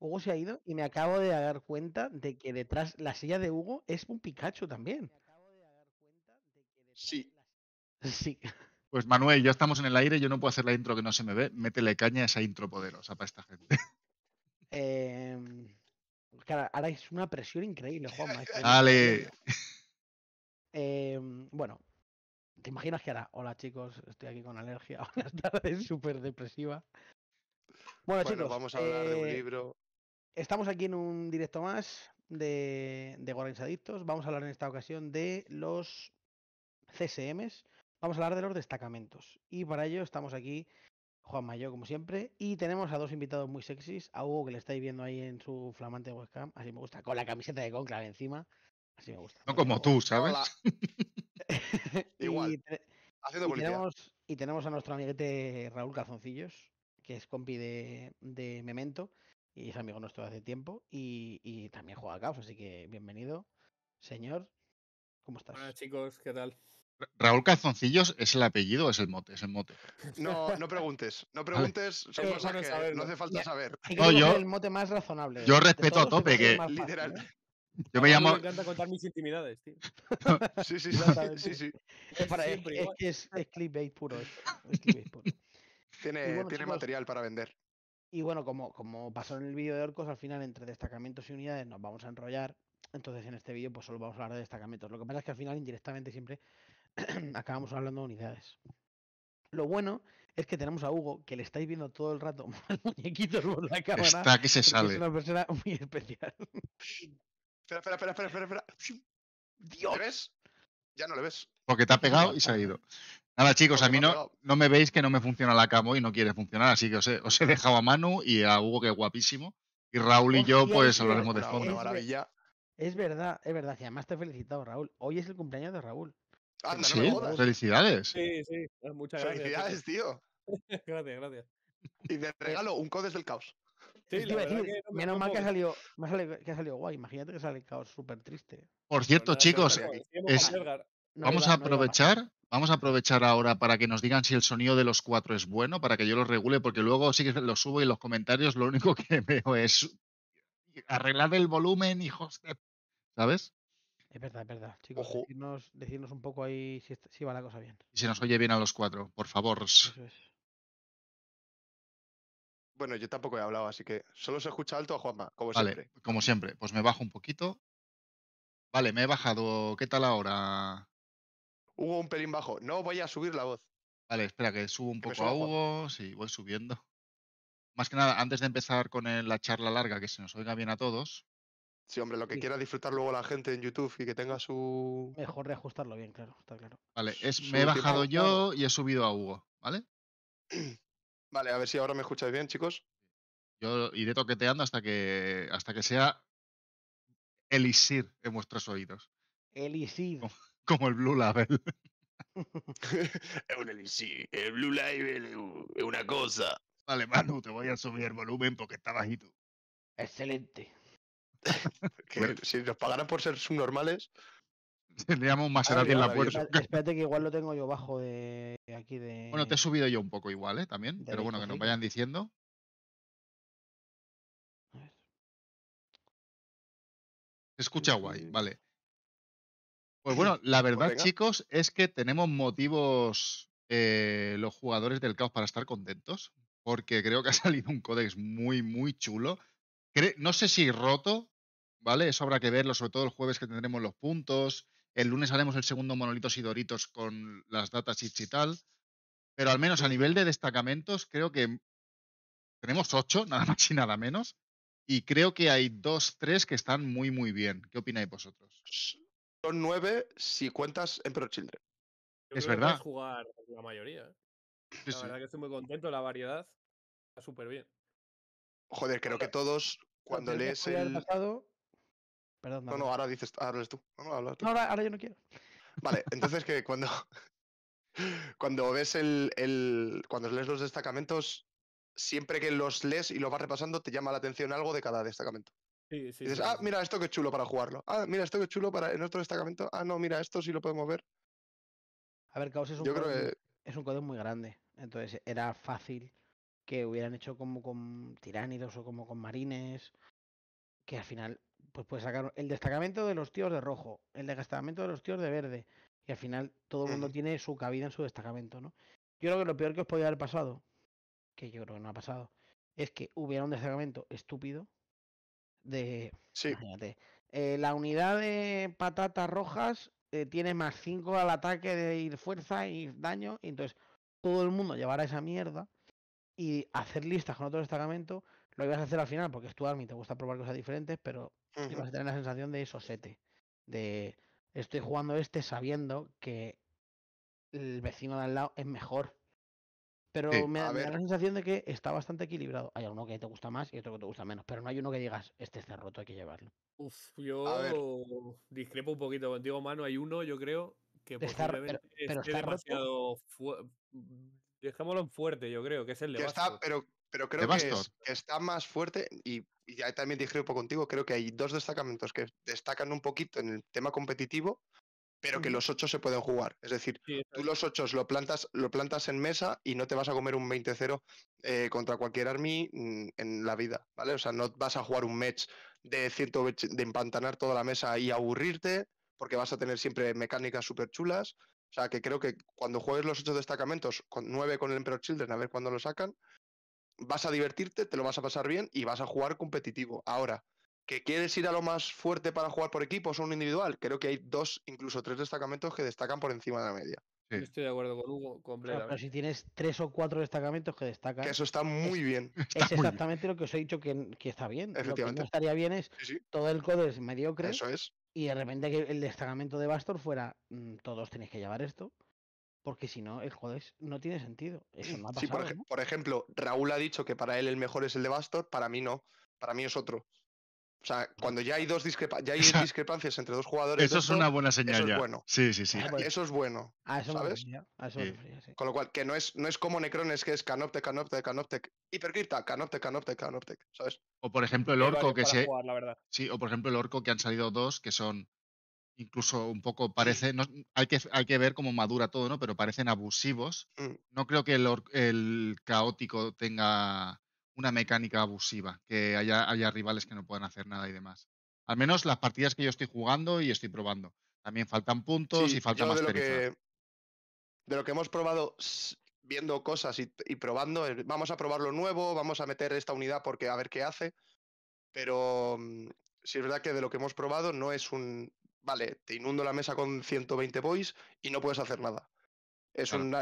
Hugo se ha ido y me acabo de dar cuenta de que detrás la silla de Hugo es un Pikachu también. Sí. Sí. Pues Manuel, ya estamos en el aire, yo no puedo hacer la intro que no se me ve. Métele caña a esa intro poderosa para esta gente. Em, ahora es una presión increíble, Dale. Em, bueno, ¿te imaginas que ahora? Hola chicos, estoy aquí con alergia, buenas tardes. súper depresiva. Bueno, chicos, vamos a hablar de un eh, libro. Estamos aquí en un directo más de, de Adictos. Vamos a hablar en esta ocasión de los CSMs. Vamos a hablar de los destacamentos. Y para ello estamos aquí, Juan Mayo, como siempre. Y tenemos a dos invitados muy sexys. A Hugo, que le estáis viendo ahí en su flamante webcam. Así me gusta. Con la camiseta de Conclave encima. Así me gusta. No como tú, ¿sabes? Igual. y tenemos, y tenemos a nuestro amiguete Raúl Calzoncillos, que es compi de Memento y es amigo nuestro de hace tiempo y, y también juega a Caos, así que bienvenido, señor. ¿Cómo estás? Hola chicos, ¿qué tal? Raúl Calzoncillos es el apellido o es el mote, es el mote. No, no preguntes, no preguntes, son eh, cosas que no hace falta saber. es el mote más razonable. Yo respeto a tope que Yo me llamo. Me encanta contar mis intimidades, tío. sí, sí, sí, Es, para, es, clickbait puro. Tiene, tiene material para vender. Y bueno, como, como pasó en el vídeo de orcos, al final entre destacamentos y unidades nos vamos a enrollar. Entonces en este vídeo pues solo vamos a hablar de destacamentos. Lo que pasa es que al final indirectamente siempre acabamos hablando de unidades. Lo bueno es que tenemos a Hugo, que le estáis viendo todo el rato muñequitos por la cámara. Está que se sale. Es una persona muy especial. Espera, espera, espera, espera, espera. Dios. ves? Ya no le ves. Porque te ha pegado y se ha ido. Nada, chicos, a mí no, me veis que no me funciona la camo y no quiere funcionar, así que os he, dejado a Manu y a Hugo, que es guapísimo. Y Raúl y yo, pues hablaremos de fondo. Es verdad, es verdad. que además te he felicitado, Raúl. Hoy es el cumpleaños de Raúl. sí, no Felicidades. Sí, sí. Eh, muchas gracias. Eh, Felicidades, tío. gracias, gracias. Y de regalo, un codes del caos. Sí, la menos mal que ha, salido, que ha salido guay. Imagínate que sale el caos súper triste. Por cierto, pues chicos, eh, es, vamos a aprovechar. vamos a aprovechar ahora para que nos digan si el sonido de los cuatro es bueno, para que yo lo regule, porque luego sí que lo subo y en los comentarios lo único que veo es arreglar el volumen, hijos de... ¿Sabes? Es verdad, es verdad. Chicos, decirnos, un poco ahí si, va la cosa bien. Y si nos oye bien a los cuatro, por favor. Bueno, yo tampoco he hablado, así que solo se escucha alto a Juanma, como siempre. Como siempre, pues me bajo un poquito. Vale, me he bajado. ¿Qué tal ahora? Hugo un pelín bajo. No voy a subir la voz. Vale, espera, que subo un poco a Hugo. Sí, voy subiendo. Más que nada, antes de empezar con la charla larga, que se nos oiga bien a todos. Sí, hombre, lo que quiera disfrutar luego la gente en YouTube y que tenga su. Mejor de ajustarlo bien, claro, está claro. Vale, es, me he bajado yo y he subido a Hugo, ¿vale? Vale, a ver si ahora me escucháis bien, chicos. Yo iré toqueteando hasta que hasta que sea Elisir en vuestros oídos. Elixir como el Blue Label. sí, el Blue Label es una cosa. Vale, Manu, te voy a subir el volumen porque está bajito. Excelente. si nos pagaran por ser subnormales. Tendríamos más Maserati en la puerta. Espérate, que igual lo tengo yo bajo de aquí de. Bueno, te he subido yo un poco igual, ¿eh? También. Pero bueno, que nos vayan diciendo. escucha guay, vale. Pues bueno, la pues verdad, chicos, es que tenemos motivos eh, los jugadores del caos para estar contentos, porque creo que ha salido un códex muy, muy chulo. no sé si roto, ¿vale? Eso habrá que verlo, sobre todo el jueves que tendremos los puntos. El lunes haremos el segundo monolitos y doritos con las datas y tal. Pero al menos a nivel de destacamentos, creo que tenemos ocho, nada más y nada menos. Y creo que hay dos, tres que están muy, muy bien. ¿Qué opináis vosotros? Pues son nueve si cuentas Pro Children. es verdad. puedes jugar la mayoría. ¿eh? la verdad que estoy muy contento, la variedad está súper bien. Joder, creo que todos cuando lees el. no, no, ahora dices, ahora tú. No, ahora, ahora, yo no quiero. Vale, entonces que cuando. cuando ves el, el. Cuando lees los destacamentos, siempre que los lees y los vas repasando, te llama la atención algo de cada destacamento ah, mira, esto qué chulo para jugarlo. Ah, mira, esto qué chulo para en nuestro destacamento. Ah, no, mira, esto sí lo podemos ver. A ver, Caos es un, es un código muy grande. Entonces era fácil que hubieran hecho como con tiránidos o como con marines. Que al final, pues puedes sacar el destacamento de los tíos de rojo, el destacamento de los tíos de verde. Y al final todo el mundo tiene su cabida en su destacamento, ¿no? Yo creo que lo peor que os podía haber pasado, que yo creo que no ha pasado, es que hubiera un destacamento estúpido de sí. Eh, la unidad de patatas rojas eh, tiene más 5 al ataque de ir fuerza y daño, y entonces todo el mundo llevará esa mierda y hacer listas con otro destacamento lo ibas a hacer al final porque es tu army, te gusta probar cosas diferentes, pero vas a tener la sensación de 7 de estoy jugando este sabiendo que el vecino de al lado es mejor pero me, da la sensación de que está bastante equilibrado. Hay alguno que te gusta más y otro que te gusta menos, pero no hay uno que digas, este está roto, hay que llevarlo. Uf, yo discrepo un poquito contigo, mano. Hay uno, yo creo, que está, posiblemente demasiado en fuerte, yo creo, que es el de Bastos. pero, pero creo que, está más fuerte y, y ahí también discrepo contigo. Creo que hay dos destacamentos que destacan un poquito en el tema competitivo pero que los ocho se pueden jugar. Es decir, tú los ocho lo plantas, lo plantas en mesa y no te vas a comer un 20-0 eh, contra cualquier army mm, en la vida, ¿vale? O sea, no vas a jugar un match de, de empantanar toda la mesa y aburrirte, porque vas a tener siempre mecánicas súper chulas. O sea, que creo que cuando juegues los ocho destacamentos, con 9 con el Emperor Children, a ver cuándo lo sacan, vas a divertirte, te lo vas a pasar bien y vas a jugar competitivo. Ahora, ¿Que quieres ir a lo más fuerte para jugar por equipo o un individual? Creo que hay dos, incluso tres destacamentos que destacan por encima de la media. Estoy de acuerdo con Hugo completamente. Pero, si tienes tres o cuatro destacamentos que destacan. Que eso está muy bien. es exactamente lo que os he dicho que, está bien. Efectivamente. Lo que estaría bien es todo el code es mediocre. Eso es. Y de repente que el destacamento de Bastor fuera mm, todos tenéis que llevar esto. Porque si no, el code no tiene sentido. Eso no ha pasado, por, por ejemplo, Raúl ha dicho que para él el mejor es el de Bastor. Para mí no. Para mí es otro. O sea, cuando ya hay dos discrepancias entre dos jugadores. Eso es una buena señal. Eso es bueno. Sí, sí, sí. Ah, eso es bueno. A eso Me Con lo cual, que no es, no es como Necrones, que es Canopte, Canopte, Canoptec, Hipercripta, Canopte, Canopte, Canoptec. ¿Sabes? O por ejemplo el orco que se. Sí, o por ejemplo el orco que han salido dos que son incluso un poco parece, hay, que, hay que ver cómo madura todo, ¿no? Pero parecen abusivos. Mm. No creo que el caótico tenga una mecánica abusiva, que haya, haya rivales que no puedan hacer nada y demás. Al menos las partidas que yo estoy jugando y estoy probando. También faltan puntos y falta más de, lo que, de lo que hemos probado, viendo cosas y, probando, eh, vamos a probar lo nuevo, vamos a meter esta unidad porque a ver qué hace. Pero mm, sí es verdad que de lo que hemos probado no es un. Vale, te inundo la mesa con 120 boys y no puedes hacer nada. Es, un,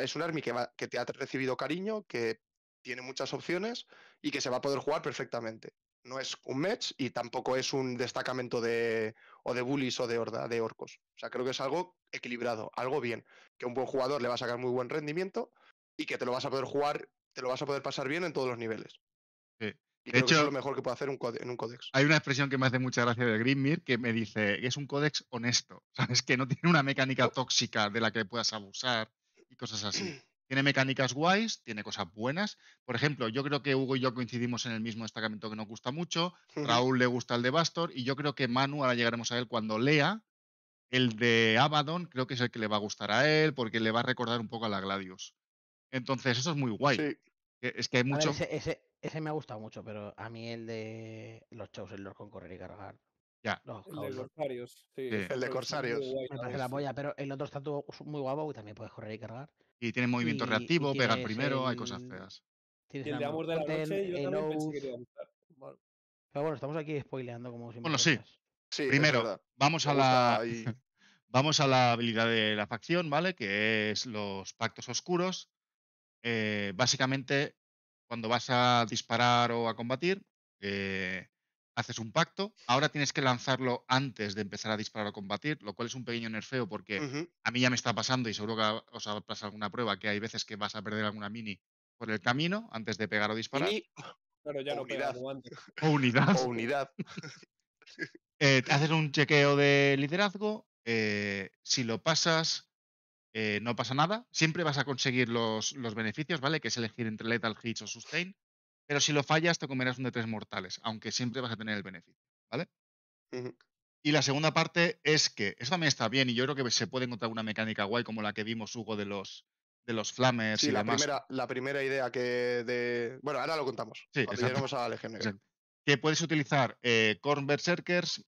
es un army que, que te ha recibido cariño, que tiene muchas opciones y que se va a poder jugar perfectamente. No es un match y tampoco es un destacamento de o de bullies o de horda, de orcos. O sea, creo que es algo equilibrado, algo bien, que un buen jugador le va a sacar muy buen rendimiento y que te lo vas a poder jugar, te lo vas a poder pasar bien en todos los niveles. Y de hecho, es lo mejor que puede hacer en un códex. Hay una expresión que me hace mucha gracia de Grimmir que me dice que es un códex honesto, ¿sabes? Que no tiene una mecánica tóxica de la que puedas abusar y cosas así. Tiene mecánicas guays, tiene cosas buenas. Por ejemplo, yo creo que Hugo y yo coincidimos en el mismo destacamento que nos gusta mucho. Raúl le gusta el de Bastor y yo creo que Manu, ahora llegaremos a él cuando lea, el de Abaddon creo que es el que le va a gustar a él porque le va a recordar un poco a la Gladius. Entonces, eso es muy guay. E, es que hay mucho... ese, me ha gustado mucho, pero a mí el de los shows, el con correr y Cargar, el, de Corsarios, el de Corsarios. Me parece la polla, pero el otro está muy guapo y también puedes correr y cargar. Y tiene movimiento reactivo, pero pega primero, hay cosas feas. Tiene el de Pero bueno, estamos aquí spoileando como siempre. Bueno, sí. primero, vamos a la. Vamos a la habilidad de la facción, ¿vale? Que es los pactos oscuros. Eh, básicamente, cuando vas a disparar o a combatir, eh, haces un pacto, ahora tienes que lanzarlo antes de empezar a disparar o combatir, lo cual es un pequeño nerfeo porque a mí ya me está pasando y seguro que os ha pasado alguna prueba que hay veces que vas a perder alguna mini por el camino antes de pegar o disparar. Mini. pero ya no unidad. Antes. O unidad. O unidad. Eh, haces un chequeo de liderazgo, eh, si lo pasas, eh, no pasa nada. Siempre vas a conseguir los, los beneficios, ¿vale? Que es elegir entre Lethal hit o Sustain. Pero si lo fallas, te comerás un de tres mortales, aunque siempre vas a tener el beneficio, ¿vale? Y la segunda parte es que, eso también está bien, y yo creo que se puede encontrar una mecánica guay como la que vimos, Hugo, de los, de los flamers sí, y la Primera, la primera idea que de... Bueno, ahora lo contamos, sí, a Que puedes utilizar eh, Corn Berserkers,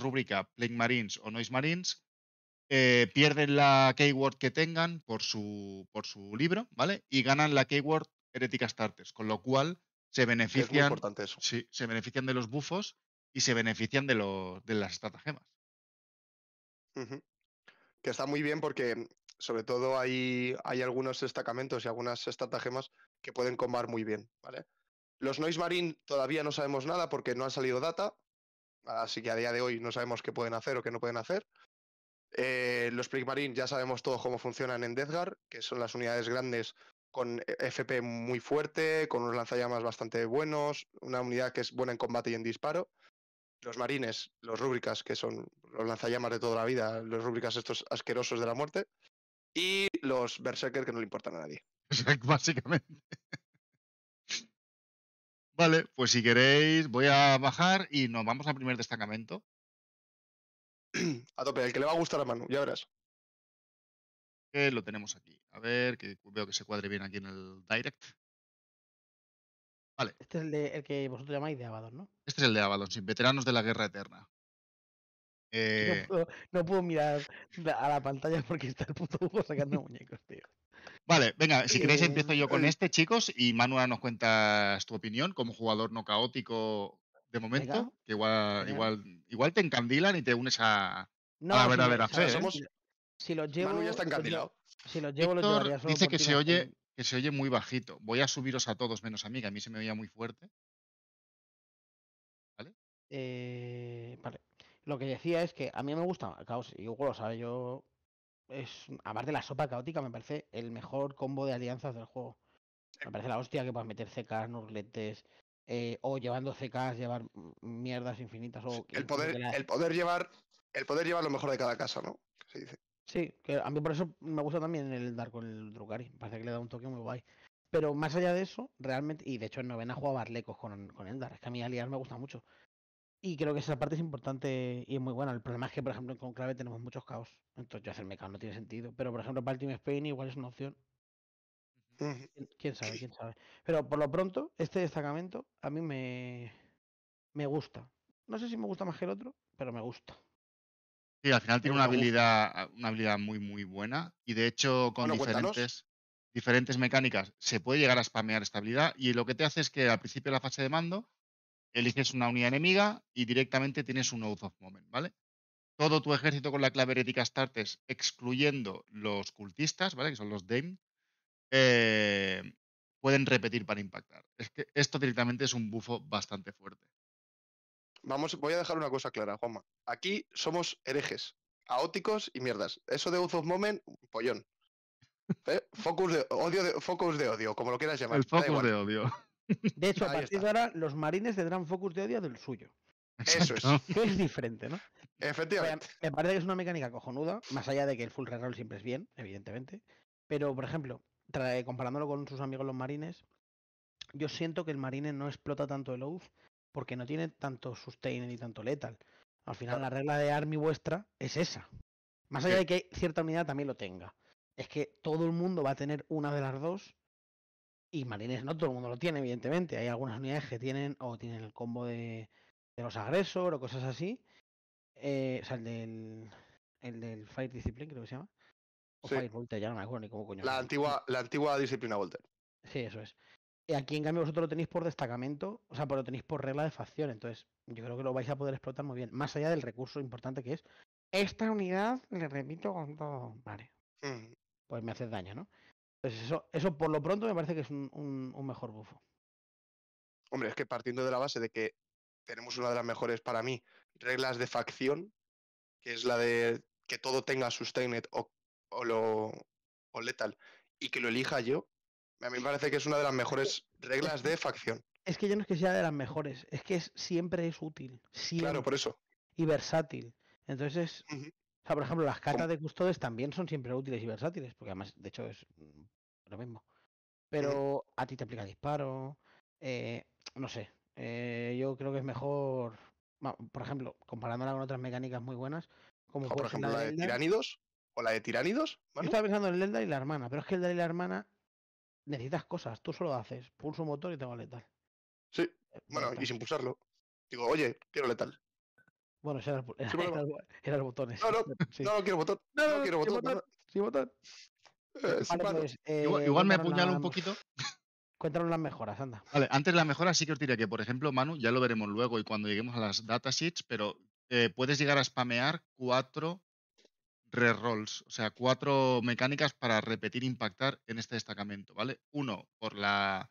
Rúbrica, Plague Marines o Noise Marines, eh, pierden la keyword que tengan por su, por su libro, ¿vale? Y ganan la keyword herética Starters, con lo cual se benefician, se benefician de los bufos y se benefician de, de las estratagemas. Que está muy bien porque sobre todo hay, hay algunos destacamentos y algunas estratagemas que pueden combar muy bien, Los Noise Marine todavía no sabemos nada porque no han salido data, así que a día de hoy no sabemos qué pueden hacer o qué no pueden hacer. Eh, los Prigmarine Marine ya sabemos todo cómo funcionan en Deathgar, que son las unidades grandes con FP muy fuerte, con unos lanzallamas bastante buenos, una unidad que es buena en combate y en disparo. Los marines, los rúbricas, que son los lanzallamas de toda la vida, los rúbricas estos asquerosos de la muerte. Y los berserker que no le importan a nadie. Básicamente. Vale, pues si queréis, voy a bajar y nos vamos al primer destacamento. A tope, el que le va a gustar a Manu, ya verás lo tenemos aquí. A ver, que veo que se cuadre bien aquí en el direct. Vale. Este es el, de, el que vosotros llamáis de Avalon ¿no? Este es el de Avalon sin veteranos de la Guerra Eterna. Eh no, puedo, mirar a la pantalla porque está el puto Hugo sacando muñecos, tío. Vale, venga, si queréis empiezo yo con eh, este, chicos, y Manuela nos cuentas tu opinión como jugador no caótico de momento, que igual, igual, te encandilan y te unes a, no, a la verdadera ver, fe. ¿eh? Si los llevo. ya Si los llevo, Dice que se, oye, que se oye muy bajito. Voy a subiros a todos menos a mí, que a mí se me oía muy fuerte. ¿Vale? Eh, vale. Lo que decía es que a mí me gusta Caos y Hugo lo sabe. Yo. Es, aparte de la sopa caótica, me parece el mejor combo de alianzas del juego. Me parece la hostia que puedes meter CKs, Norletes, eh, o llevando CKs, llevar mierdas infinitas. el, poder, el poder llevar el poder llevar lo mejor de cada casa, ¿no? Se dice. Sí, que a mí por eso me gusta también el dar con el Drukari. Parece que le da un toque muy guay. Pero más allá de eso, realmente, y de hecho en novena jugaba Barlecos con, con Eldar, es que a mí aliar me gusta mucho. Y creo que esa parte es importante y es muy buena. El problema es que, por ejemplo, con Clave tenemos muchos caos. Entonces yo hacerme caos no tiene sentido. Pero, por ejemplo, para el Team Spain igual es una opción. ¿Quién, sabe, quién sabe. Pero por lo pronto, este destacamento a mí me, me gusta. No sé si me gusta más que el otro, pero me gusta. Sí, al final tiene una habilidad, ah, una habilidad muy, muy buena. Y de hecho, con diferentes, mecánicas se puede llegar a spamear esta habilidad. Y lo que te hace es que al principio de la fase de mando eliges una unidad enemiga y directamente tienes un out of Moment, ¿vale? Todo tu ejército con la clave herética Startes, excluyendo los cultistas, ¿vale? Que son los Dame, eh, pueden repetir para impactar. Es que esto directamente es un bufo bastante fuerte vamos, voy a dejar una cosa clara, Juanma. Aquí somos herejes, aóticos y mierdas. Eso de Oath of Moment, pollón. ¿Eh? Focus, de, odio de, de odio, como lo quieras llamar. El focus de odio. De hecho, a partir de ahora, los marines tendrán focus de odio del suyo. Eso es. es diferente, ¿no? Efectivamente. me parece que es una mecánica cojonuda, más allá de que el full reroll siempre es bien, evidentemente. Pero, por ejemplo, eh, comparándolo con sus amigos los marines, yo siento que el marine no explota tanto el oath porque no tiene tanto sustain ni tanto letal. Al final la regla de Army vuestra es esa. Más allá de que cierta unidad también lo tenga. Es que todo el mundo va a tener una de las dos. Y Marines no todo el mundo lo tiene, evidentemente. Hay algunas unidades que tienen o tienen el combo de, los agresor o cosas así. Eh, o sea, el del, el del Fire Discipline, creo que se llama. O Fire ya no me acuerdo ni cómo coño. La antigua, la antigua disciplina Volta. Sí, eso es. Aquí, en cambio, vosotros lo tenéis por destacamento, o sea, lo tenéis por regla de facción. Entonces, yo creo que lo vais a poder explotar muy bien. Más allá del recurso importante que es esta unidad, le repito con todo. Vale. Hmm. Pues me haces daño, ¿no? Entonces, eso, eso por lo pronto me parece que es un, mejor bufo. Hombre, es que partiendo de la base de que tenemos una de las mejores para mí reglas de facción, que es la de que todo tenga sustained o, o, lo, o letal y que lo elija yo, a mí me parece que es una de las mejores reglas de facción. Es que yo no es que sea de las mejores, es que siempre es útil. Siempre. Claro, por eso. Y versátil. Entonces, por ejemplo, las cartas de custodes también son siempre útiles y versátiles, porque además, de hecho, es mm, lo mismo. Pero a ti te aplica disparo, eh, no sé. Eh, yo creo que es mejor, por ejemplo, comparándola con otras mecánicas muy buenas, como por ejemplo la de, Tiránidos o la de Tiránidos. estaba pensando en el Eldar y la hermana, pero es que el Eldar y la hermana necesitas cosas, tú solo haces, pulso motor y tengo letal. Sí, eh, bueno, y sin pulsarlo. Digo, oye, quiero letal. Bueno, eran botones. No, no, no, quiero botón. No, no quiero botón. sí botón. igual, me apuñalo un poquito. Cuéntanos las mejoras, anda. Vale, antes de las mejoras sí que os diría que, por ejemplo, Manu, ya lo veremos luego y cuando lleguemos a las datasheets, pero eh, puedes llegar a spamear cuatro rerolls, o sea, cuatro mecánicas para repetir e impactar en este destacamento, ¿vale? Uno por la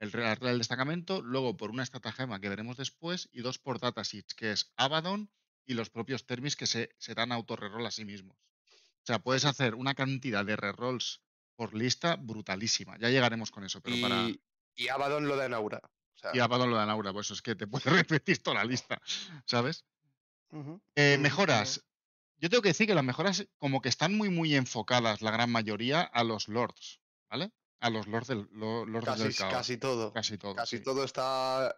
el del destacamento, luego por una estratagema que veremos después y dos por datasheets, que es Abaddon y los propios termis que se, se dan autorreroll a sí mismos. O sea, puedes hacer una cantidad de rerolls por lista brutalísima. Ya llegaremos con eso, y, Abaddon lo da en O sea... Y Abaddon lo da en Aura, pues es que te puedes repetir toda la lista, ¿sabes? Eh, mejoras. Yo tengo que decir que las mejoras como que están muy, muy enfocadas, la gran mayoría, a los lords, ¿vale? A los lords del, lords casi, caos. Casi todo. Casi todo. Casi todo está...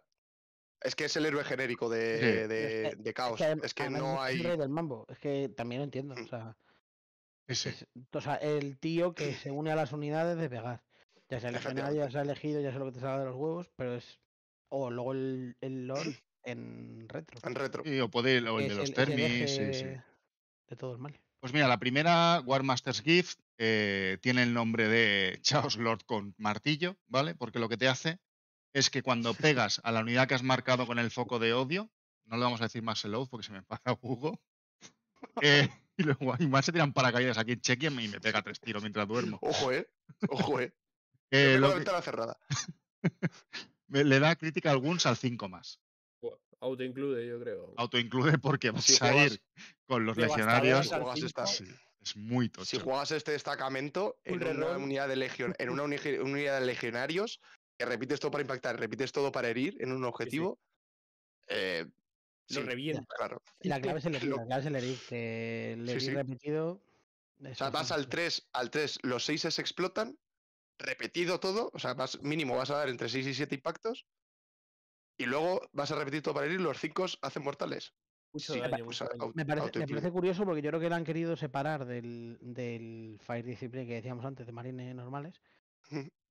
Es que es el héroe genérico de, de, caos. Es que, no hay... El del mambo. Es que también lo entiendo. O mm. sea, Ese. o sea, el tío que se une a las unidades de pegar. Ya se ha elegido, ya se ha elegido, ya sé lo que te salga de los huevos, pero es... O luego el, lord en retro. En retro. o puede o el de los termis, sí, sí todo el Pues mira, la primera, Warmasters Gift, eh, tiene el nombre de Chaos Lord con martillo, ¿vale? Porque lo que te hace es que cuando pegas a la unidad que has marcado con el foco de odio, no le vamos a decir más el load porque se me pasa Hugo. Eh, y luego igual se tiran paracaídas aquí en Chequia y me pega tres tiros mientras duermo. Ojo, eh. Ojo, eh. eh lo la cerrada. le da crítica al Guns al 5 más autoinclude, yo creo. Autoinclude porque vas a ir con los legionarios. Es muy tocho. Si juegas este destacamento en una, unidad de legion, en una unidad de legionarios, que repites todo para impactar, repites todo para herir en un objetivo, Se eh, lo revienta. Claro. La clave es el herir, la clave es el herir, que repetido... O sea, vas al 3, al 3, los 6 se explotan, repetido todo, o sea, mínimo vas a dar entre 6 y 7 impactos, y luego vas a repetir todo para ir y los cinco hacen mortales. Me, parece, curioso porque yo creo que lo han querido separar del, Fire Discipline que decíamos antes de marines normales.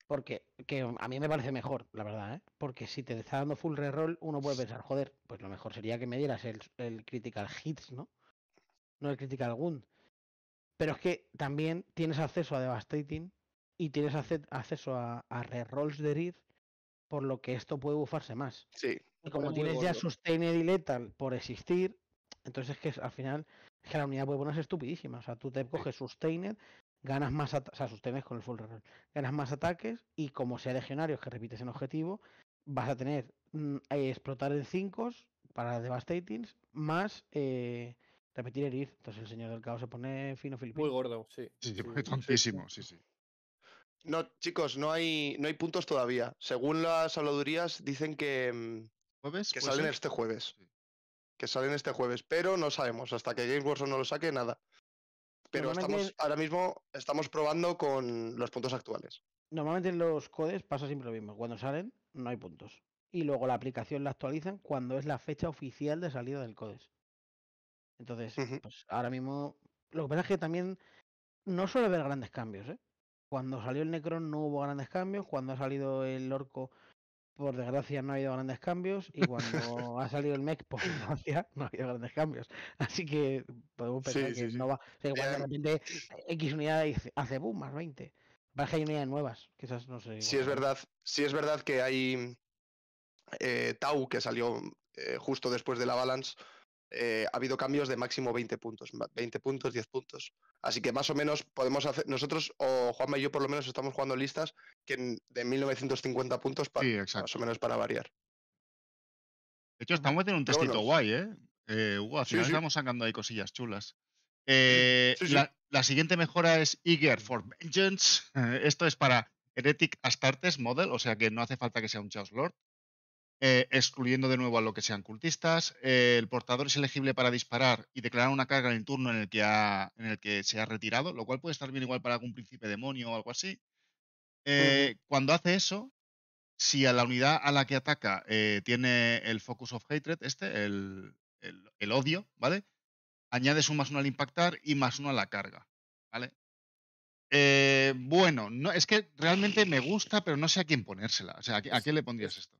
Porque que a mí me parece mejor, la verdad, ¿eh? porque si te está dando full reroll, uno puede pensar, joder, pues lo mejor sería que me dieras el, Critical Hits, ¿no? No el Critical Wound. Pero es que también tienes acceso a Devastating y tienes acceso a, rerolls de Rift por lo que esto puede bufarse más. Sí. Y como tienes ya Sustained y Lethal por existir, entonces es que al final es que la unidad puede es estupidísima. O sea, tú te coges Sustainer, ganas más, o sea, Sustained con el full reroll, ganas más ataques y como sea legionarios que repites en objetivo, vas a tener mm, eh, explotar en 5 para Devastatings más eh, repetir herir. Entonces el señor del caos se pone fino filipino. Muy gordo, sí. Sí, sí, sí, sí. No, chicos, no hay, no hay puntos todavía. Según las habladurías, dicen que, mm, que salen este jueves. Que salen este jueves, pero no sabemos. Hasta que Games Workshop no lo saque, nada. Pero estamos, ahora mismo estamos probando con los puntos actuales. Normalmente en los codes pasa siempre lo mismo. Cuando salen, no hay puntos. Y luego la aplicación la actualizan cuando es la fecha oficial de salida del codes. Entonces, pues ahora mismo. Lo que pasa es que también no suele haber grandes cambios, ¿eh? Cuando salió el Necron no hubo grandes cambios, cuando ha salido el Orco, por desgracia no ha habido grandes cambios, y cuando ha salido el Mech, por desgracia no ha habido grandes cambios. Así que podemos pensar que no va. O sea, igual de eh, X unidad hace boom, más 20. Baja hay unidades nuevas, quizás no sé. Sí, es verdad, es verdad que hay eh, Tau que salió eh, justo después de la Balance. Eh, ha habido cambios de máximo 20 puntos, 20 puntos, 10 puntos. Así que más o menos podemos hacer, nosotros, o Juanma y yo por lo menos, estamos jugando listas que de 1950 puntos, para, más o menos para variar. De hecho, estamos en un testito guay, ¿eh? eh estamos sacando ahí cosillas chulas. Eh, la, la, siguiente mejora es Eager for Vengeance. Esto es para Heretic Astartes Model, o sea que no hace falta que sea un Chaos Lord. Eh, excluyendo de nuevo a lo que sean cultistas. Eh, el portador es elegible para disparar y declarar una carga en el turno en el, que se ha retirado, lo cual puede estar bien igual para algún príncipe demonio o algo así. Eh, cuando hace eso, si a la unidad a la que ataca tiene el Focus of Hatred, este, el, odio, ¿vale? Añades un más uno al impactar y más uno a la carga, ¿vale? bueno, no, es que realmente me gusta, pero no sé a quién ponérsela. O sea, ¿a, quién le pondrías esto?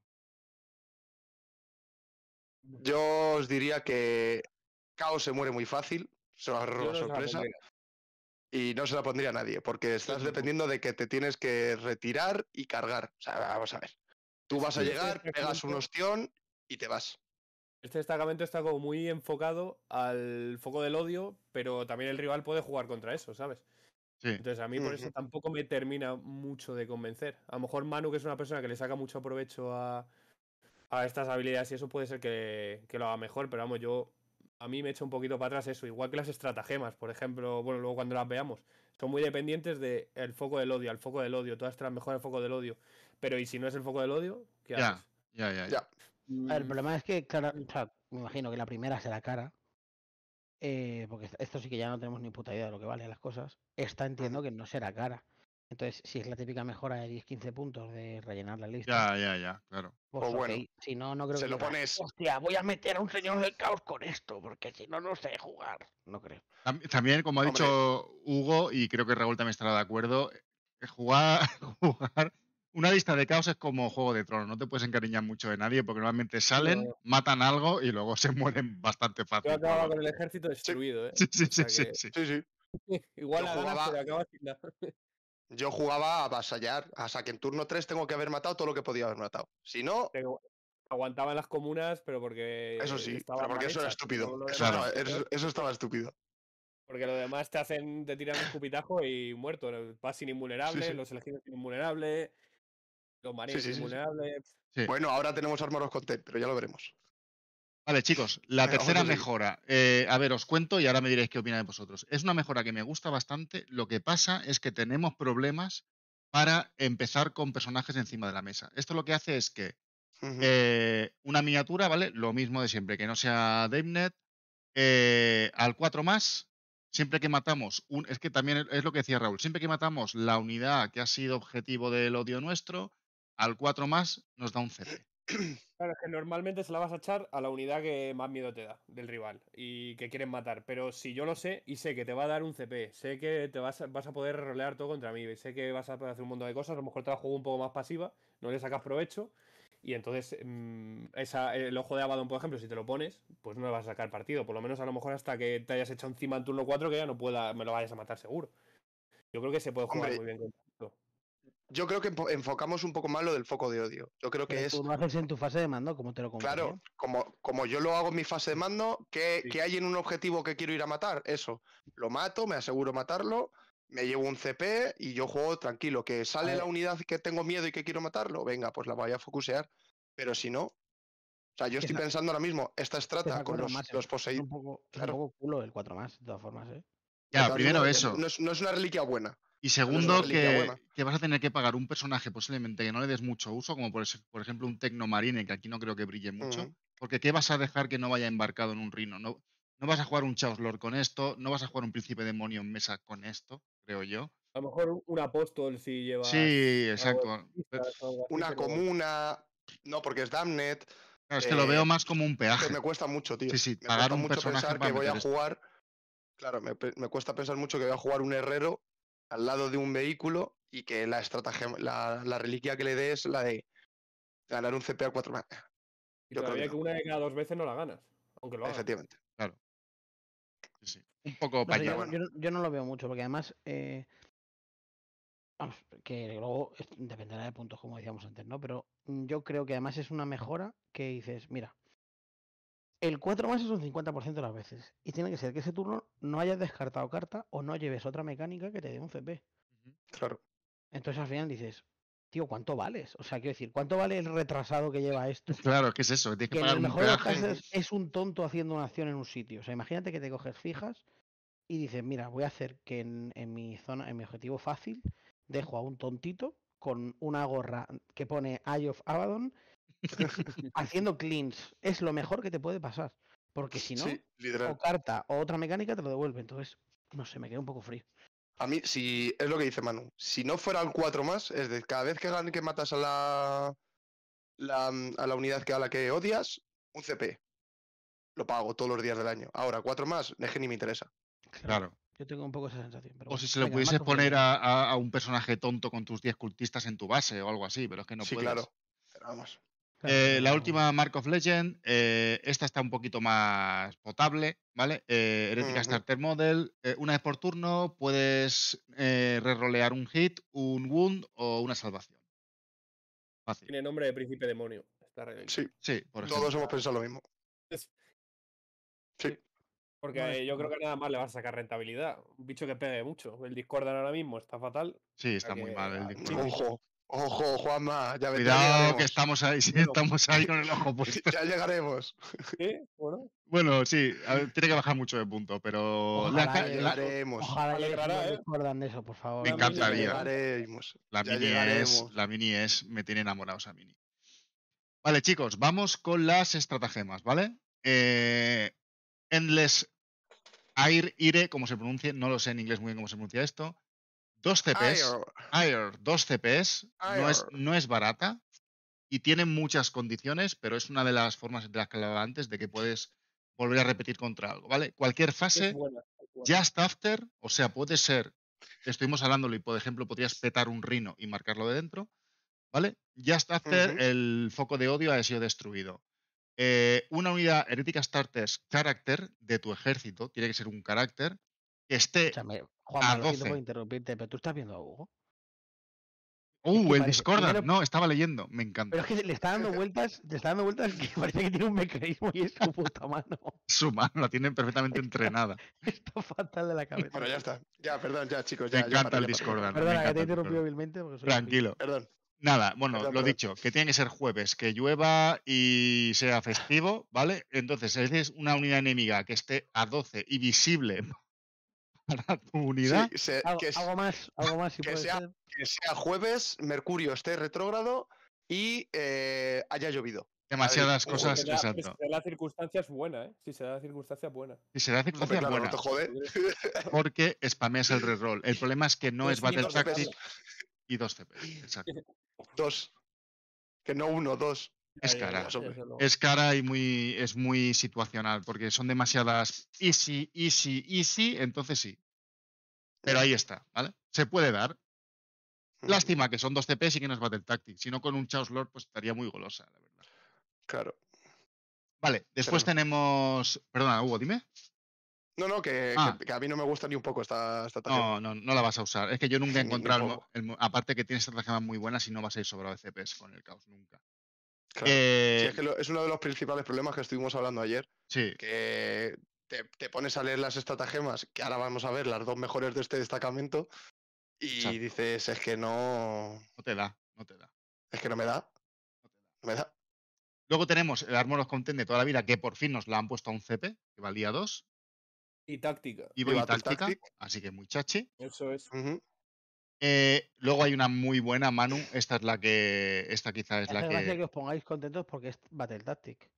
Yo os diría que Caos se muere muy fácil, se va a sorpresa. Y no se la pondría a nadie, porque estás dependiendo de que te tienes que retirar y cargar. O sea, vamos a ver. Tú vas a llegar, este pegas un ostión y te vas. Este destacamento está como muy enfocado al foco del odio, pero también el rival puede jugar contra eso, ¿sabes? Sí. Entonces a mí por eso tampoco me termina mucho de convencer. A lo mejor Manu, que es una persona que le saca mucho provecho a, a estas habilidades y eso puede ser que, lo haga mejor, pero vamos, yo a mí me echo un poquito para atrás eso, igual que las estratagemas, por ejemplo, bueno, luego cuando las veamos, son muy dependientes del el foco del odio, al foco del odio, todas estas mejor el foco del odio, pero ¿y si no es el foco del odio? ¿Qué haces? ya, ya, ya. El problema es que, claro, me imagino que la primera será cara, eh, porque esto sí que ya no tenemos ni puta idea de lo que valen las cosas, está entiendo que no será cara. Entonces, si es la típica mejora de 10-15 puntos de rellenar la lista. Ya, ya, ya, claro. Pues o bueno, si no, no creo se que. lo pones. Hostia, voy a meter a un señor del caos con esto, porque si no, no sé jugar. No creo. También, como ha dicho Hugo, y creo que Raúl también estará de acuerdo, eh, jugar, jugar. Una lista de caos es como Juego de Tronos, no te puedes encariñar mucho de nadie porque normalmente salen, matan algo y luego se mueren bastante fácil. Yo acababa con el ejército destruido, ¿eh? Sí, sí, sí, sí, sí. sí, Igual a la jugaba yo jugaba a vasallar, hasta que en turno 3 tengo que haber matado todo lo que podía haber matado. Si no. aguantaban las comunas, pero porque. Eso sí, pero porque eso era estúpido. Pues, eso, estaba, estúpido. Porque lo demás te hacen, te tiran un cupitajo y muerto. Vas sin invulnerable, los elegidos sin invulnerable, los marines Bueno, ahora tenemos armoros con pero ya lo veremos. Vale, chicos, la tercera mejora. Eh, a ver, os cuento y ahora me diréis qué opináis vosotros. Es una mejora que me gusta bastante. Lo que pasa es que tenemos problemas para empezar con personajes encima de la mesa. Esto lo que hace es que eh, una miniatura, ¿vale? Lo mismo de siempre, que no sea DaveNet. Eh, al 4 más, siempre que matamos, un, es que también es lo que decía Raúl, siempre que matamos la unidad que ha sido objetivo del odio nuestro, al 4 más nos da un CP. Claro, que normalmente se la vas a echar a la unidad que más miedo te da del rival y que quieren matar. Pero si yo lo sé y sé que te va a dar un CP, sé que te vas a, poder rolear todo contra mí, sé que vas a poder hacer un montón de cosas, a lo mejor te la juego un poco más pasiva, no le sacas provecho. Y entonces, mm, el ojo de Abaddon, por ejemplo, si te lo pones, pues no le vas a sacar partido. Por lo menos a lo mejor hasta que te hayas hecho encima en turno 4 que ya no pueda, me lo vayas a matar seguro. Yo creo que se puede jugar muy bien. Yo creo que enfocamos un poco más lo del foco de odio. Yo creo que es. haces en tu fase de mando, como te lo Claro, como, como yo lo hago en mi fase de mando, ¿qué, hay en un objetivo que quiero ir a matar? Eso. Lo mato, me aseguro matarlo, me llevo un CP y yo juego tranquilo. Que sale la unidad que tengo miedo y que quiero matarlo, venga, pues la voy a focusear. Pero si no. O sea, yo estoy pensando ahora mismo, esta estrata con los, ¿eh? poseídos. Un poco, claro. culo el 4 más, de todas formas, ¿eh? Ya, primero eso. no es una reliquia buena. Y segundo, que, que, vas a tener que pagar un personaje posiblemente que no le des mucho uso, como por, por ejemplo un Tecnomarine, que aquí no creo que brille mucho, mm. porque ¿qué vas a dejar que no vaya embarcado en un rino? No, no vas a jugar un Chaos Lord con esto, no vas a jugar un Príncipe Demonio en mesa con esto, creo yo. A lo mejor un apóstol si lleva. Sí, exacto. una comuna, no porque es Damnet. Claro, es que lo eh, veo más como un peaje. me cuesta mucho, tío. Sí, sí, me pagar cuesta un mucho personaje pensar que voy a jugar. Claro, me, me, cuesta pensar mucho que voy a jugar un herrero al lado de un vehículo y que la estrategia, la, reliquia que le dé es la de ganar un CP a cuatro más. Y todavía que, una de cada dos veces no la ganas, aunque lo hagas. Efectivamente. Claro. Sí, Un poco no yo, no lo veo mucho, porque además, eh, vamos, que luego dependerá de puntos, como decíamos antes, ¿no? Pero yo creo que además es una mejora que dices, mira, el 4 más es un 50% de las veces. Y tiene que ser que ese turno no hayas descartado carta o no lleves otra mecánica que te dé un CP. Claro. Entonces al final dices, tío, ¿cuánto vales? O sea, quiero decir, ¿cuánto vale el retrasado que lleva esto? Claro, ¿qué es eso? que, mejor es un tonto haciendo una acción en un sitio. O sea, imagínate que te coges fijas y dices, mira, voy a hacer que en, en mi zona, en mi objetivo fácil, dejo a un tontito con una gorra que pone Eye of Abaddon haciendo cleans. Es lo mejor que te puede pasar. Porque si no, o carta o otra mecánica te lo devuelve. Entonces, no sé, me queda un poco frío. A mí, si es lo que dice Manu, si no fueran cuatro más, es de cada vez que, que matas a la, a la unidad que, a la que odias, un CP. Lo pago todos los días del año. Ahora, cuatro más, es que ni me interesa. Claro. Yo tengo un poco esa sensación. o si se lo pudieses poner a, un personaje tonto con tus 10 cultistas en tu base o algo así, pero es que no sí, claro. Pero vamos. Eh, la última, Mark of Legend, eh, esta está un poquito más potable, ¿vale? Eh, Starter Model, eh, una vez por turno puedes re-rolear un hit, un wound o una salvación. Tiene nombre de príncipe demonio. Está sí, sí por todos hemos pensado lo mismo. Sí. Porque yo creo que nada más le va a sacar rentabilidad. Un bicho que pegue mucho. El Discord ahora mismo está fatal. Sí, está muy mal el Discord. Ojo, Juanma, ya Cuidado, que estamos ahí, sí, estamos ahí con el ojo puesto. ya llegaremos. Bueno. sí, tiene que bajar mucho de punto, pero. Ojalá la, llegaremos. ojalá llegará, ¿eh? eso, por favor. Me encantaría. La mini, es, la mini es, me tiene enamorados a mini. Vale, chicos, vamos con las estratagemas, ¿vale? Eh, endless Air, Ire, como se pronuncia, no lo sé en inglés muy bien cómo se pronuncia esto. Dos CPs, CPs, No, es, no es barata y tiene muchas condiciones, pero es una de las formas de las que hablaba antes de que puedes volver a repetir contra algo, ¿vale? Cualquier fase, just after, o sea, puede ser, estuvimos hablándolo y por ejemplo podrías petar un rino y marcarlo de dentro, ¿vale? Just after, el foco de odio ha sido destruido. Eh, una unidad herética starters character de tu ejército, tiene que ser un carácter, que esté Juan, lo No puedo interrumpirte, pero tú estás viendo a Hugo. Uh, el Discord, ah, no, estaba leyendo, me encanta. Pero es que le está dando vueltas, le está dando vueltas que parece que tiene un mecanismo y es su puta mano. Su mano la tienen perfectamente entrenada. está fatal de la cabeza. Bueno, ya está. Ya, perdón, ya, chicos. Ya, me encanta el Discordan. Perdón, que te he interrumpido vilmente. Tranquilo. Perdón. Nada, bueno, lo dicho, que tiene que ser jueves, que llueva y sea festivo, ¿vale? Entonces, es una unidad enemiga que esté a 12 y visible para tu unidad. Sí, que, más, algo más si puede sea, ser. que sea jueves, Mercurio esté retrógrado y eh, haya llovido. Demasiadas cosas, exacto. Si se circunstancia es buena, ¿eh? Si se da circunstancia buena. Si se da circunstancia buena. porque spameas el reroll. El problema es que no es Battle tactics y dos CP. Exacto. Dos. Que no uno, dos. Es cara, es cara y muy, es muy situacional, porque son demasiadas easy, easy, easy, entonces sí. Pero ahí está, ¿vale? Se puede dar. Lástima que son dos CPs y que no es Battle Tactics. Si no, con un Chaos Lord, pues estaría muy golosa, la verdad. Claro. Vale, después tenemos. Perdona, Hugo, dime. No, no, que, ah. que, a mí no me gusta ni un poco esta, esta No, no, no la vas a usar. Es que yo nunca he encontrado. aparte que tiene estrategias muy buenas y no vas a ir sobre CPs con el Chaos nunca. Eh, es, uno de los principales problemas que estuvimos hablando ayer. Sí. Que te, pones a leer las estratagemas, que ahora vamos a ver las dos mejores de este destacamento, y dices, es que no. No te da, no te da. Es que no me da. No, te da. me da. Luego tenemos el Armoros Content de toda la vida, que por fin nos la han puesto a un CP, que valía dos Y táctica. Y, táctica, así que muy chachi. Eso es. Eh, luego hay una muy buena, Manu. Esta es la que. Esta quizá es la que. que os pongáis contentos porque es Battle Tactic.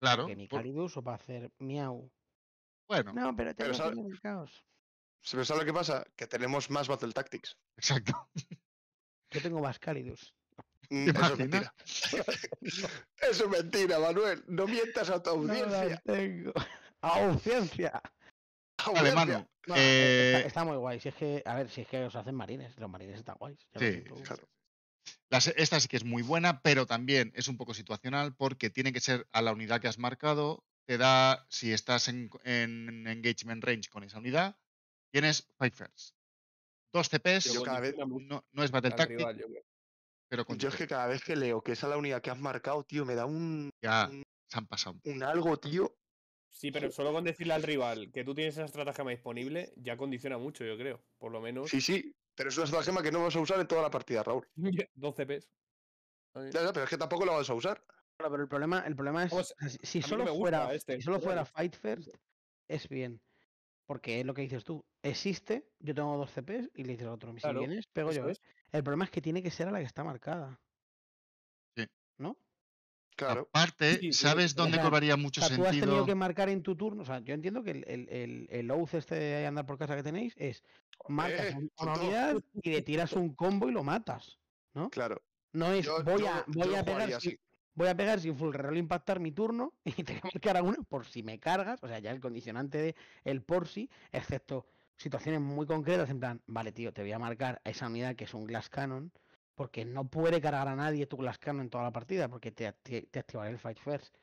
Claro. Que mi Calidus o va a hacer miau. Bueno. No, pero te caos. ¿sabes lo que pasa? Que tenemos más Battle Tactics. Exacto. Yo tengo más Calidus. Mm, eso es mentira. Eso es mentira, Manuel. No mientas a tu audiencia. ¡A audiencia! Vale, eh, eh, está, muy guay. Si es que, a ver, si es que os hacen marines, los marines están guays. Sí, esta sí que es muy buena, pero también es un poco situacional porque tiene que ser a la unidad que has marcado. Te da, si estás en, engagement range con esa unidad, tienes five first. Dos CPs, cada vez, no, es battle tactic, yo, pero es que cada vez que leo que es a la unidad que has marcado, tío, me da un. Ya, se han pasado. Un algo, tío. Sí, pero solo con decirle al rival que tú tienes esa estrategia disponible ya condiciona mucho, yo creo. Por lo menos. Sí, sí, pero es una estrategia que no vas a usar en toda la partida, Raúl. 12 CPs. Ya, pero es que tampoco la vas a usar. pero el problema, el problema es. si, este, solo fuera, solo fuera, Fight First, es bien. Porque es lo que dices tú. Existe, yo tengo dos CPs y le dices al otro, si vienes, pego yo. ¿eh?". El problema es que tiene que ser a la que está marcada. Sí. ¿No? Claro. Aparte, ¿sabes dónde cobraría mucho sentido? Tú has tenido que marcar en tu turno. O sea, yo entiendo que el, el, el, este de andar por casa que tenéis es marcas una unidad y le tiras un combo y lo matas. ¿No? Claro. No es voy, a, pegar. voy a pegar sin full reroll impactar mi turno y te voy a marcar a uno por si me cargas. O sea, ya el condicionante de el por si, excepto situaciones muy concretas, en plan, vale, tío, te voy a marcar a esa unidad que es un glass cannon porque no puede cargar a nadie tu Glascano en toda la partida, porque te, te, el Fight First.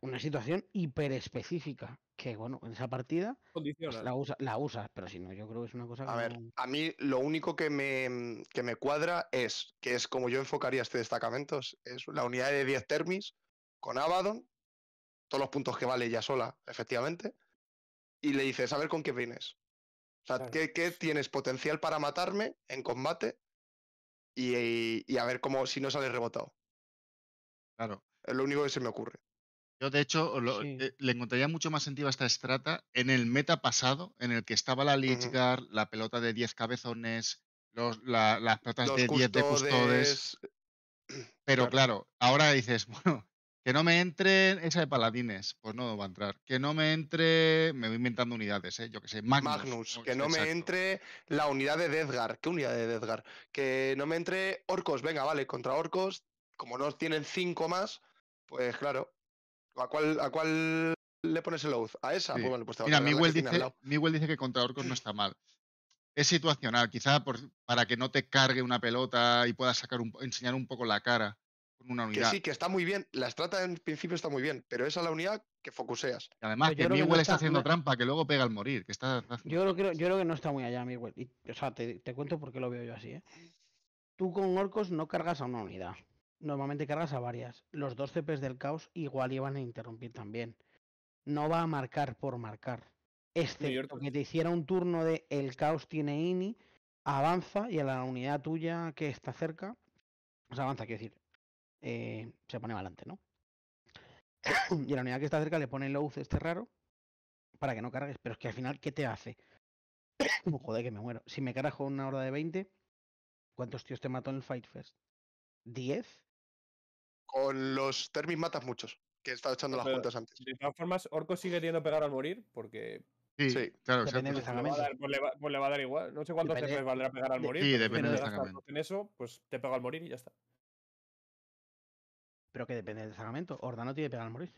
Una situación hiper específica que bueno, en esa partida pues la, usas, pero si no, yo creo que es una cosa... A ver, a mí lo único que me, me cuadra es, que es como yo enfocaría este destacamento, es la unidad de 10 termis con Abaddon, todos los puntos que vale ella sola, efectivamente, y le dices, a ver con qué vienes. O sea, ¿qué, tienes potencial para matarme en combate eh, y, a ver cómo si no sale rebotado. Claro. Es lo único que se me ocurre. Yo, de hecho, eh, le encontraría mucho más sentido a esta estrata en el meta pasado, en el que estaba la Lich la pelota de 10 cabezones, las pelotas de 10 de custodes. Pero claro. ahora dices, bueno, que no me entre esa de paladines, pues no va a entrar. Que no me entre, me voy inventando unidades, ¿eh? yo que sé, Magnus. que no me entre la unidad de Deathgar. ¿Qué unidad de Deathgar? Que no me entre orcos, venga, vale, contra orcos, como no tienen cinco más, pues claro. ¿A cuál, a cuál le pones el oath? ¿A esa? Pues Mira, Miguel dice, que contra orcos no está mal es situacional, quizá para que no te cargue una pelota y puedas sacar enseñar un poco la cara una unidad. Que sí, que está muy bien. La estrata en principio está muy bien, pero esa es la unidad que focuseas. además, que Miguel está, haciendo trampa, que luego pega al morir. está... Yo, creo, yo creo que no está muy allá, Miguel. te, te, cuento qué lo veo yo así. ¿eh? Tú con orcos no cargas a una unidad. Normalmente cargas a varias. Los dos CPs del caos igual iban a interrumpir también. No va a marcar por marcar. Este, que te hiciera un turno de el caos tiene INI, avanza y a la unidad tuya que está cerca, pues avanza, quiero decir, eh, se pone adelante, ¿no? y la unidad que está cerca le pone el load este raro para que no cargues, pero es que al final, ¿qué te hace? Joder, que me muero. Si me carajo una hora de 20, ¿cuántos tíos te mató en el Fight Fest? ¿10? Con los Termis matas muchos, que he estado echando las juntas antes. De todas formas, Orco sigue teniendo pegar al morir, porque Sí, claro. Depende pues, le pues pues le va, a dar igual. No sé cuántos te valdrá pegar al morir. Sí, depende de, de en eso, pues te pego al morir y ya está. Pero que depende del Horda no tiene que pegar al morir.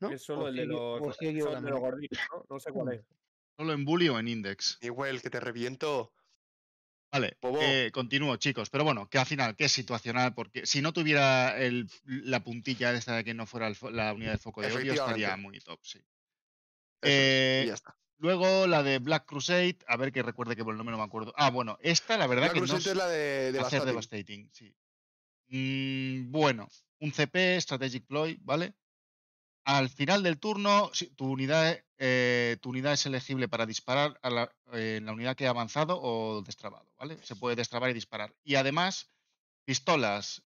¿No? Es solo el de los, ¿no? ¿no? sé cuál es. ¿Solo en bully o en index? Igual, que te reviento. Vale, eh, continúo, chicos. Pero bueno, que al final, que es situacional, porque si no tuviera el, la puntilla de esta de que no fuera la unidad de foco de odio, estaría muy top, sí. Eh, ya está. Luego la de Black Crusade, a ver que recuerde que por el nombre no me acuerdo. Ah, bueno, esta la verdad que no es, es la de, de devastating sí bueno, un CP, Strategic Ploy, ¿vale? Al final del turno, si, tu, unidad, eh, es elegible para disparar a la, eh, la unidad que ha avanzado o destrabado, ¿vale? Se puede destrabar y disparar. Y además, pistolas,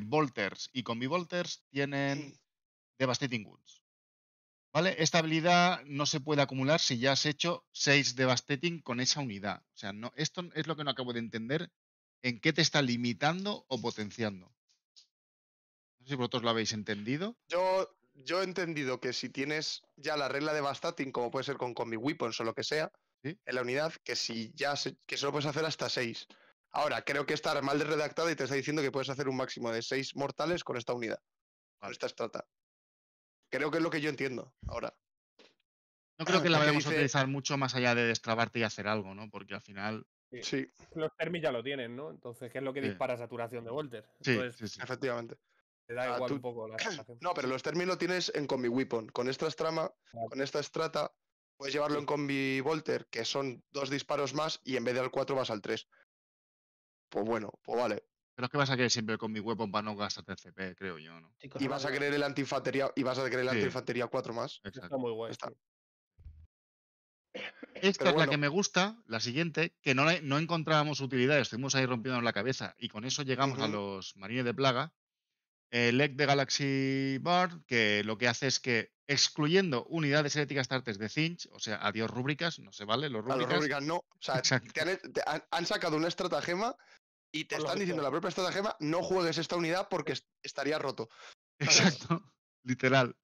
Volters eh, y Combi Volters tienen Devastating Wounds. ¿Vale? Esta habilidad no se puede acumular si ya has hecho 6 Devastating con esa unidad. O sea, no, esto es lo que no acabo de entender en qué te está limitando o potenciando. No sé si vosotros lo habéis entendido. Yo, he entendido que si tienes ya la regla de Bastatin, como puede ser con Combi Weapons o lo que sea, en la unidad, que si ya se, que solo puedes hacer hasta seis. Ahora, creo que está mal redactada y te está diciendo que puedes hacer un máximo de seis mortales con esta unidad. Con esta estrata. Creo que es lo que yo entiendo ahora. No creo ah, que la vayamos a utilizar mucho más allá de destrabarte y hacer algo, ¿no? Porque al final eh, sí. Los termi ya lo tienen, ¿no? Entonces, ¿qué es lo que dispara saturación de Volter? sí, efectivamente. Te da ah, igual un poco la No, pero los términos lo tienes en Combi Weapon. Con esta trama, con esta estrata, puedes llevarlo en Combi Volter, que son dos disparos más, y en vez de al 4 vas al 3. Pues bueno, pues vale. Pero es que vas a querer siempre con combi weapon para no gastar CP, creo yo, ¿no? y vas a querer el antiinfantería, y vas a querer el 4 más. Exacto. Está muy guay. Está, esta es la que me gusta, la siguiente, que no, no encontrábamos utilidad, estuvimos ahí rompiendo la cabeza y con eso llegamos a los marines de plaga. El Egg de Galaxy Bar, que lo que hace es que, excluyendo unidades éticas tartes de Cinch, o sea, adiós rúbricas, no se vale, los rúbricas. no, o sea, han, sacado un estratagema y te están diciendo la propia estratagema, no juegues esta unidad porque estaría roto. Exacto, literal.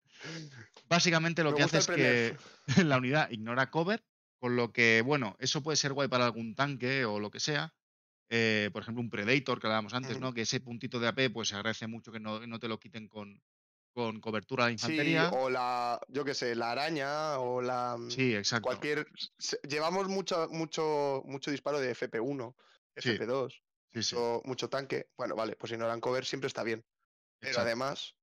Básicamente lo que hace es que la unidad ignora cover, con lo que, bueno, eso puede ser guay para algún tanque o lo que sea. Eh, por ejemplo, un Predator que hablábamos antes, ¿no? Que ese puntito de AP, pues se agradece mucho que no, te lo quiten con, con cobertura de infantería. o la, yo qué sé, la araña o la. Mm, sí, exacto. Cualquier. Llevamos mucho, mucho, mucho disparo de FP1, FP2, mucho, tanque. Bueno, vale, pues ignoran cover siempre está bien. Pero además,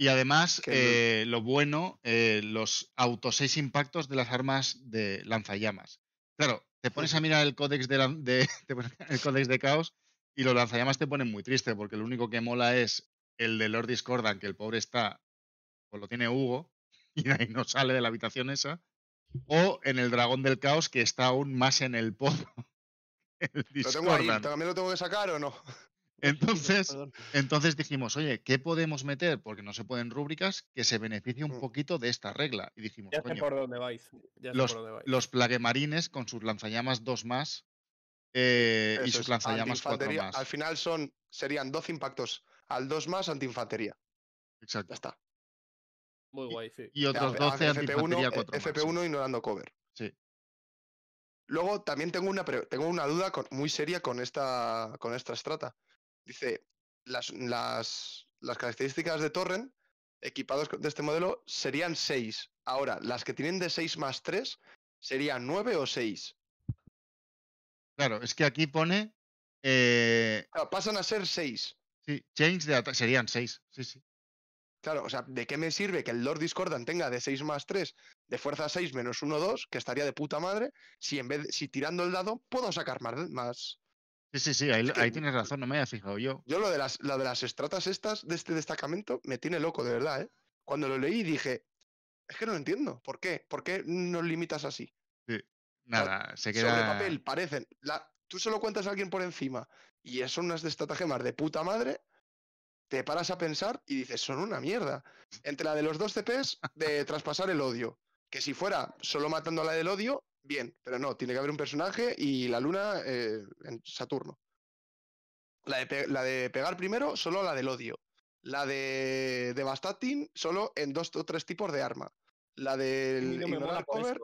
y además, eh, lo bueno, eh, los autoseis impactos de las armas de lanzallamas. Claro, te pones a mirar el códex de, el códex de caos y los lanzallamas te ponen muy triste porque lo único que mola es el de Lord Discordan, que el pobre está, pues lo tiene Hugo y ahí no sale de la habitación esa. O en el dragón del caos que está aún más en el pozo. El ¿Lo tengo ahí, ¿También lo tengo que sacar o no? Entonces, dijimos, oye, ¿qué podemos meter? Porque no se pueden rúbricas que se beneficie un mm. poquito de esta regla. Y dijimos, ya por dónde vais. Ya sé los, por dónde los plaguemarines con sus lanzallamas 2 más eh, y sus lanzallamas 4 más. Al final serían 12 impactos al 2 más antiinfantería. Exacto. Ya está. Muy guay, sí. Y, otros 12 anti antiinfantería 4 FP1 ignorando cover. Sí. Luego también tengo una, duda muy seria con esta, con esta estrata. Dice, las, características de Torrent equipados de este modelo serían 6. Ahora, las que tienen de 6 más 3 serían 9 o 6. Claro, es que aquí pone... Eh, claro, pasan a ser 6. Sí, change serían 6. Sí, sí. Claro, o sea, ¿de qué me sirve que el Lord Discordant tenga de 6 más 3, de fuerza 6 menos 1, 2, que estaría de puta madre, si en vez tirando el dado puedo sacar más, Sí, sí, sí, ahí, tienes razón, no me había fijado yo. Yo lo de las, de las estratas estas de este destacamento me tiene loco, de verdad, ¿eh? Cuando lo leí dije, es que no lo entiendo, ¿por qué? ¿Por qué nos limitas así? Sí, nada, se queda... Sobre papel, parecen... tú solo cuentas a alguien por encima y son unas estratagemas de puta madre, te paras a pensar y dices, son una mierda. Entre la de los dos CPs de traspasar el odio, que si fuera solo matando a la del odio, bien, pero no, tiene que haber un personaje y la luna eh, en Saturno. La de, pegar primero, solo la del odio. La de Devastating, solo en dos o tres tipos de arma. La del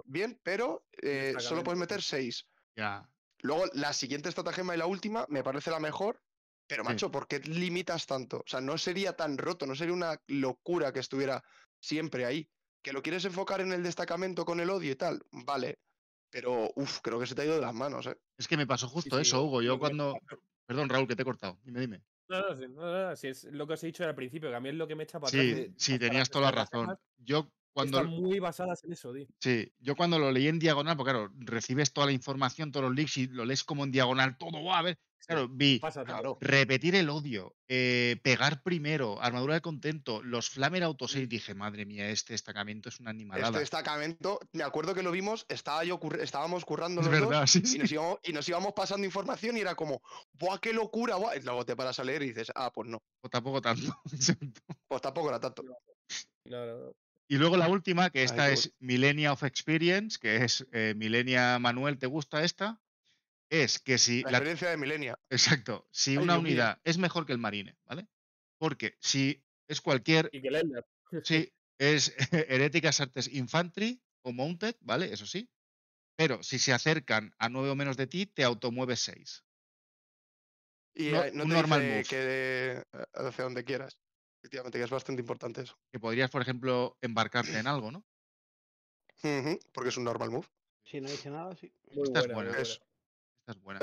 bien, pero eh, solo puedes meter seis. Ya. Luego, la siguiente estratagema y la última me parece la mejor, pero macho, ¿por qué limitas tanto? O sea, no sería tan roto, no sería una locura que estuviera siempre ahí. ¿Que lo quieres enfocar en el destacamento con el odio y tal? Vale, pero, uff, creo que se te ha ido de las manos, ¿eh? Es que me pasó justo eso, Hugo. Yo cuando. Perdón, Raúl, que te he cortado. Dime, dime. No, no, no, si es lo que os he dicho al principio, que a mí es lo que me echa para sí, atrás. Sí, tenías toda la razón. Yo cuando. muy basadas en eso, Di. Sí, yo cuando lo leí en diagonal, porque claro, recibes toda la información, todos los leaks y lo lees como en diagonal, todo, a ver. Claro, vi repetir el odio, eh, pegar primero, armadura de contento, los Flamer 6 mm. Dije, madre mía, este destacamento es un este animalada. Este destacamento, me acuerdo que lo vimos, estaba yo, estábamos currando los dos Y, nos íbamos, pasando información y era como, ¡buah, qué locura! Y luego te paras a leer y dices, ah, pues no. Pues tampoco tanto. pues tampoco era tanto. Y luego la última, que esta es Millenia of Experience, que es eh, Millenia Manuel, ¿te gusta esta? es que si... La, de Milenia. Exacto. Si una unidad es mejor que el Marine, ¿vale? Porque si es cualquier... Y que Sí, es Heréticas Artes Infantry o Mounted, ¿vale? Eso sí. Pero si se acercan a nueve o menos de ti, te automueves seis Y no, eh, normal que de, eh, hacia donde quieras. Efectivamente, que es bastante importante eso. Que podrías, por ejemplo, embarcarte en algo, ¿no? porque es un normal move. Si no dice nada, sí es buena.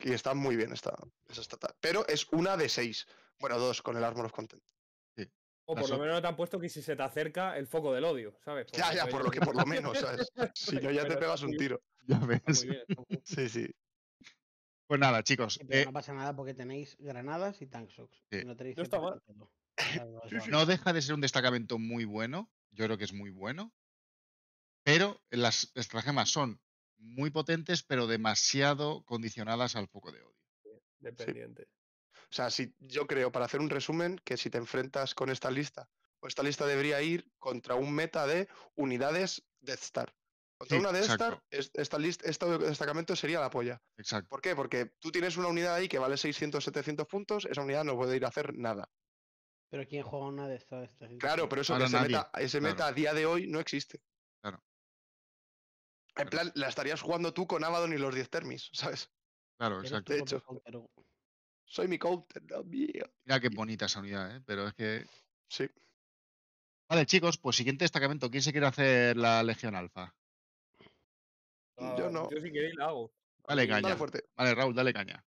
y está muy bien esta, Pero es una de seis. Bueno, dos con el Armor of Content. O por lo menos te han puesto que si se te acerca el foco del odio, ¿sabes? ya, ya, por lo que por lo menos, ¿sabes? si no, ya te pegas un tiro. sí, sí. Pues nada, chicos. Eh, no pasa nada porque tenéis granadas y tank no, deja de ser un destacamento muy bueno. Yo creo que es muy bueno. Pero las estratagemas son muy potentes, pero demasiado condicionadas al foco de odio. Eh, dependiente. O sea, si, yo creo, para hacer un resumen, que si te enfrentas con esta lista, o pues esta lista debería ir contra un meta de unidades Death Star. Contra una Death Star, esta lista, este destacamento sería la polla. Exacto. ¿Por qué? Porque tú tienes una unidad ahí que vale 600, 700 puntos, esa unidad no puede ir a hacer nada. Pero ¿quién juega una de estas? Claro, pero eso ese, meta a día de hoy no existe. En plan, la estarías jugando tú con Abaddon y los 10 termis, ¿sabes? Claro, exacto. De hecho, soy mi counter, no mío. Mira qué bonita esa unidad, ¿eh? Pero es que. Sí. Vale, chicos, pues siguiente destacamento. ¿Quién se quiere hacer la Legión Alfa? yo ah, no. Yo sí que la hago. Dale caña. fuerte. Vale, Raúl, dale caña.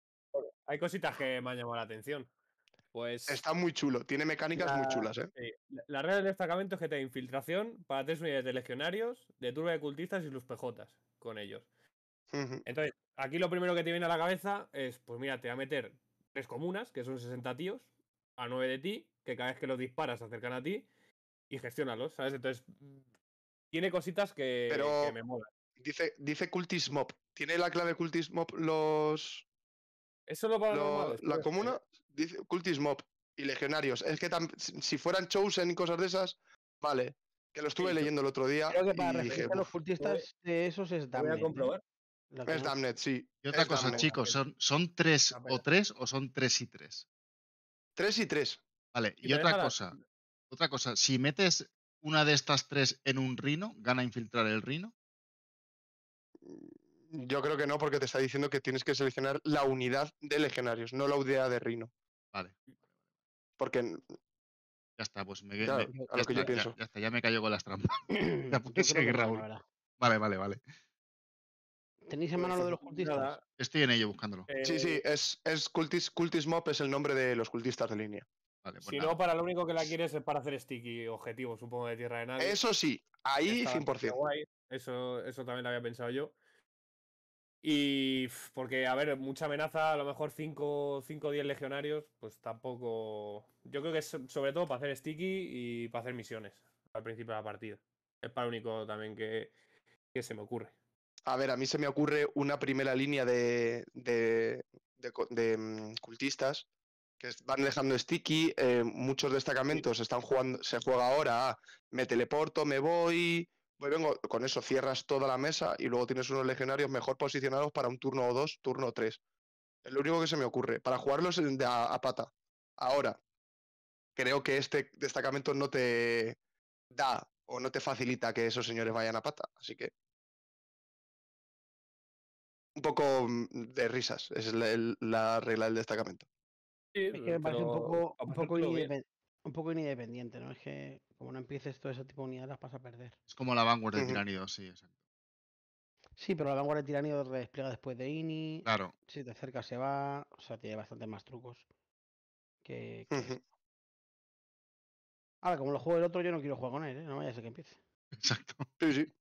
Hay cositas que me han llamado la atención. Pues. Está muy chulo, tiene mecánicas muy chulas, ¿eh? Sí. La regla del destacamento es que te da infiltración para tres unidades de legionarios, de turba de cultistas y los pejotas con ellos. Entonces, aquí lo primero que te viene a la cabeza es, pues mira, te va a meter tres comunas, que son 60 tíos, a nueve de ti, que cada vez que los disparas se acercan a ti y gestionalos, ¿sabes? Entonces, tiene cositas que, me molan. Dice, dice Cultismop. ¿Tiene la clave Cultismop los. eso lo para La comuna dice Cultismop y Legionarios. Es que si fueran Chosen y cosas de esas, vale. Que lo estuve leyendo el otro día. Creo que los cultistas eh, de esos es Damned. Voy a ¿eh? comprobar. Es Damned, sí. Y otra cosa, chicos, ¿son, ¿son tres o tres o son tres y tres? Tres y tres. Vale, y, otra cosa. Otra cosa, si metes una de estas tres en un rino, ¿gana infiltrar el rino? Yo creo que no, porque te está diciendo que tienes que seleccionar la unidad de legionarios, no la unidad de rino. Vale. Porque. Ya está, pues me, ya, ya Ya, me cayó con las trampas. seguir, Raúl. vale, vale, vale. ¿Tenéis en mano lo de los cultistas? Estoy en ello buscándolo. Eh, sí, sí, es, es cultis, es el nombre de los cultistas de línea. Vale, pues si no, para lo único que la quieres es para hacer sticky objetivo, supongo, de tierra de nadie. Eso sí, ahí 100%. Eso, eso también lo había pensado yo. Y porque, a ver, mucha amenaza, a lo mejor 5 o 10 legionarios, pues tampoco. Yo creo que es sobre todo para hacer sticky y para hacer misiones al principio de la partida. Es para lo único también que, que se me ocurre. A ver, a mí se me ocurre una primera línea de, de, de, mm, cultistas que van dejando sticky. Eh, muchos destacamentos están jugando, se juega ahora ah, me teleporto, me voy, pues vengo, con eso cierras toda la mesa y luego tienes unos legionarios mejor posicionados para un turno o dos, turno o tres. Es lo único que se me ocurre, para jugarlos a, a pata. Ahora, creo que este destacamento no te da o no te facilita que esos señores vayan a pata, así que un poco mm, de risas. es la, regla del destacamento. Sí, es me parece un poco un poco independiente, ¿no? Es que como no empieces todo ese tipo de unidades las vas a perder. Es como la Vanguard de Tiranido, sí, exacto. Sí, pero la Vanguard de Tiranido despliega después de Ini. Claro. Si te cerca se va. O sea, tiene bastantes más trucos que. Ahora, como lo juego el otro, yo no quiero jugar con él, ¿eh? No vaya a ser que empiece. Exacto. Sí, sí.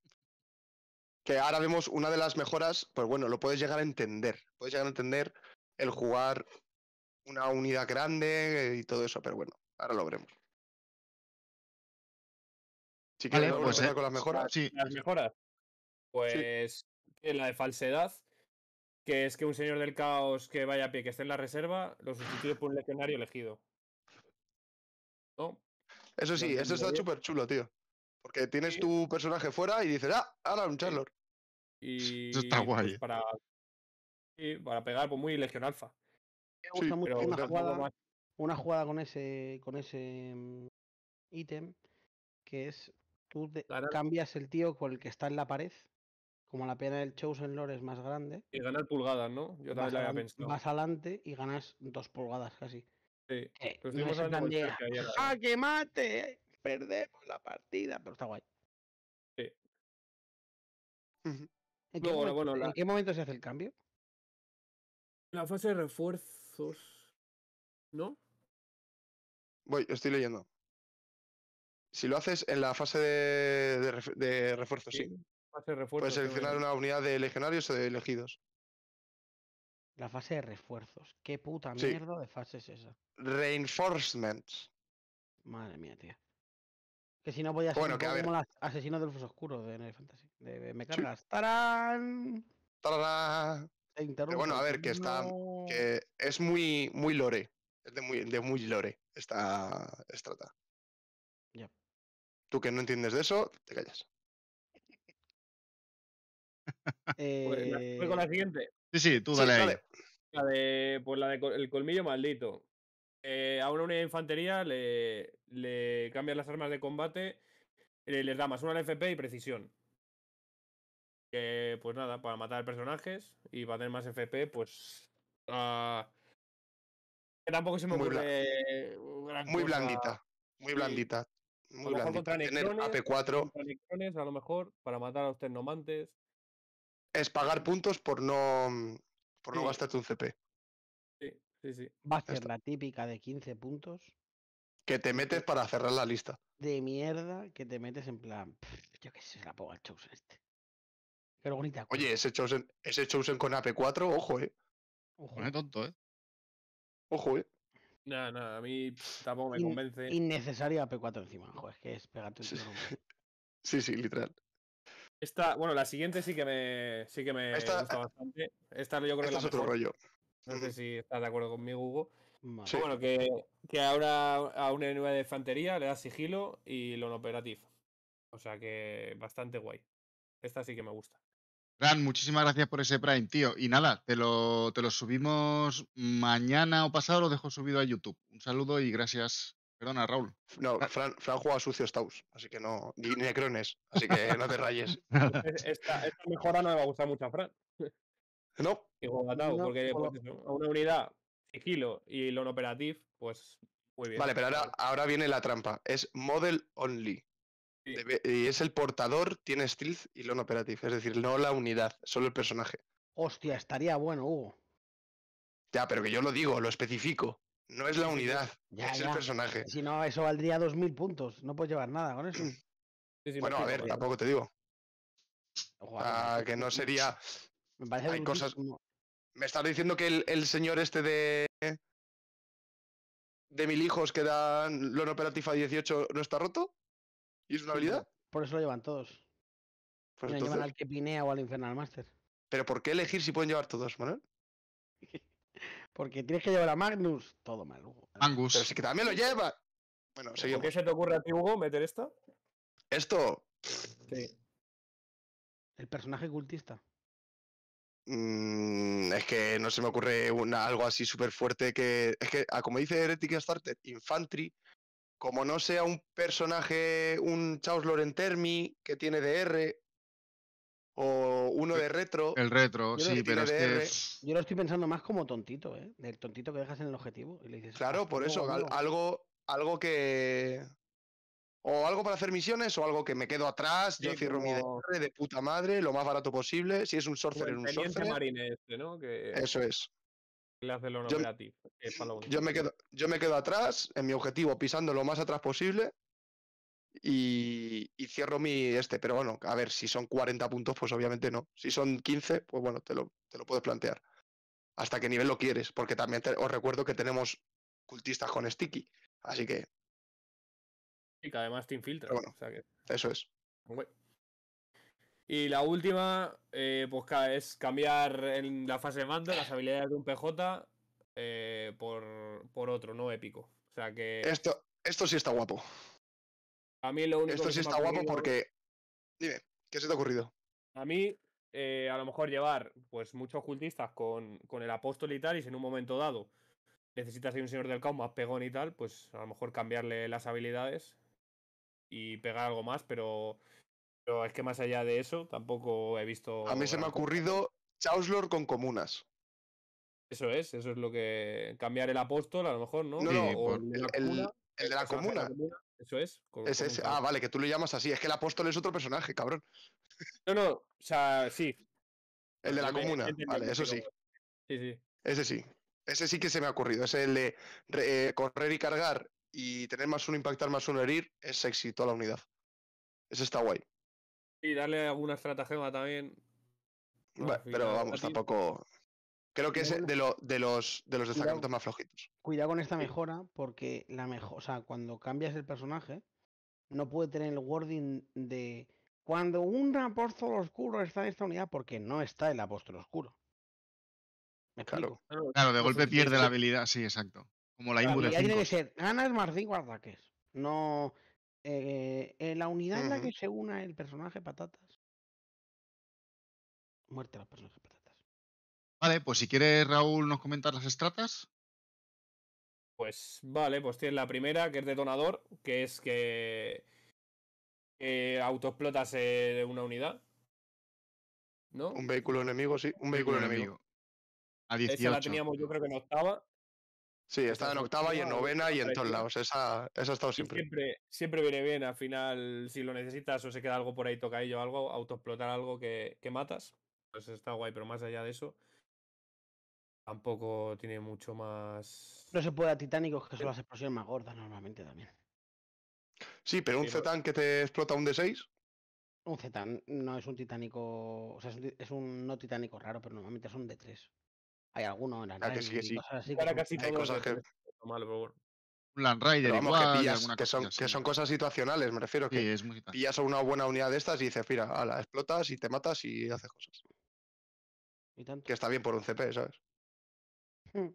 Que ahora vemos una de las mejoras, pues bueno, lo puedes llegar a entender. Puedes llegar a entender el jugar una unidad grande y todo eso, pero bueno, Ahora lo veremos. Si quieres, pues, eh, con las mejoras. Sí. Las mejoras. Pues En la de falsedad, que es que un señor del caos que vaya a pie, que esté en la reserva, lo sustituye por un legionario elegido. ¿No? Eso sí, eso está súper chulo, tío. Porque tienes tu personaje fuera y dices, ah, ahora un Charlor. Y eso está guay. Pues eh. para, sí, para pegar, pues muy Legion Alfa. Me gusta mucho una jugada con ese con ese mm, ítem que es tú cambias el tío con el que está en la pared como la pena del Chosen Lore es más grande y ganas pulgadas no yo también la había pensado vas adelante y ganas dos pulgadas casi sí eh, no es que ¡Ah, que mate eh, perdemos la partida pero está guay sí ¿En qué, momento, ¿En qué momento se hace el cambio? En La fase de refuerzos, ¿no? Voy, estoy leyendo. Si lo haces en la fase de, refuerzos, sí. Fase Puedes seleccionar una unidad de legionarios o de elegidos. La fase de refuerzos. Qué puta mierda de fase es esa. Reinforcements. Madre mía, tío. Que si no voy a ser bueno, como los asesinos del fuso oscuro de Final Fantasy. De, me cargas. ¡Tarán! ¡Tarán! bueno, a ver, que está. Que es muy, muy lore. Es de muy, de muy lore esta estrata. Ya. Tú que no entiendes de eso, te callas. Eh... con la eh, siguiente. Sí, sí, tú dale. La de, pues la de colmillo maldito. Eh, a una unidad de infantería le, le cambias las armas de combate, le, eh, les da más una al FP y precisión. Que, pues nada, para matar personajes y para tener más FP, pues ah, que tampoco se me muy ocurre. muy blandita, muy blandita. Muy blandita. Tener AP4. a lo mejor, para matar a los tecnomantes. Es pagar puntos por no, por no gastarte un CP. Sí, sí, sí. Va a ser la típica de 15 puntos. Que te metes para cerrar la lista. De mierda que te metes en plan. yo qué sé, la pongo al Chosen este. Qué bonita. Oye, ese Chosen, ese Chosen con AP4, ojo, eh. Ojo. es tonto, eh. Ojo, eh. Nada, nada, a mí tampoco me convence. Innecesaria P4 encima, joder, es que es pegate sí. sí, sí, literal. Esta, bueno, la siguiente sí que me, sí que me gusta bastante. Esta yo creo que es la otro mejor. rollo. No sé si estás de acuerdo conmigo, Hugo. Sí. Bueno, que, que, ahora a una nueva de infantería le da sigilo y lo en operativo. O sea que bastante guay. Esta sí que me gusta. Fran, muchísimas gracias por ese Prime, tío. Y nada, te lo, te lo subimos mañana o pasado, lo dejo subido a YouTube. Un saludo y gracias. Perdona, Raúl. No, ah. Fran, Fran juega sucio Staus, así que no. Ni necrones, así que no te rayes. esta, mejora no me va a gustar mucho a Fran. No. Y juega porque pues, una unidad, sigilo y lo operativo, pues muy bien. Vale, pero ahora viene la trampa. Es model only y es el portador, tiene stealth y lone operative, es decir, no la unidad, solo el personaje. Hostia, estaría bueno, Hugo. Ya, pero que yo lo digo, lo especifico. No es la unidad, es el personaje. Si no, eso valdría 2.000 puntos. No puedes llevar nada con eso. bueno, a ver, tampoco te digo. Ah, que no sería. Me parece Hay cosas. Me estás diciendo que el, señor este de. de mil hijos que dan Lone a 18 no está roto? ¿Y es una habilidad? Por eso lo llevan todos. Pues Llevan al que pinea o al Infernal Master. ¿Pero por qué elegir si pueden llevar todos, Manuel? Porque tienes que llevar a Magnus. Todo mal, Hugo. Angus. Pero sí que también lo lleva. Bueno, seguimos. ¿Por qué se te ocurre a ti, Hugo, meter esto? ¿Esto? El personaje cultista. Mm, es que no se me ocurre una, algo así súper fuerte que. Es que, ah, como dice Heretic Starter, Infantry como no sea un personaje, un Chaos Lorentermi que tiene DR, o uno de retro. El retro, sí, pero es Yo lo estoy pensando más como tontito, ¿eh? Del tontito que dejas en el objetivo. Y le dices, claro, por eso, algo, algo, que. O algo para hacer misiones, o algo que me quedo atrás, yo cierro mi DR de puta madre, lo más barato posible. Si es un sorcerer, un sorcerer. Marine este, ¿no? Que... Eso es. Yo, me quedo, yo me quedo atrás, en mi objetivo, pisando lo más atrás posible y, cierro mi este. Pero bueno, a ver, si son 40 puntos, pues obviamente no. Si son 15, pues bueno, te lo, puedes plantear. Hasta qué nivel lo quieres, porque también os recuerdo que tenemos cultistas con sticky. Así que. Y que además te infiltra. Bueno, o sea que... Eso es. Y la última, eh, pues es cambiar en la fase de mando las habilidades de un PJ eh, por, por, otro, no épico. O sea que. Esto, esto sí está guapo. A mí lo único Esto sí está guapo porque. Dime, ¿qué se te ha ocurrido? A mí, eh, a lo mejor llevar pues muchos cultistas con, con el apóstol y tal, y si en un momento dado necesitas ir un señor del caos más pegón y tal, pues a lo mejor cambiarle las habilidades y pegar algo más, pero pero es que más allá de eso, tampoco he visto. A mí se me ha ocurrido Chauslor con comunas. Eso es, eso es lo que. Cambiar el apóstol, a lo mejor, ¿no? No, el, de la comuna. Eso es. ah, vale, que tú lo llamas así. Es que el apóstol es otro personaje, cabrón. No, no, o sea, sí. El de la comuna, vale, eso sí. Sí, sí. Ese sí. Ese sí que se me ha ocurrido. Ese el de eh, correr y cargar y tener más uno, impactar más uno, herir. Es sexy, toda la unidad. Ese está guay. Y darle alguna estratagema también. pero vamos, tampoco. Creo que es de, lo, de los de los destacamentos más flojitos. Cuidado con esta mejora, porque la o sea, cuando cambias el personaje, no puede tener el wording de cuando un apóstol oscuro está en esta unidad, porque no está el apóstol oscuro. ¿Me claro. claro, de golpe pierde la habilidad, sí, exacto. Como la inmune. tiene que ser ganas más 5 ataques. No, eh, eh, la unidad en la que se una el personaje Patatas. Muerte a los personajes Patatas. Vale, pues si quieres, Raúl, nos comentas las estratas. Pues vale, pues tienes la primera, que es detonador, que es que eh, autoexplotas eh, una unidad. ¿No? Un vehículo enemigo, sí, un vehículo, enemigo. A 18. Esa la teníamos yo creo que en octava. Sí, está, en octava y en novena y en todos lados. Esa, esa ha estado siempre. siempre. siempre. viene bien, al final, si lo necesitas o se queda algo por ahí tocadillo o algo, autoexplotar algo que, que matas. Pues está guay, pero más allá de eso, tampoco tiene mucho más. No se puede a titánicos, que son las explosiones más gordas normalmente también. Sí, pero un Zetan que te explota un D6. Un Zetan no es un titánico. O sea, es un, no titánico raro, pero normalmente es un D3. Hay algunos en Land Rider. Sí, sí. que casi hay cosas que. Mal, Un Land Rider, vamos, igual, que, pillas, que, son, que son cosas situacionales, me refiero. Que es muy pillas una buena unidad de estas y dices, mira, ala, explotas y te matas y haces cosas. ¿Y tanto? Que está bien por un CP, ¿sabes? Hmm.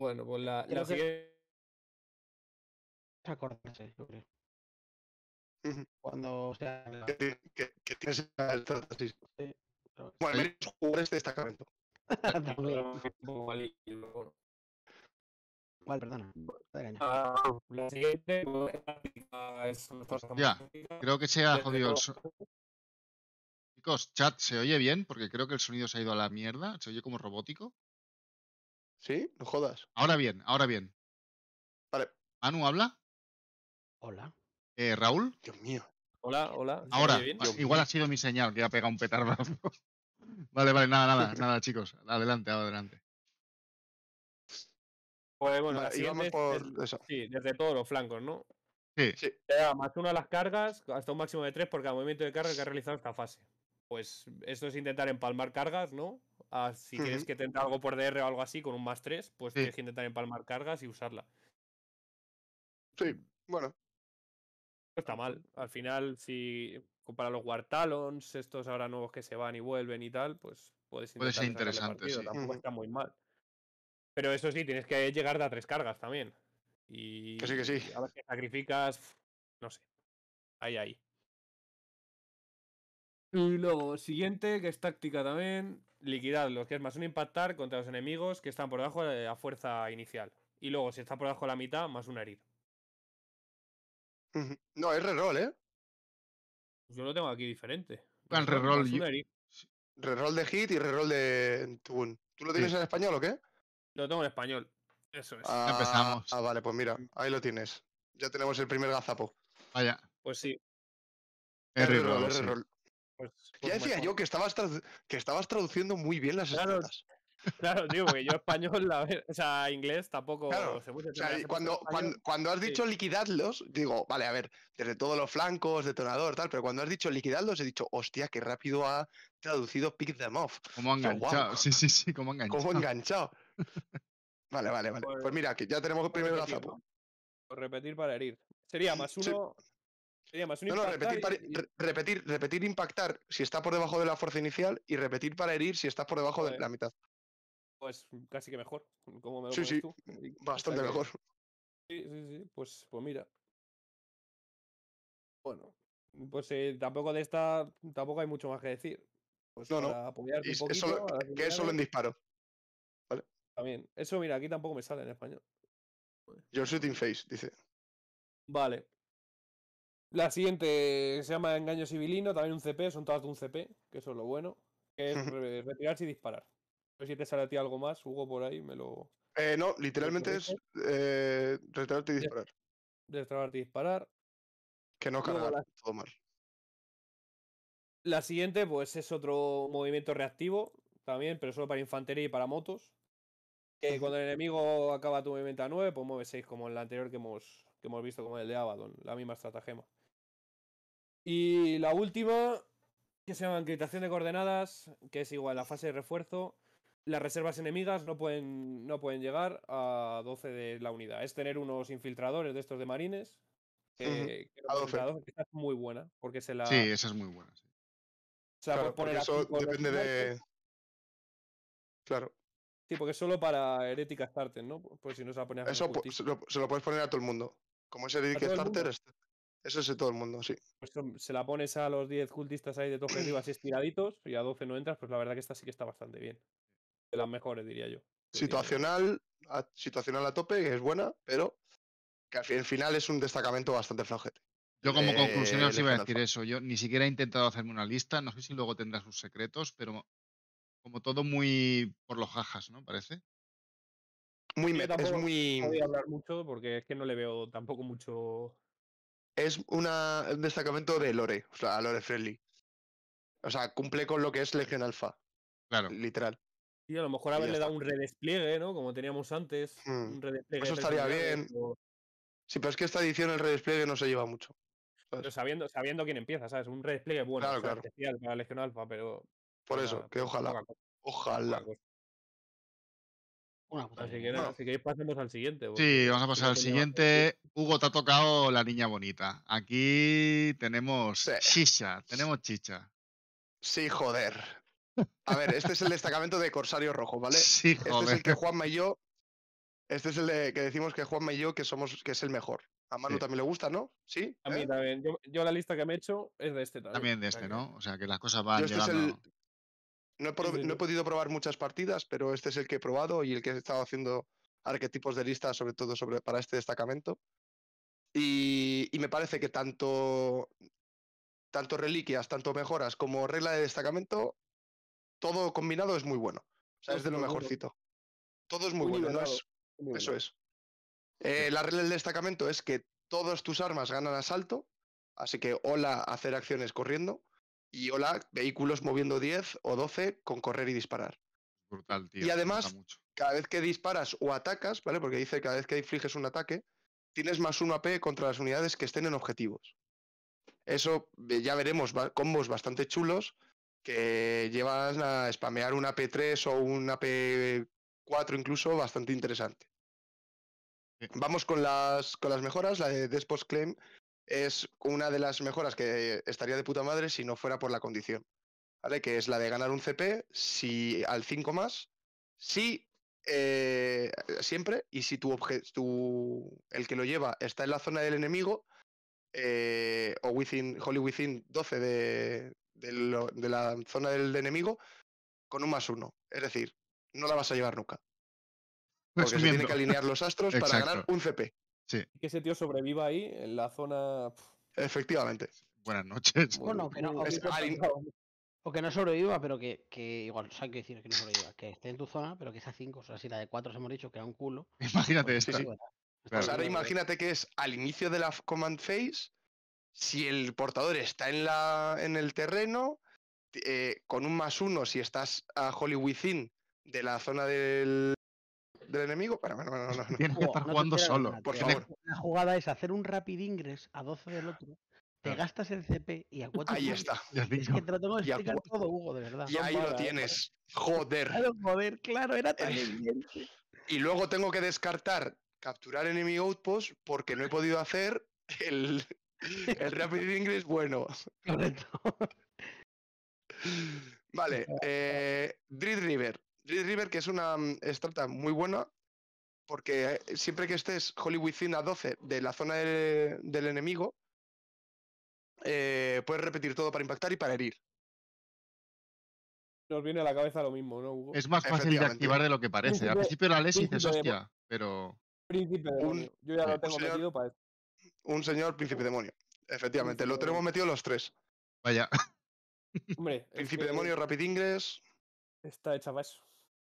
Bueno, pues la, la siguiente. Acordarse, yo creo. Cuando o sea. Que, tienes el sí. Bueno, menos jugadores de destacamento. ¿Cuál, perdona? Ah, ya, creo que se ha jodido Chicos, chat, ¿se oye bien? Porque creo que el sonido se ha ido a la mierda. ¿Se oye como robótico? ¿Sí? No jodas. Ahora bien, ahora bien. Vale. ¿Anu habla? Hola. Eh, ¿Raúl? Dios mío. Hola, hola. Ahora, igual ha sido mi señal que ha pegado un petardazo. Vale, vale, nada, nada, nada, chicos. Adelante, adelante. Pues bueno, vamos por eso. Sí, desde todos los flancos, ¿no? Sí. sí. Más una a las cargas, hasta un máximo de tres porque al movimiento de carga que ha realizado esta fase. Pues esto es intentar empalmar cargas, ¿no? si quieres que te algo por DR o algo así con un más tres, pues tienes que intentar empalmar cargas y usarla. Sí, bueno. No está mal. Al final, si para los War estos ahora nuevos que se van y vuelven y tal, pues Puede ser interesante, sí. Tampoco está muy mal. Pero eso sí, tienes que llegar de a tres cargas también. Y que sí, que sí. A ver si sacrificas, no sé. Ahí, ahí. Y luego, siguiente, que es táctica también, los que es más un impactar contra los enemigos que están por debajo a fuerza inicial. Y luego, si está por debajo la mitad, más una herida. No, es reroll, ¿eh? Pues yo lo tengo aquí diferente. Ah, re reroll. de hit y reroll de tune. ¿Tú lo tienes en español o qué? Lo tengo en español. Eso es. Ah, Empezamos. Ah, vale, pues mira, ahí lo tienes. Ya tenemos el primer gazapo. Vaya. Pues sí. R-roll, pues, pues ya decía yo que estabas, que estabas traduciendo muy bien las claro, Claro, tío, porque yo español, la o sea, inglés tampoco se puede cuando, has dicho liquidadlos, digo, vale, a ver, desde todos los flancos, detonador, tal, pero cuando has dicho liquidadlos, he dicho, hostia, qué rápido ha traducido pick them off. Como enganchado, sí, sí, sí, como enganchado. Como enganchado. vale, vale, vale. pues, pues mira, que ya tenemos el primer brazo. repetir para herir. Sería más uno. Sería más uno. no, no, repetir, para, repetir, repetir impactar si está por debajo de la fuerza inicial y repetir para herir si estás por debajo de la mitad pues casi que mejor. Como me sí, sí, bastante mejor. Sí, sí, sí, pues, pues mira. Bueno, pues eh, tampoco de esta, tampoco hay mucho más que decir. Pues no, no. que, es solo en disparo. ¿Vale? También. Eso, mira, aquí tampoco me sale en español. Your shooting face, dice. Vale. La siguiente se llama Engaño Civilino, también un CP, son todas de un CP, que eso es lo bueno. Que es retirarse y disparar si te sale a ti algo más, Hugo, por ahí, me lo. Eh, no, literalmente es eh, y disparar. Retrabarte y disparar. Que no cargar, la... todo La siguiente, pues es otro movimiento reactivo, también, pero solo para infantería y para motos. Que cuando el enemigo acaba tu movimiento a 9, pues mueve 6, como en la anterior que hemos, que hemos visto, como el de Abaddon, la misma estratagema. Y la última, que se llama encriptación de coordenadas, que es igual la fase de refuerzo. Las reservas enemigas no pueden, no pueden llegar a 12 de la unidad. Es tener unos infiltradores de estos de marines. Que, a es muy buena. Porque se la... Sí, esa es muy buena. Sí. O sea, claro, eso depende de. Claro. Sí, porque es solo para herética Starter, ¿no? Pues si no se la ponías. Eso se lo, se lo, puedes poner a todo el mundo. Como es Heretica Starter, eso es de todo el mundo, sí. Pues se la pones a los 10 cultistas ahí de toque arriba, así estiraditos, y a 12 no entras, pues la verdad que esta sí que está bastante bien de las mejores, diría yo. Situacional, a, situacional a tope, que es buena, pero que al final es un destacamento bastante flojete. Yo como eh, conclusión os iba a decir eso. Yo ni siquiera he intentado hacerme una lista. No sé si luego tendrá sus secretos, pero como todo muy por los jajas, ¿no? Parece. Muy meta, es muy... No voy a hablar mucho porque es que no le veo tampoco mucho... Es una, un destacamento de Lore, o sea, Lore Friendly. O sea, cumple con lo que es Legion Alpha. Claro. Literal. Y a lo mejor haberle dado un redespliegue, ¿no? Como teníamos antes. Hmm. Un redespliegue Eso estaría bien. Sí, pero es que esta edición el redespliegue no se lleva mucho. Pero sabiendo, sabiendo quién empieza, ¿sabes? Un redespliegue bueno, claro, especial para Legión Alfa, pero. Por eso, que ojalá. Ojalá. Una puta así, que, pasemos al siguiente. Sí, vamos a pasar al siguiente. Hugo te ha tocado la niña bonita. Aquí tenemos chicha, tenemos chicha. Sí, joder. A ver, este es el destacamento de Corsario Rojo, ¿vale? Sí, Este es el que Juanma y yo. Este es el que decimos que Juanma y yo que somos, que es el mejor. A Manu también le gusta, ¿no? Sí. A mí ¿Eh? también. Yo, la lista que me he hecho es de este también. También de este, ¿no? O sea que las cosas van este No, he podido probar muchas partidas, pero este es el que he probado y el que he estado haciendo arquetipos de lista, sobre todo para este destacamento. Y, y, me parece que tanto, tanto reliquias, tanto mejoras como regla de destacamento todo combinado es muy bueno. O es de lo mejorcito. Todo es muy, bueno, Eso es. Eh, la regla del destacamento es que todas tus armas ganan asalto, así que hola hacer acciones corriendo y hola vehículos moviendo 10 o 12 con correr y disparar. Y además, cada vez que disparas o atacas, ¿vale? Porque dice que cada vez que infliges un ataque, tienes más 1 AP contra las unidades que estén en objetivos. Eso eh, ya veremos, combos bastante chulos que llevan a spamear una P3 o una P4 incluso bastante interesante. Vamos con las, las mejoras. La de Despost Claim es una de las mejoras que estaría de puta madre si no fuera por la condición. ¿Vale? Que es la de ganar un CP si al 5 más, si eh, siempre, y si tu, el que lo lleva está en la zona del enemigo, eh, o within, Holy Within 12 de, de, la zona del enemigo con un más uno. Es decir, no la vas a llevar nunca. Porque se que alinear los astros para ganar un CP. Sí. Que ese tío sobreviva ahí en la zona. Efectivamente. Buenas noches. que no, o que no sobreviva, pero que, que igual, no sea, que decir que no sobreviva, que esté en tu zona, pero que sea 5, o sea, si la de 4 hemos dicho que a un culo. Imagínate esto. imagínate que es al inicio de la command phase si el portador está en, la, en el terreno, eh, con un más uno, si estás a Hollywood de la zona del, del enemigo. Para, no, no, no, Tienes que estar jugando solo, por favor. La jugada es hacer un rapid ingress a 12 del otro. Te gastas el CP y a 4 Ahí está. Es que te lo tengo explicar todo, Hugo, de verdad. Y ahí lo ¿eh? tienes. Joder. joder, claro, era tan Y luego tengo que descartar capturar enemigo outpost porque no he podido hacer el, El rapid inglés bueno. Vale, eh, Dread River. Dread River, que es una mm, startup muy buena, porque eh, siempre que estés Hollywood Within a 12 de la zona del, enemigo, eh, puedes repetir todo para impactar y para herir. Nos viene a la cabeza lo mismo, ¿no, Es más fácil de activar de lo que parece. Al principio la y hostia, pero. yo ya lo tengo metido para esto. Un señor príncipe demonio. Efectivamente, lo tenemos metido los tres. Vaya. Hombre, príncipe demonio, Rapid Ingress. Está hecha para eso.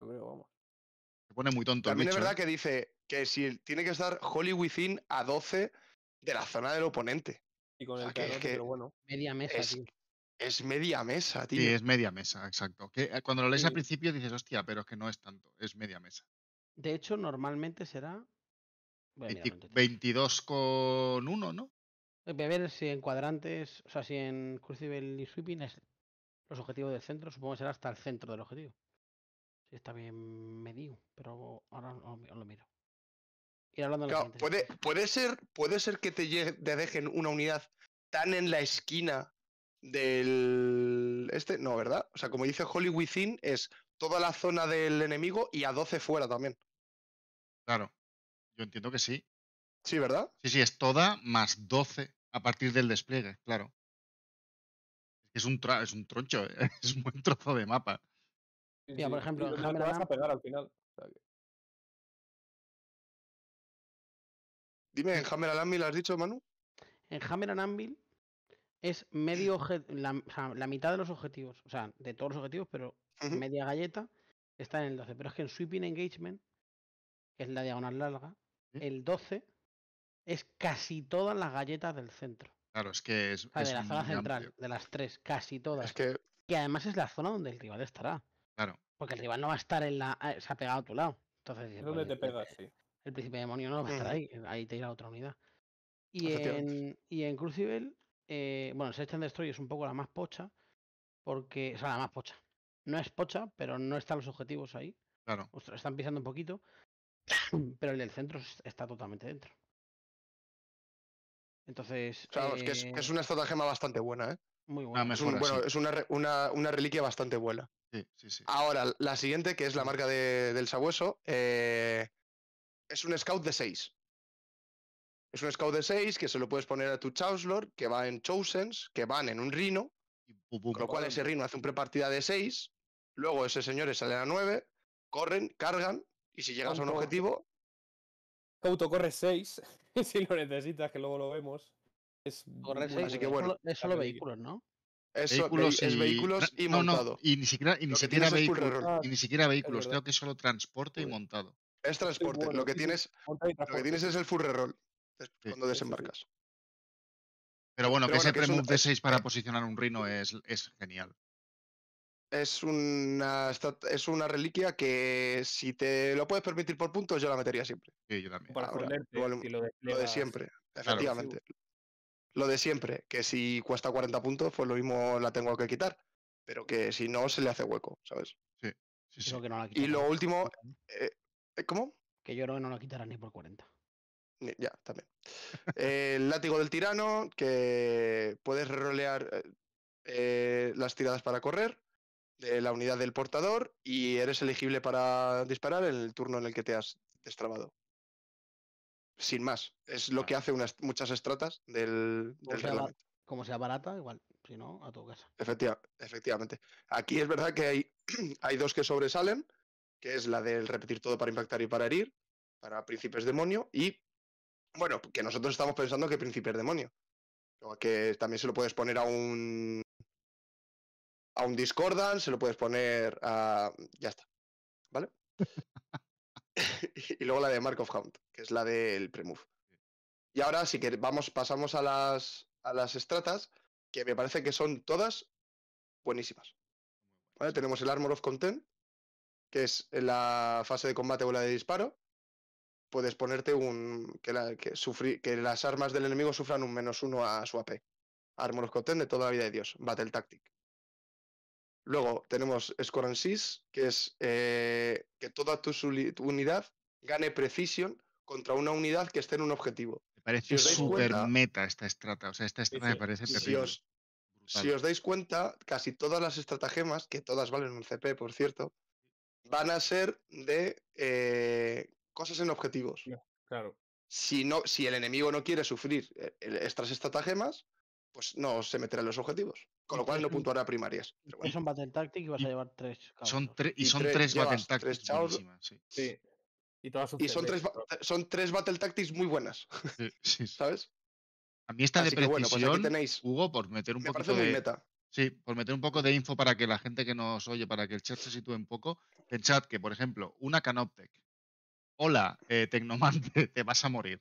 Se pone muy tonto. También es verdad ¿eh? que dice que si tiene que estar Holy Within a 12 de la zona del oponente. Y con el que, bueno. Media mesa, es, tío. Es media mesa, tío. Sí, es media mesa, exacto. Que eh, cuando lo lees al principio dices, hostia, pero es que no es tanto, es media mesa. De hecho, normalmente será 22 con 1, ¿no? Eh, a ver si en cuadrantes, o sea, si en Crucible y Sweeping es los objetivos del centro, supongo que será hasta el centro del objetivo. Si está bien medido, pero ahora lo miro. claro, puede, puede, ser, puede ser que te, te, dejen una unidad tan en la esquina del. Este, no, ¿verdad? O sea, como dice Holy Within, es toda la zona del enemigo y a 12 fuera también. Claro. Yo entiendo que sí. Sí, ¿verdad? Sí, sí, es toda más 12 a partir del despliegue, claro. Es un, tra es un troncho, es un buen trozo de mapa. Mira, por ejemplo, en te vas a pegar al final. Dime, ¿en Hammer and Anvil has dicho, Manu? En Hammer and Anvil es medio la, la mitad de los objetivos, o sea, de todos los objetivos, pero media galleta está en el 12. Pero es que en Sweeping Engagement, que es la diagonal larga, el 12 es casi todas las galletas del centro. Claro, es que es. de la zona central, de las tres, casi todas. Es que... además es la zona donde el rival estará. Claro. Porque el rival no va a estar en la. Eh, se ha pegado a tu lado. Entonces, ¿Dónde te este pegas? Sí. El príncipe demonio no va a estar ahí. Ahí te irá otra unidad. Y en, y en Crucible, eh, bueno, Search and Destroy es un poco la más pocha. Porque. O sea, la más pocha. No es pocha, pero no están los objetivos ahí. Claro. Ostras, están pisando un poquito. pero el del centro está totalmente dentro. Entonces. Eh, es, una estratagema bastante buena, ¿eh? Muy ah, buena. es, una, una, una, reliquia bastante buena. Ahora, la siguiente, que es la marca del sabueso, eh, es un scout de 6. Es un scout de 6 que se lo puedes poner a tu Chancellor, que va en Chosens, que van en un rino. con lo cual, ese rino hace un prepartida de 6. Luego ese señor sale a 9. Corren, cargan, y si llegas a un objetivo. auto corre 6, si lo necesitas, que luego lo vemos. Es así que bueno. Es solo vehículos, ¿no? Es vehículos, y... vehículos y montado. y ni siquiera, y ni vehículos, y ni siquiera vehículos, creo que es solo transporte y montado. Es transporte, lo, que tienes, lo que tienes es el furrerol cuando desembarcas. Pero bueno, que ese premove de 6 para posicionar un rino es, es genial es una, es una reliquia que si te lo puedes permitir por puntos, yo la metería siempre. Sí, yo también. Para lo, de siempre, efectivamente. Lo de siempre, que si cuesta 40 puntos, pues lo mismo la tengo que quitar. Pero que si no, se le hace hueco, ¿sabes? Sí. y lo último. Eh, eh, ¿Cómo? Que yo no la quitarán ni por 40. Ya, también. Eh, el látigo del tirano, que puedes rolear las tiradas para correr de la unidad del portador y eres elegible para disparar en el turno en el que te has destrabado. Sin más. Es lo que hace unas, muchas estratas del, del como sea barata, igual. Si no, a tu casa. efectivamente. Aquí es verdad que hay, hay dos que sobresalen, que es la del repetir todo para impactar y para herir, para príncipes demonio, y bueno, que nosotros estamos pensando que príncipe demonio. O que también se lo puedes poner a un a un discordan, se lo puedes poner a... Ya está. ¿Vale? y luego la de Mark of Hound, que es la del premove. Y ahora sí que vamos, pasamos a las, a las estratas, que me parece que son todas buenísimas. ¿Vale? Tenemos el Armor of Content, que es la fase de combate o la de disparo. Puedes ponerte un. que, que, que las armas del enemigo sufran un menos uno a su AP. Armor of Content de toda la vida de Dios. Battle Tactic. Luego tenemos Score and que es eh, que toda tu, unidad gane precision contra una unidad que esté en un objetivo. Me parece súper meta esta estrata. O sea, me parece Si os, dais cuenta, casi todas las estratagemas, que todas valen un CP, por cierto, van a ser de eh, cosas en objetivos. Claro. Si, no, si el enemigo no quiere sufrir eh, estas estratagemas, pues no se meterá en los objetivos. Con lo cual no puntuará primarias. Son Battle Tactics y vas a llevar tres. Son y son tres, Battle Tactics. Y, todas son tres, son tres Battle Tactics muy buenas. ¿Sabes? A mí esta de precisión, bueno, pues tenéis. Hugo, por meter un de... Sí, por meter un poco de info para que la gente que nos oye, para que el chat se sitúe un poco. Pensad que, por ejemplo, una Canoptec. Hola, eh, Tecnomante, te vas a morir.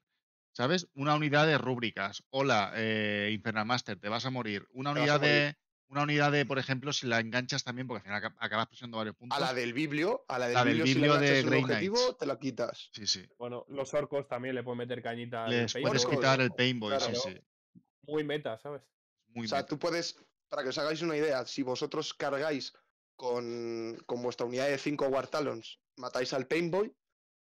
¿sabes? Una unidad de rúbricas. Hola, eh, Infernal Master, te vas a morir. Una unidad de. Una unidad de, por ejemplo, si la enganchas también, porque al final acabas presionando varios puntos. A la del biblio, a la del, biblio, si le objetivo, te la quitas. Sí, sí. Bueno, los orcos también le pueden meter cañita. Les puedes quitar el paintball, sí, sí. Muy meta, ¿sabes? Muy o sea, tú puedes, para que os hagáis una idea, si vosotros cargáis con, con vuestra unidad de cinco War Talons, matáis al paintball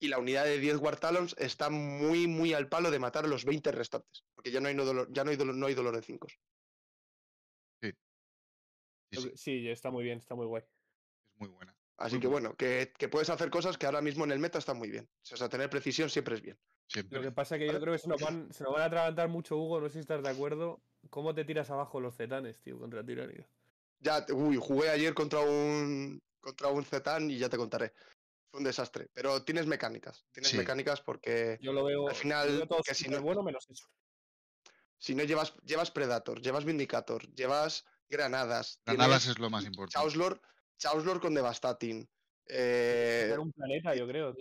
y la unidad de 10 War Talons está muy, muy al palo de matar a los 20 restantes, porque ya no hay, dolor, ya no hay de 5. Sí. Sí, está muy bien, está muy guay. Es muy buena. Así que bueno, que, puedes hacer cosas que ahora mismo en el meta están muy bien. O sea, tener precisión siempre es bien. Lo que pasa es que yo creo que se lo van, a atragantar mucho, Hugo, no sé si estás de acuerdo. ¿Cómo te tiras abajo los Zetanes, tío, contra Tirania? Ya, uy, jugué ayer contra un contra un y ya te contaré un desastre. Pero tienes mecánicas, tienes mecánicas porque yo lo veo, al final, que si no, Si no llevas, llevas Predator, llevas Vindicator, llevas granadas. Granadas es lo más importante. Chauslor, con Devastating. Eh, un planeta, yo creo,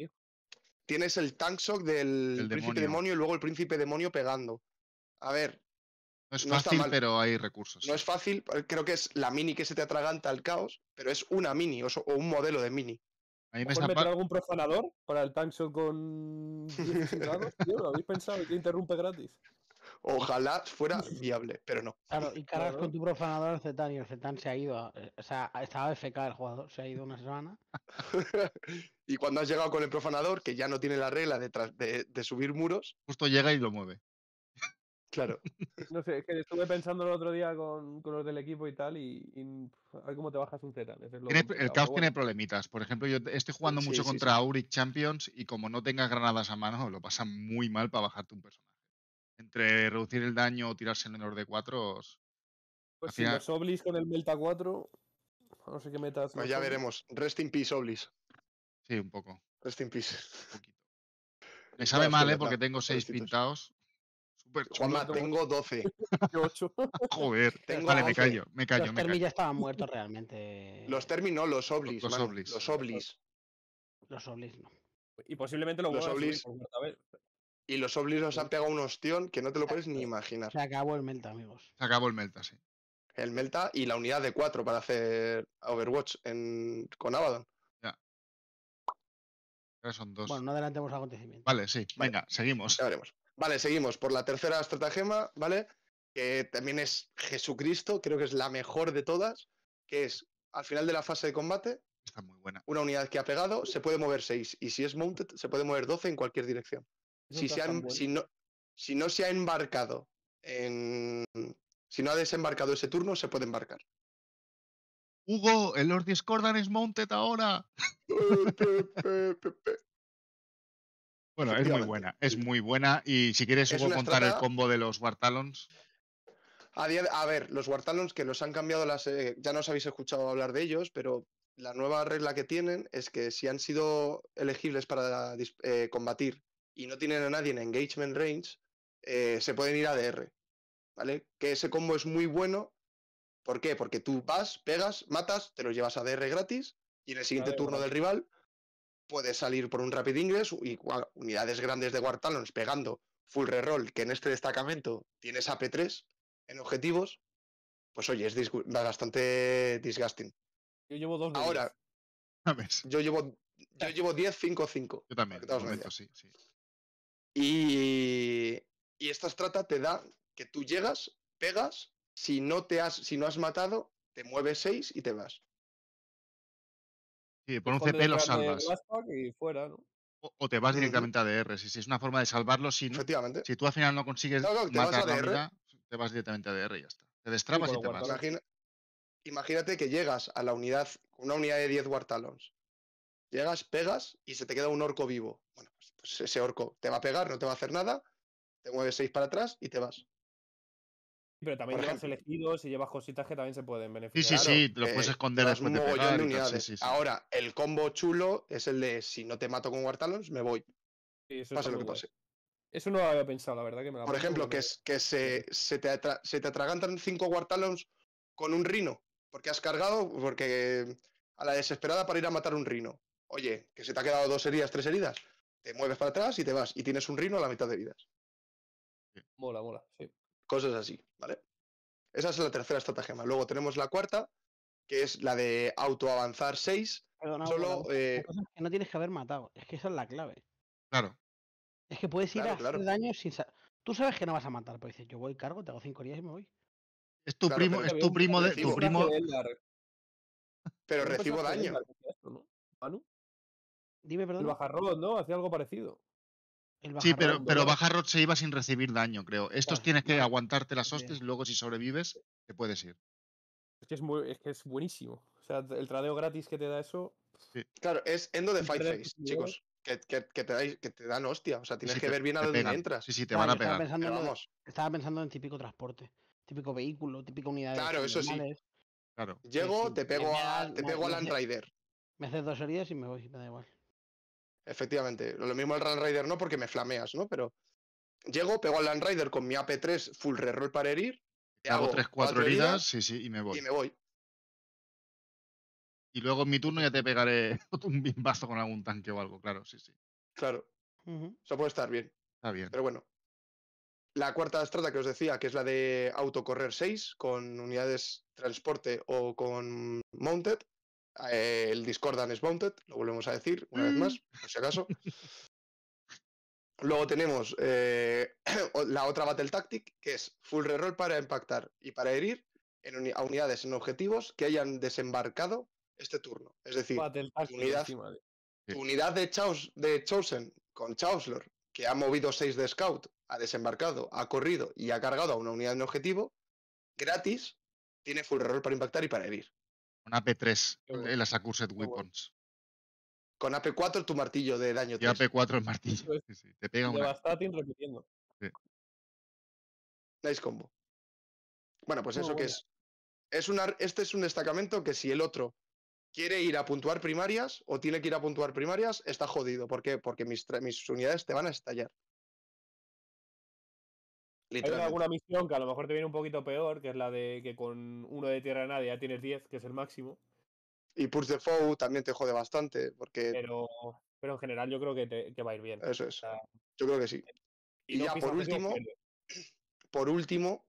Tienes el tank shock del príncipe demonio. y luego el príncipe demonio pegando. A ver. No es fácil, pero hay recursos. No es fácil, creo que es la mini que se te atraganta al caos, pero es una mini o, un modelo de mini. A mí meter algún profanador para el tank con ¿lo habéis pensado? que interrumpe gratis? Ojalá fuera viable, pero no. Claro, y cargas con tu profanador al Zetan y el Zetan se ha ido. Eh, o sea, estaba FK el jugador, se ha ido una semana. y cuando has llegado con el profanador, que ya no tiene la regla de subir muros. Justo llega y lo mueve. Claro. No sé, es que estuve pensando el otro día con, con los del equipo y tal, y, a ver cómo te bajas un Z. el caos tiene problemitas. Por ejemplo, yo estoy jugando mucho contra Auric Champions y como no tengas granadas a mano, lo pasa muy mal para bajarte un personaje. Entre reducir el daño o tirarse en menor de 4. Pues si los Oblis con el Melta 4. No sé qué metas. Pues ya veremos. Rest in peace, Oblis. Sí, un poco. Rest in peace. Me sabe mal, ¿eh? Porque tengo seis pintados Juanma, tengo 12. Joder, tengo vale, 12. me callo, me callo. Los Termi ya estaban muertos realmente. Los Termi no, los Oblis. Los, Oblis. Los Oblis. Los Oblis no. Y posiblemente lo los Oblis. Y los Oblis nos han pegado un ostión que no te lo puedes ni imaginar. Se acabó el Melta, amigos. Se acabó el Melta, sí. El Melta y la unidad de 4 para hacer Overwatch con Abaddon. Ya. son dos. Bueno, no adelantemos acontecimientos. Vale, sí. Venga, seguimos. Ya veremos. Vale, seguimos por la tercera estratagema, ¿vale? Que también es Jesucristo, creo que es la mejor de todas, que es al final de la fase de combate. Está muy buena. Una unidad que ha pegado se puede mover 6 y si es mounted se puede mover 12 en cualquier dirección. si, no, si no se ha embarcado en... Si no ha desembarcado ese turno, se puede embarcar. Hugo, el Lord Discordan es mounted ahora. Bueno, es muy buena, es muy buena. Y si quieres, puedo contar el combo de los Wartalons. A, ver, los Wartalons que los han cambiado las. Eh, no ya habéis escuchado hablar de ellos, pero la nueva regla que tienen es que si han sido elegibles para eh, combatir y no tienen a nadie en engagement range, eh, se pueden ir a DR. ¿Vale? Que ese combo es muy bueno. ¿Por qué? Porque tú vas, pegas, matas, te lo llevas a DR gratis y en el siguiente turno del rival puedes salir por un Rapid Ingress y unidades grandes de War Talons pegando full reroll, que en este destacamento tienes AP3 en objetivos, pues oye, es bastante disgusting. Yo llevo dos. Ahora, ah, yo llevo, yo llevo 10, 5, 5. Yo también. sí, Y, y esta estrata te da que tú llegas, pegas, si no, te has, si no has matado, te mueves 6 y te vas por un CP lo salvas. o, te vas directamente a DR. Si, es una forma de salvarlo, si, si tú al final no consigues matar la DR. te vas directamente a DR y ya está. Te destrabas y, te vas. imagínate que llegas a la unidad, una unidad de 10 Wartalons. Llegas, pegas y se te queda un orco vivo. Bueno, pues, pues ese orco te va a pegar, no te va a hacer nada, te mueves 6 para atrás y te vas. Pero también llevas elegidos y llevas cositas que también se pueden beneficiar. sí, sí, sí, los puedes eh, esconder de Ahora, el combo chulo es el de si no te mato con War me voy, pase lo que pase. Eso no lo había pensado, la verdad. Que me la Por ejemplo, que, que eh, se, se te atragantan cinco War con un rino, porque has cargado, porque a la desesperada para ir a matar un rino. Oye, que se te ha quedado dos heridas, tres heridas, te mueves para atrás y te vas, y tienes un rino a la mitad de vidas. Mola, mola. Sí cosas así, ¿vale? Esa es la tercera estratagema. Luego tenemos la cuarta, que es la de autoavanzar 6. Perdona, solo, eh, que no tienes que haber matado, es que esa es la clave. Claro. Es que puedes ir a hacer daño sin... Tú sabes que no vas a matar, pero pues dices, yo voy, cargo, te hago 5 días y me voy. Es tu primo, es tu primo de... Tu primo... Pero recibo daño. Dime, perdón. El bajarrón, ¿no? Hacía algo parecido sí, pero, pero se iba sin recibir daño, creo. Estos tienes que aguantarte las hostias luego si sobrevives te puedes ir. Es que es, muy, es que es buenísimo. O sea, el tradeo gratis que te da eso. Claro, es Endo de Fight Face, chicos. Que, te dan hostia. O sea, tienes que ver bien a dónde entras. Sí, sí, te van a pegar. Estaba pensando, en, típico transporte, típico vehículo, típica unidad claro, eso sí. Claro. Llego, te pego, a, te pego al Rider. Me haces dos heridas y me voy, me da igual. Efectivamente. Lo mismo el Land Raider no, porque me flameas, ¿no? Pero llego, pego al Land Raider con mi AP3 full reroll para herir. Hago 3-4 heridas, sí, sí, y me voy. Y me voy. Y luego en mi turno ya te pegaré un bimbazo con algún tanque o algo, claro, sí, sí. Claro. Eso puede estar bien. Está bien. Pero bueno. La cuarta estrada que os decía, que es la de autocorrer 6 con unidades transporte o con mounted, eh, el Discordan es bounted, lo volvemos a decir una vez más, por si acaso. Mm. Luego tenemos eh, la otra Battle Tactic, que es full reroll para impactar y para herir a unidades en objetivos que hayan desembarcado este turno. Es decir, unidad, unidad de, Chaos, de Chosen con lord que ha movido 6 de Scout, ha desembarcado, ha corrido y ha cargado a una unidad en objetivo, gratis, tiene full reroll para impactar y para herir. Con AP3, en eh, las Accursed Weapons. Con AP4 tu martillo de daño con Y AP4 el martillo. Sí, sí. Te pega una. repitiendo. Sí. Nice combo. Bueno, pues eso que es. es este es un destacamento que si el otro quiere ir a puntuar primarias o tiene que ir a puntuar primarias, está jodido. ¿Por qué? Porque mis, mis unidades te van a estallar. Hay alguna misión que a lo mejor te viene un poquito peor, que es la de que con uno de tierra nadie ya tienes 10, que es el máximo. Y Push the Foe también te jode bastante, porque... Pero, pero en general yo creo que, te, va a ir bien. Eso es. yo creo que sí. Y, ya por último, por último,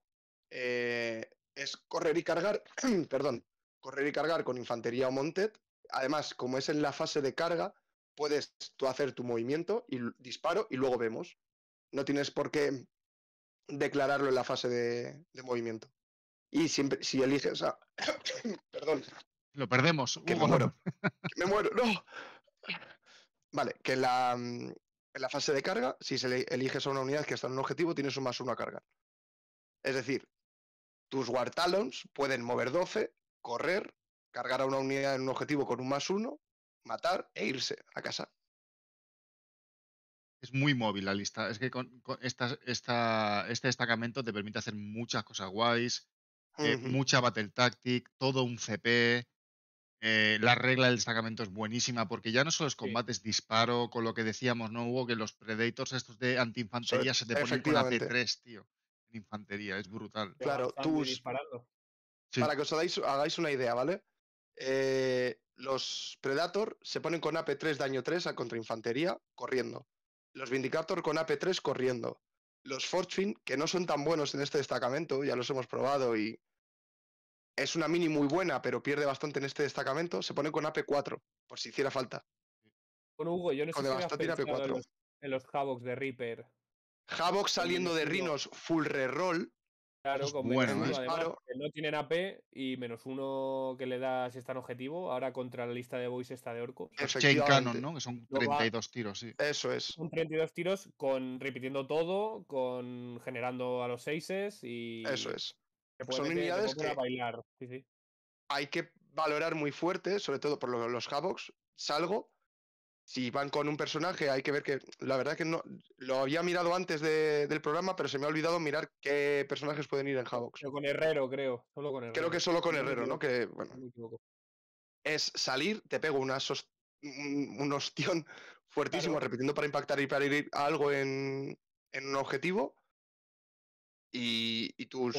eh, es correr y cargar, perdón, correr y cargar con infantería o monted. Además, como es en la fase de carga, puedes tú hacer tu movimiento y disparo y luego vemos. No tienes por qué declararlo en la fase de, movimiento. Y siempre, si eliges a. Perdón. Lo perdemos. Que me muero. me muero, no. Vale, que en la, fase de carga, si se eliges a una unidad que está en un objetivo, tienes un más uno a cargar Es decir, tus War Talons pueden mover 12, correr, cargar a una unidad en un objetivo con un más uno, matar e irse a casa es muy móvil la lista. Es que con, esta, este destacamento te permite hacer muchas cosas guays, eh, mucha Battle Tactic, todo un CP. Eh, la regla del destacamento es buenísima porque ya no solo es combates disparo, con lo que decíamos, ¿no, hubo, Que los Predators estos de antiinfantería se te ponen con ap 3 tío. En infantería, es brutal. Claro, tú... Para que os hagáis, una idea, ¿vale? Eh, los Predator se ponen con AP3 daño 3 a infantería, corriendo los Vindicator con AP3 corriendo, los Fortune, que no son tan buenos en este destacamento, ya los hemos probado y es una mini muy buena, pero pierde bastante en este destacamento, se pone con AP4, por si hiciera falta. Con Hugo, yo no AP4. En, los, Havocs de Reaper. Havoc saliendo de Rinos full reroll, Claro, con bueno, ¿eh? además, no tienen AP y menos uno que le das si está en objetivo, ahora contra la lista de boys está de orco. Chain pues Cannon, ¿no? Que son 32 tiros, sí. Eso es. Son 32 tiros con repitiendo todo, con generando a los seises y... Eso es. son unidades que bailar. hay que valorar muy fuerte, sobre todo por los Havocs. Salgo, si van con un personaje, hay que ver que. La verdad que no. Lo había mirado antes del programa, pero se me ha olvidado mirar qué personajes pueden ir en Havoc. Pero con Herrero, creo. Solo con Creo que solo con Herrero, ¿no? Que, bueno. Es salir, te pego una un ostión fuertísimo, repitiendo para impactar y para ir algo en, en un objetivo. Y, y tus.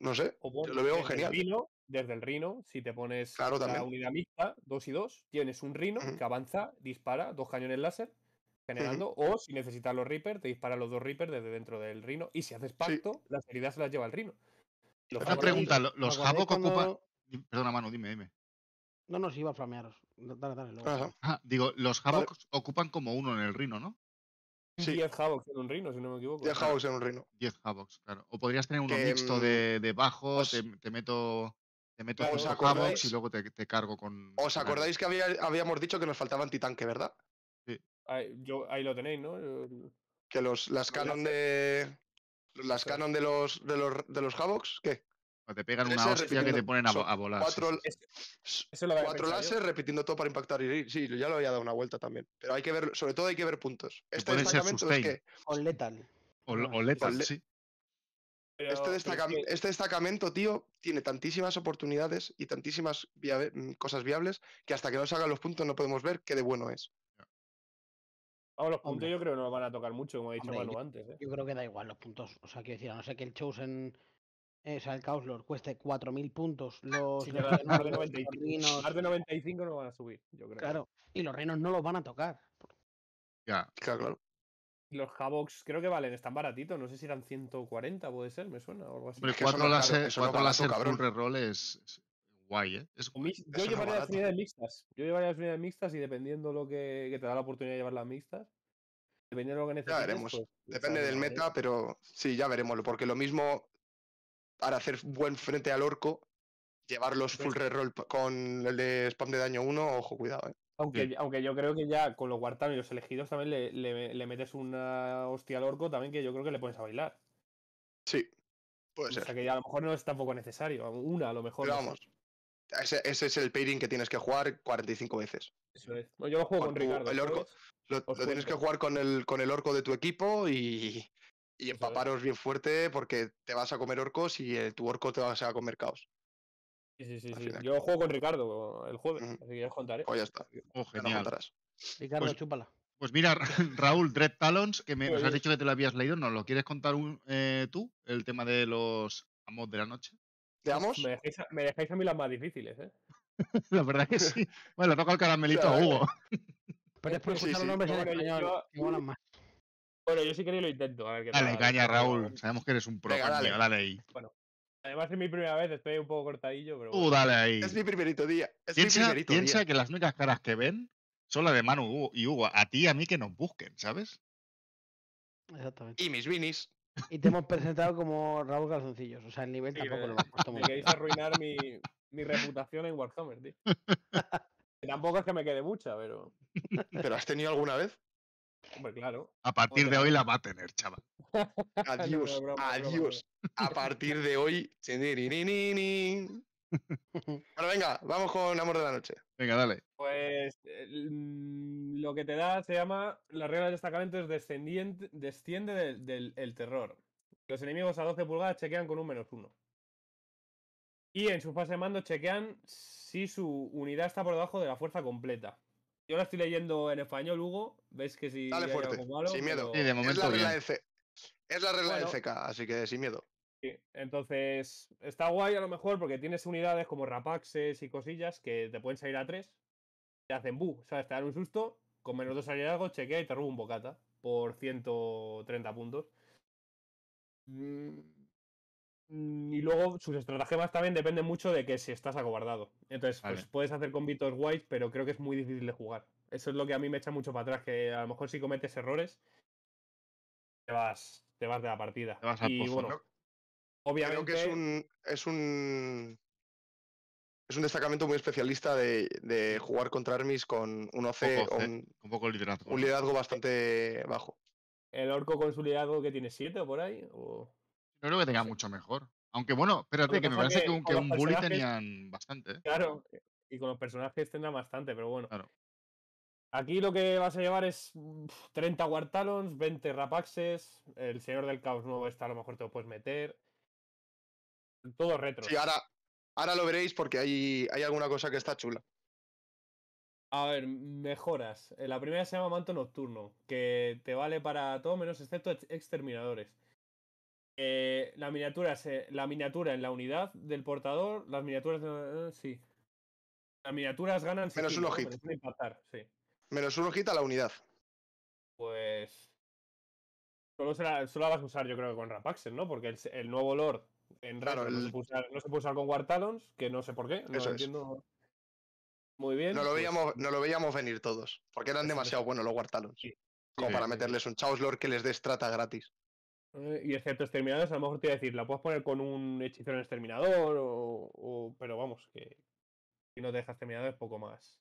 no sé, lo veo genial desde el rino, si te pones claro, la unidad mixta, 2 y 2, tienes un rino que avanza, dispara dos cañones láser generando, o si necesitas los Reapers, te dispara los dos Reapers desde dentro del rino, y si haces pacto, las heridas se las lleva el rino. Los Otra pregunta, ¿los Havoc ocupan...? Perdona, mano, dime, dime. No, no, si iba a flamearos. Dale, dale, luego. Ah, digo, los Havocs ocupan como uno en el rino, ¿no? Sí. 10 Havocs en un rino, si no me equivoco. 10 Havocs en un rino. 10 Havocs, claro. O podrías tener uno mixto mm, de, bajos, pues te, meto te meto claro, y luego te, cargo con. ¿Os acordáis que habíamos dicho que nos faltaban titanque, verdad? Sí. Ahí, yo, ahí lo tenéis, ¿no? Que los, las canon de. Las canon de los de los de los Havocs, ¿qué? te pegan una hostia que te ponen a, volar. Cuatro, láser repitiendo todo para impactar. Y sí, ya lo había dado una vuelta también. Pero hay que ver, sobre todo hay que ver puntos. Este destacamento es que. Ah, o letal. o letal, sí. Este, este, destacamento, tío, tiene tantísimas oportunidades y tantísimas mm, cosas viables que hasta que no salgan los puntos no podemos ver qué de bueno es. Vamos, los puntos yo creo que no van a tocar mucho, como ha dicho antes. ¿eh? Yo creo que da igual los puntos. O sea, quiero decir, no sé que el Chosen, eh, o el Causlor cueste 4.000 puntos, los, van a subir, yo creo. Claro, y los reinos no los van a tocar. Ya, claro, claro. Los Havocs creo que valen, están baratitos, no sé si eran 140, puede ser, me suena o algo así. Pero cuatro, láser, cuatro láser full reroll es guay, ¿eh? Es Yo llevaría las unidades mixtas, yo llevaría las unidades mixtas y dependiendo lo que, te da la oportunidad de llevar las mixtas, dependiendo de lo que necesites. Ya veremos, pues, pues, depende del meta, pero sí, ya veremoslo, porque lo mismo para hacer buen frente al orco, llevar los pues full reroll con el de spam de daño 1, ojo, cuidado, ¿eh? Aunque, yo creo que ya con los Wartam y los elegidos también le, metes una hostia al orco también que yo creo que le pones a bailar. Sí, puede ser. O sea que ya a lo mejor no es tampoco necesario, una a lo mejor. vamos, ese, es el pairing que tienes que jugar 45 veces. Eso es. Yo lo juego con, orco, lo, tienes que jugar con el, con el orco de tu equipo y, y empaparos bien fuerte porque te vas a comer orcos y el, eh, tu orco te vas a comer caos sí, sí. sí. Yo juego con Ricardo el jueves, así que ya os contaré. Pues ya está. Pues oh, genial. Ricardo, pues, chúpala. Pues mira, Raúl, Dread Talons, que me, nos has dicho que te lo habías leído, ¿no? lo quieres contar eh, tú? El tema de los amos de la noche. ¿De pues amos? Me dejáis a, mí las más difíciles, ¿eh? la verdad que sí. Bueno, le toca el caramelito a Hugo. Pero después los nombres bueno, en yo... más. Bueno, yo sí que lo intento. A ver, qué dale, caña, Raúl. Sabemos que eres un pro. dale. dale ahí. Bueno, Además es mi primera vez, estoy un poco cortadillo, pero. Uh, dale ahí. Es mi primerito día. Es piensa, mi primerito que las únicas caras que ven son las de Manu y Hugo. A ti y a mí que nos busquen, ¿sabes? Exactamente. Y mis vinis. Y te hemos presentado como Raúl Calzoncillos. O sea, el nivel tampoco lo hemos puesto muy Me queréis arruinar mi, mi, reputación en Warhammer, tío. tampoco es que me quede mucha, pero. ¿Pero has tenido alguna vez? Hombre, claro. A partir de hoy la va a tener, chaval. Adiós, adiós. A partir de hoy. Bueno, venga, vamos con Amor de la Noche. Venga, dale. Pues mm, lo que te da se llama La regla de es descendiente, desciende del, terror. Los enemigos a 12 pulgadas chequean con un menos uno. Y en su fase de mando chequean si su unidad está por debajo de la fuerza completa. Yo la estoy leyendo en español, Hugo. ¿Ves que si. Dale fuerte, sin miedo. es, la regla es la regla de FK, así que sin miedo. Entonces, está guay a lo mejor porque tienes unidades como rapaxes y cosillas que te pueden salir a tres. Te hacen bu, ¿sabes? Te dan un susto. Con menos dos algo chequea y te roba un bocata por 130 puntos. Mm, Mm, y luego sus estrategias también dependen mucho de que si estás acobardado. Entonces, pues puedes hacer con convitos guays, pero creo que es muy difícil de jugar. Eso es lo que a mí me echa mucho para atrás, que a lo mejor si cometes errores, te vas, te vas de la partida. y bueno, obviamente. Creo que es un, es un. Es un destacamento muy especialista de, de jugar contra armis con un OC o un, poco liderazgo. Un liderazgo bastante bajo. El orco con su liderazgo que tiene 7 o por ahí creo que tenga mucho mejor. Aunque bueno, espérate, que, me parece que, un, bully tenían bastante. ¿eh? Claro, eh, y con los personajes tendrán bastante, pero bueno. Aquí lo que vas a llevar es 30 Wartalons, 20 Rapaxes, el Señor del Caos nuevo está a lo mejor te lo puedes meter. Todo retro. Sí, ahora, ahora lo veréis porque hay, hay alguna cosa que está chula. A ver, mejoras. Eh, la primera se llama Manto Nocturno, que te vale para todo menos excepto exterminadores. Eh, la, miniatura se, la miniatura en la unidad del portador, las miniaturas eh, sí. Las miniaturas ganan menos sí, uno hit. Menos uno hit a la unidad. Pues solo, solo la vas a usar yo creo que con Rapaxen, ¿no? Porque el, nuevo Lord en raro no, se puede usar, con War que no sé por qué, no entiendo. Muy bien. No lo, pues veíamos, no lo veíamos venir todos, porque eran demasiado buenos los War Como para meterles un Chaos Lord que les dé strata gratis. Eh, y excepto exterminados, a lo mejor te iba a decir, la puedes poner con un hechizo en exterminador, o, pero vamos, que si no te dejas es poco más.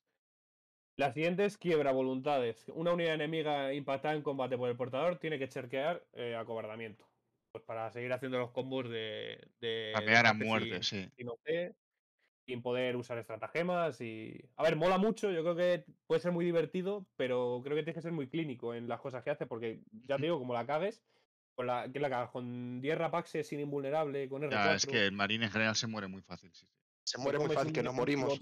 La siguiente es quiebra voluntades. Una unidad enemiga impactada en combate por el portador tiene que chequear eh, acobardamiento. Pues para seguir haciendo los combos de. a muerte, sí. Sin, poder usar estratagemas y. A ver, mola mucho. Yo creo que puede ser muy divertido, pero creo que tienes que ser muy clínico en las cosas que haces, porque ya te digo, como la cagues, con la, ¿Qué la ¿Con 10 rapaxes sin invulnerable? Con es que el Marine en general se muere muy fácil. Se muere muy fácil, que no morimos.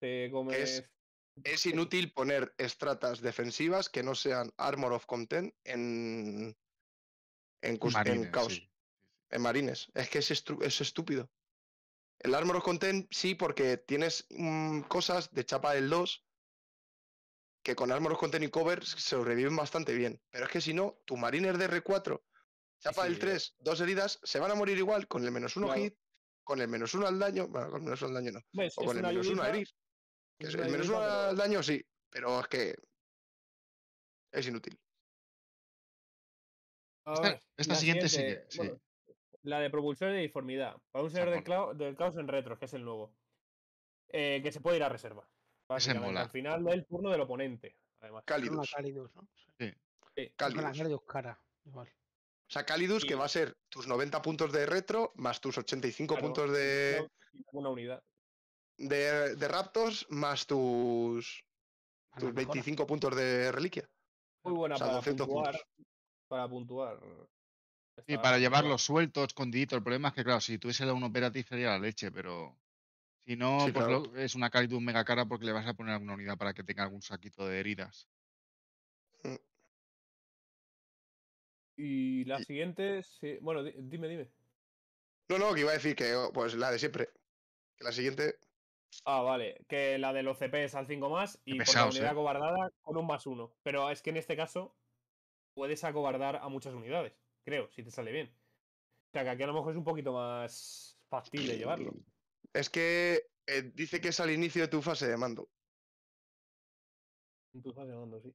es, inútil poner estratas defensivas que no sean Armor of Content en, en, marines, Caos. En Marines. Es que es, estúpido. El Armor of Content sí, porque tienes mm, cosas de chapa del 2 que con Armor of Content y Cover sobreviven bastante bien. Pero es que si no, tu marines de R4 Chapa del el 3, dos heridas, se van a morir igual con el menos 1 hit, con el menos 1 al daño, bueno, con el menos uno al daño no, o con el menos 1 a herir. el menos uno al daño sí, pero es que es inútil. esta, siguiente, sigue, sí. La de propulsión y uniformidad. Para un señor del, caos en retro, que es el nuevo. Eh, que se puede ir a reserva. Al final el turno del oponente. Además. Cálidos. Cálidos, ¿no? Sí. Cálidos. cara. Igual. O sea, Calidus que va a ser tus 90 puntos de retro más tus 85 puntos de. Una unidad. De, de Raptors más tus. Tus 25 puntos de reliquia. Muy buena para, puntuar, para puntuar. Y para llevarlos sueltos, escondidito. El problema es que, claro, si tuviese un operativo sería la leche, pero. Si no, pues es una Calidus mega cara porque le vas a poner alguna unidad para que tenga algún saquito de heridas. Y la siguiente, bueno, dime, dime. No, no, que iba a decir que oh, pues la de siempre. Que la siguiente. Ah, vale, que la de los CP es al 5 más y por la unidad ¿eh? con un más uno. Pero es que en este caso puedes acobardar a muchas unidades, creo, si te sale bien. O sea, que aquí a lo mejor es un poquito más de llevarlo. Es que eh, dice que es al inicio de tu fase de mando. En tu fase de mando, sí.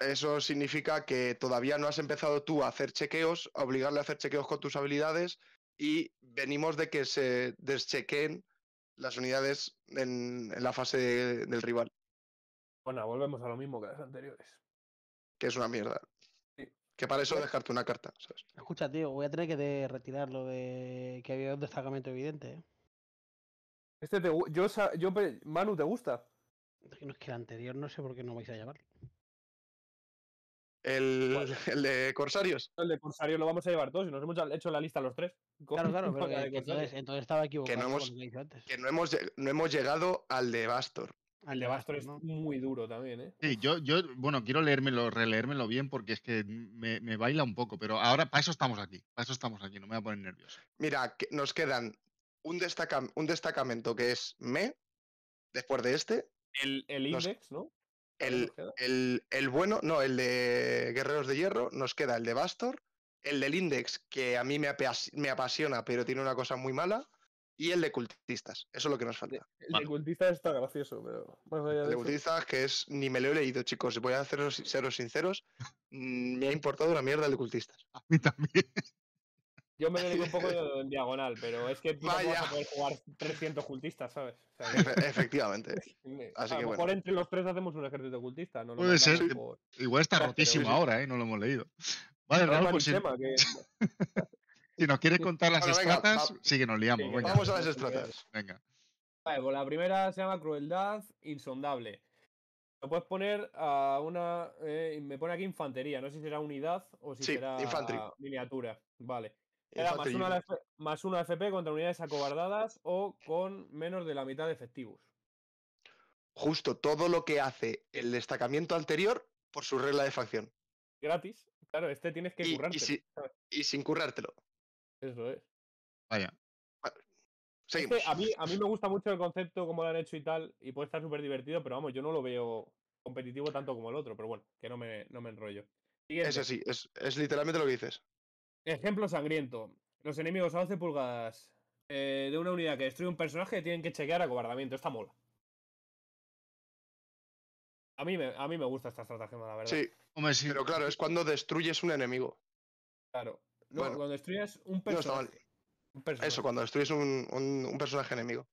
Eso significa que todavía no has empezado tú a hacer chequeos, a obligarle a hacer chequeos con tus habilidades y venimos de que se deschequeen las unidades en, la fase del rival. Bueno, volvemos a lo mismo que las anteriores. Que es una mierda. Que para eso pues dejarte una carta, ¿sabes? Escucha, tío, voy a tener que de retirar lo de que había un destacamento evidente. ¿eh? Este te... yo, yo, Manu, ¿te gusta? es que el anterior no sé por qué no vais a llamarlo. El, de Corsarios. El de Corsarios lo vamos a llevar todos y nos hemos hecho la lista los tres. Claro, claro, pero entonces, estaba equivocado. Que, no hemos, no, hemos, llegado al de Bastor. Al de Bastor es muy duro también, ¿eh? Sí, yo, yo, bueno, quiero leérmelo, releérmelo bien porque es que me, baila un poco, pero ahora para eso estamos aquí, para eso estamos aquí, no me voy a poner nervioso. Mira, nos quedan un, un destacamento que es me, después de este. El, el ¿no? El, bueno, no, el de Guerreros de Hierro, nos queda el de Bastor, el del Index, que a mí me, apasiona, pero tiene una cosa muy mala, y el de cultistas. Eso es lo que nos falta. El de cultistas está gracioso, pero El de cultistas, que es. Ni me lo he leído, chicos. Voy a seros sinceros. Mm, me ha importado una mierda el de cultistas. A mí también. Yo me dedico un poco en diagonal, pero es que tú vas a jugar 300 cultistas, ¿sabes? efectivamente. Así a lo mejor entre los tres hacemos un ejército cultista. No Puede ser. Igual está rotísimo ahora, ¿eh? No lo hemos leído. Vale, no pues si... si... nos quieres contar las estratas, sí que nos liamos. Vamos a las estratas. Venga. Vale, pues la primera se llama Crueldad Insondable. Lo puedes poner a una. Eh, me pone aquí infantería. No sé si será unidad o si será miniatura. Vale. Era más uno, más FP contra unidades acobardadas o con menos de la mitad de efectivos. Justo todo lo que hace el destacamiento anterior por su regla de facción. Gratis. Claro, este tienes que y, Y, sin currártelo. Eso es. Vaya. Ah, este, a, mí, a mí me gusta mucho el concepto, como lo han hecho y tal, y puede estar súper divertido, pero vamos, yo no lo veo competitivo tanto como el otro, pero bueno, que no me, no me enrollo. Es así, es literalmente lo que dices. Ejemplo sangriento. Los enemigos a 11 pulgadas eh, de una unidad que destruye un personaje tienen que chequear acobardamiento. Esta mola. A mí, me, a mí me gusta esta estrategia, la verdad. Sí, Hombre, pero claro, es cuando destruyes un enemigo. Claro. cuando destruyes un personaje. Eso, cuando destruyes un, personaje enemigo.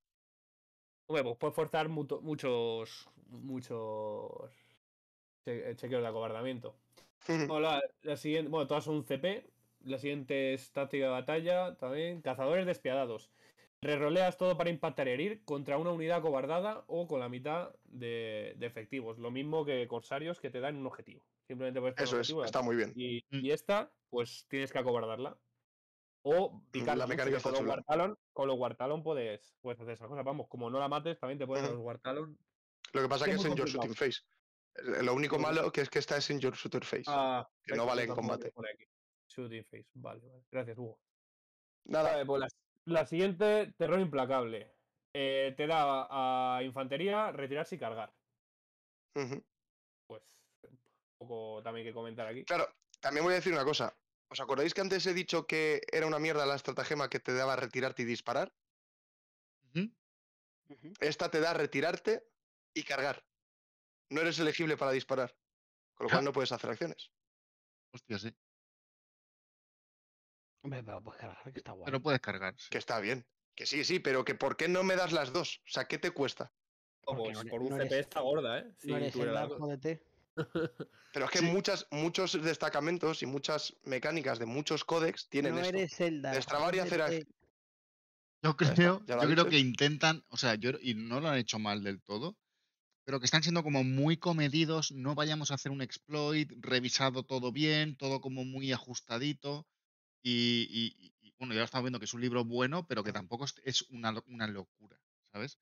Hombre, pues puedes forzar muchos. muchos. Eh, chequeos de acobardamiento. Hola, la siguiente. Bueno, todas son un CP. La siguiente táctica de batalla, también. Cazadores despiadados. Reroleas todo para impactar y herir contra una unidad cobardada o con la mitad de, efectivos. Lo mismo que corsarios que te dan un objetivo. Simplemente puedes Eso es, está muy bien. Mm. Y, esta, pues tienes que acobardarla. O picarla. Mm, con, los guardalón puedes, hacer esas cosas. Vamos, como no la mates, también te puedes los guardalón Lo que pasa es que es en Your Shooting Face. Lo único malo que es que esta es en Your Shooter Face. Ah, que no vale en combate. Shooting Face. Vale, vale. Gracias, Hugo. Nada, eh, pues la, siguiente, terror implacable. Eh, te da a infantería retirarse y cargar. Pues un poco también que comentar aquí. Claro, también voy a decir una cosa. ¿Os acordáis que antes he dicho que era una mierda la estratagema que te daba retirarte y disparar? Esta te da retirarte y cargar. No eres elegible para disparar, con lo cual no puedes hacer acciones. Hostia, sí no pero puedes cargar, que está Que está bien. Que sí, sí, pero que ¿por qué no me das las dos? O sea, ¿qué te cuesta? por un CP está gorda, ¿eh? Sí, Pero es que muchos destacamentos y muchas mecánicas de muchos códex tienen no Eres Destrabar hacer Yo creo, creo que intentan, o sea, yo, y no lo han hecho mal del todo, pero que están siendo como muy comedidos, no vayamos a hacer un exploit, revisado todo bien, todo como muy ajustadito. Y, bueno, ya lo estamos viendo que es un libro bueno, pero que tampoco es una, una locura, ¿sabes?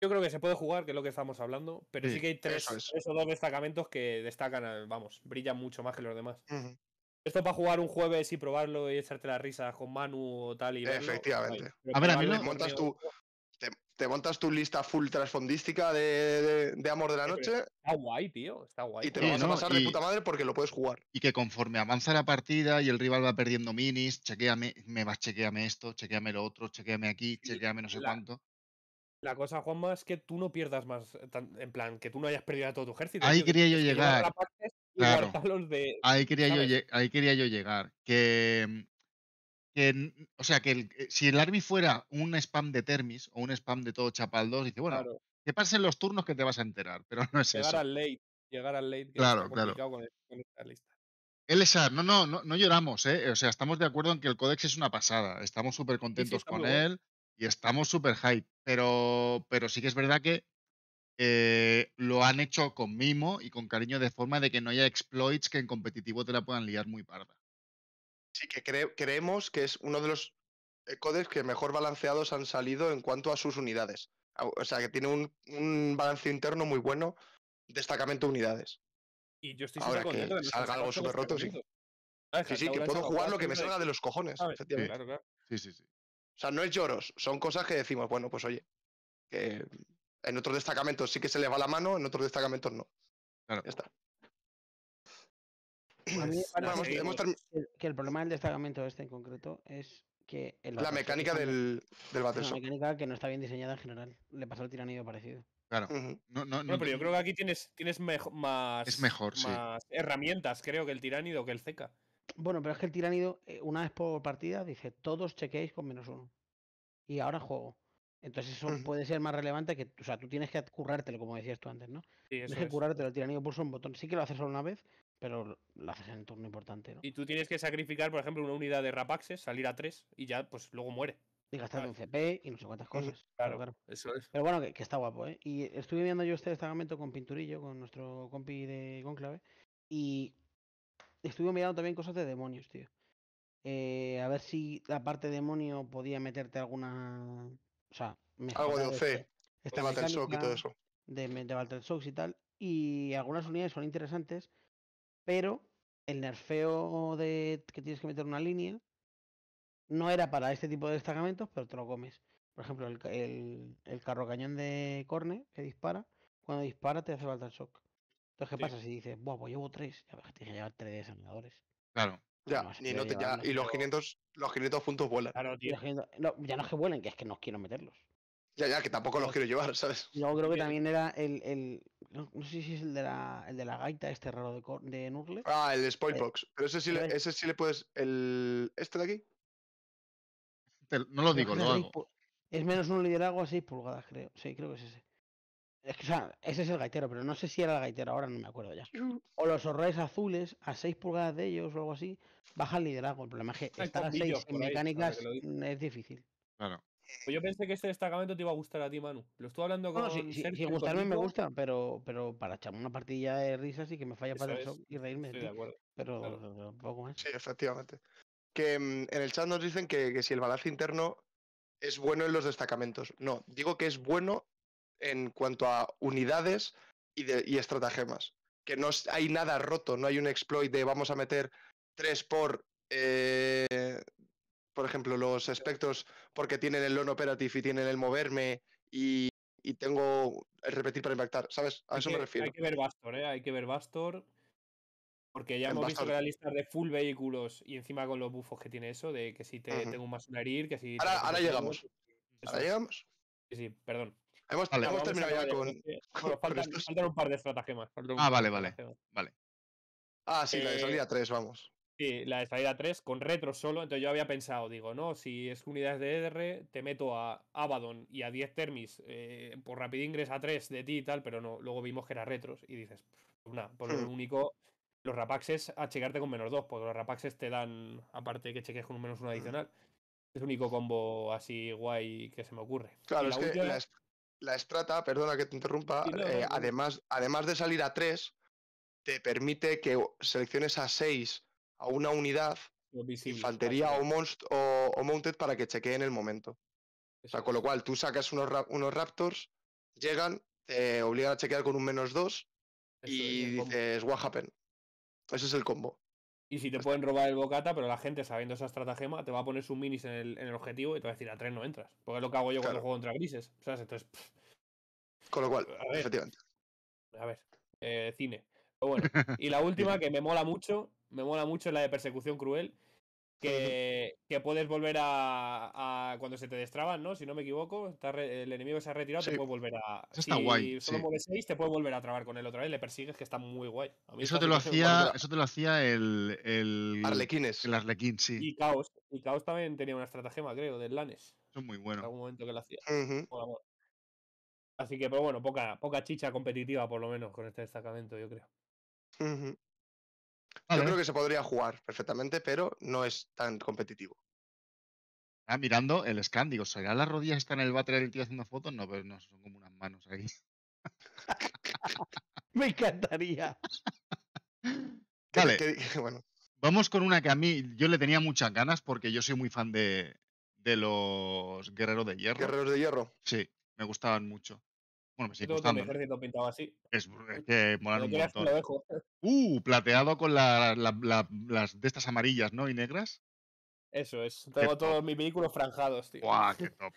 Yo creo que se puede jugar, que es lo que estamos hablando, pero sí que hay tres, o dos destacamentos que destacan, vamos, brillan mucho más que los demás. Esto para jugar un jueves y probarlo y echarte la risa con Manu o tal y Efectivamente. A ver, a mí te montas tu lista full trasfondística de, Amor de la eh, Noche. está guay, tío, está guay. Y te lo vas a pasar de puta madre porque lo puedes jugar. Y que conforme avanza la partida y el rival va perdiendo minis, chequeame, me vas, chequeame esto, chequeame lo otro, chequeame aquí, chequeame no sé cuánto. La cosa, Juanma, es que tú no pierdas más, en plan, que tú no hayas perdido a todo tu ejército. Ahí quería yo llegar. ahí, quería ahí quería yo llegar. Que o sea, que eh, si el Army fuera un spam de Termis o un spam de todo Chapaldos, dice, bueno, que pasen los turnos que te vas a enterar, pero no es llegar eso. Al late, llegar al late, claro, claro. E, no, no, no, no lloramos, ¿eh? O sea, estamos de acuerdo en que el Codex es una pasada. Estamos súper contentos con él y estamos súper hype. Pero, pero sí que es verdad que eh, lo han hecho con mimo y con cariño de forma de que no haya exploits que en competitivo te la puedan liar muy parda. Sí, que creemos que es uno de los eh, codes que mejor balanceados han salido en cuanto a sus unidades. O sea, que tiene un, balance interno muy bueno, destacamento unidades. Y yo estoy Ahora que salga algo súper roto, sí. Ah, sí, sí, que puedo jugar lo que me salga de... los cojones, ah, efectivamente. Claro, claro. Sí, sí, sí. O sea, no es lloros, son cosas que decimos, bueno, pues oye, que en otros destacamentos sí que se le va la mano, en otros destacamentos no. Claro. Ya está. que, el problema del destacamento este en concreto es que... la mecánica del, del La mecánica que no está bien diseñada en general. Le pasó al tiranido parecido. Claro. no, no, pero yo creo que aquí tienes, tienes más, herramientas, creo, que el tiránido que el Zeca. Bueno, pero es que el tiránido, eh, una vez por partida, dice todos chequeéis con menos uno. Y ahora juego. Entonces eso puede ser más relevante que, o sea, tú tienes que currártelo, como decías tú antes, ¿no? tienes que currártelo, el tiranido pulso un botón. Sí que lo haces solo una vez, pero la haces en turno importante, ¿no? Y tú tienes que sacrificar, por ejemplo, una unidad de Rapaxes, salir a 3 y ya, pues luego muere. Y gastar un CP y no sé cuántas cosas. Claro, claro. eso es. Pero bueno, que, está guapo, ¿eh? Y estuve viendo yo este destacamento con Pinturillo, con nuestro compi de Conclave, y estuve mirando también cosas de demonios, tío. Eh, a ver si la parte demonio podía meterte alguna. O sea, algo de OC. este de y todo eso. De, de y tal. Y algunas unidades son interesantes pero el nerfeo de que tienes que meter una línea no era para este tipo de destacamentos, pero te lo comes. Por ejemplo, el, el, carro cañón de Corne que dispara, cuando dispara te hace falta el shock. Entonces, ¿qué pasa si dices, buah, pues llevo tres? Ya tienes que llevar tres desanimadores. Claro. Ya, y, los, 500, los 500 puntos vuelan. Claro, ya no es que vuelen, que es que no quiero meterlos. Ya, ya, que tampoco los quiero llevar, ¿sabes? Yo creo que también era el. el no, sé si es el de la, el de la gaita, este raro de, de Nurle. Ah, el Spoilbox. Eh, pero ese sí, le, ese sí le puedes. El, ¿Este de aquí? no lo digo, lo hago. Es menos un liderazgo a 6 pulgadas, creo. Sí, creo que es ese. Es que, o sea, ese es el gaitero, pero no sé si era el gaitero, ahora no me acuerdo ya. O los horrores azules, a 6 pulgadas de ellos o algo así, baja el liderazgo. El problema es que estar a 6 en mecánicas es difícil. Claro. Pues yo pensé que ese destacamento te iba a gustar a ti, Manu. Lo estuve hablando con. No, si, si, gustarme me gusta, pero, pero para echarme una partida de risas y que me falla para el y reírme. de, acuerdo. Pero poco Sí, efectivamente. Que mm, en el chat nos dicen que, si el balance interno es bueno en los destacamentos. No, digo que es bueno en cuanto a unidades y, de, estratagemas. Que no hay nada roto, no hay un exploit de vamos a meter tres por eh, por ejemplo, los espectros porque tienen el loan operative y tienen el moverme y, y tengo el repetir para impactar, ¿sabes? A eso me refiero. Hay que ver Bastor, ¿eh? Hay que ver Bastor. Porque ya hemos visto que la lista de full vehículos y encima con los bufos que tiene eso, de que si te tengo más una herir, que si. Ahora, llegamos. Ahora llegamos. Sí, sí, perdón. Hemos, terminado ya con. Nos este. faltan, un par de estratagemas. Ah, vale, vale. Vale. Ah, sí, la de salida 3, eh, vamos. Sí, la a 3 con retros solo. Entonces yo había pensado, digo, no, si es unidades de R, te meto a Abaddon y a 10 Termis eh, por rapid ingres a 3 de ti y tal, pero no, luego vimos que era retros y dices, pues nada, por lo hmm. único, los rapaxes a checarte con menos 2, porque los rapaxes te dan, aparte que cheques con un menos 1 hmm. adicional. Es el único combo así guay que se me ocurre. Claro, es que la, estrata, perdona que te interrumpa, eh, además, además de salir a 3, te permite que selecciones a 6 a una unidad visible, infantería o, o, mounted para que chequeen el momento. sea, con lo cual tú sacas unos, raptors, llegan, te obligan a chequear con un menos dos... y dices, what happened. Ese es el combo. Y si te pueden robar el bocata, pero la gente sabiendo esa estratagema te va a poner sus minis en el, objetivo y te va a decir a tres no entras. Porque es lo que hago yo cuando juego contra grises. Con lo cual, efectivamente. A ver, eh, cine. y la última que me mola mucho me mola mucho la de persecución cruel. Que, que, puedes volver a, cuando se te destraban, ¿no? Si no me equivoco, el enemigo se ha retirado, te puede volver a. Eso está si guay. Solo mueves 6, te puede volver a trabar con él otra vez, le persigues, que está muy guay. eso, te lo hacía, eso te lo hacía el. el Arlequines. El Arlequín, sí. Y Caos. Y Caos también tenía una estratagema, creo, del Lanes. Eso es muy bueno. En algún momento que lo hacía. Así que, pero pues bueno, poca, poca chicha competitiva, por lo menos, con este destacamento, yo creo. Yo creo que se podría jugar perfectamente, pero no es tan competitivo. Ah, mirando el scan, digo, ¿será las rodillas están en el batter del tío haciendo fotos? No, pero no, son como unas manos ahí. Me encantaría. Vale. Vamos con una que a mí yo le tenía muchas ganas porque yo soy muy fan de, de los Guerreros de Hierro. Guerreros de Hierro. Sí, me gustaban mucho. Bueno, sí, Todo lo pintado así. Es, que molan un montón. Uh, plateado con las de estas amarillas, ¿no? Y negras. Eso es. Tengo todos mis vehículos franjados, tío. ¡Guau, qué top!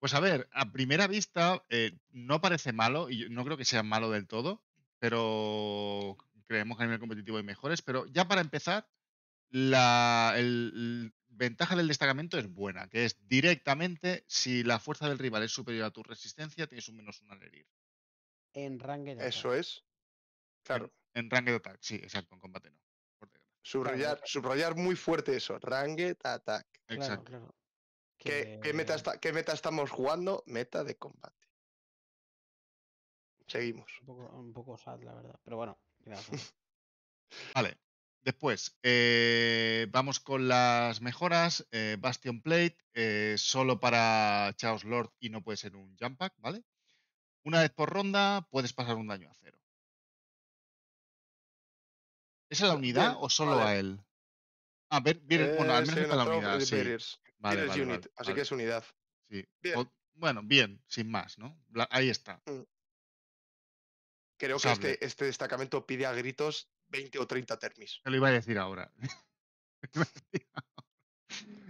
Pues a ver, a primera vista eh, no parece malo, y no creo que sea malo del todo, pero creemos que en nivel competitivo hay mejores. Pero ya para empezar, la, el, ventaja del destacamento es buena, que es directamente si la fuerza del rival es superior a tu resistencia, tienes un menos uno al herir. En rango de Eso es. Claro. En, rango de attack, sí, exacto, en combate no. Subrayar, eh, subrayar muy fuerte eso, range attack. Exacto. Claro, ¿Qué, meta estamos jugando? Meta de combate. Seguimos. Un poco, un poco sad, la verdad. Pero bueno, Vale. Después, eh, vamos con las mejoras. Eh, Bastion Plate, eh, solo para Chaos Lord y no puede ser un Jump Pack, ¿vale? Una vez por ronda puedes pasar un daño a cero. ¿Es la ah, unidad o solo a él? Ah, bueno, al menos a la unidad. Sí. así que es unidad. Sí. bueno, bien, sin más, ¿no? ahí está. Mm. Creo que este, este, destacamento pide a gritos 20 o 30 termis. Te lo iba a decir ahora.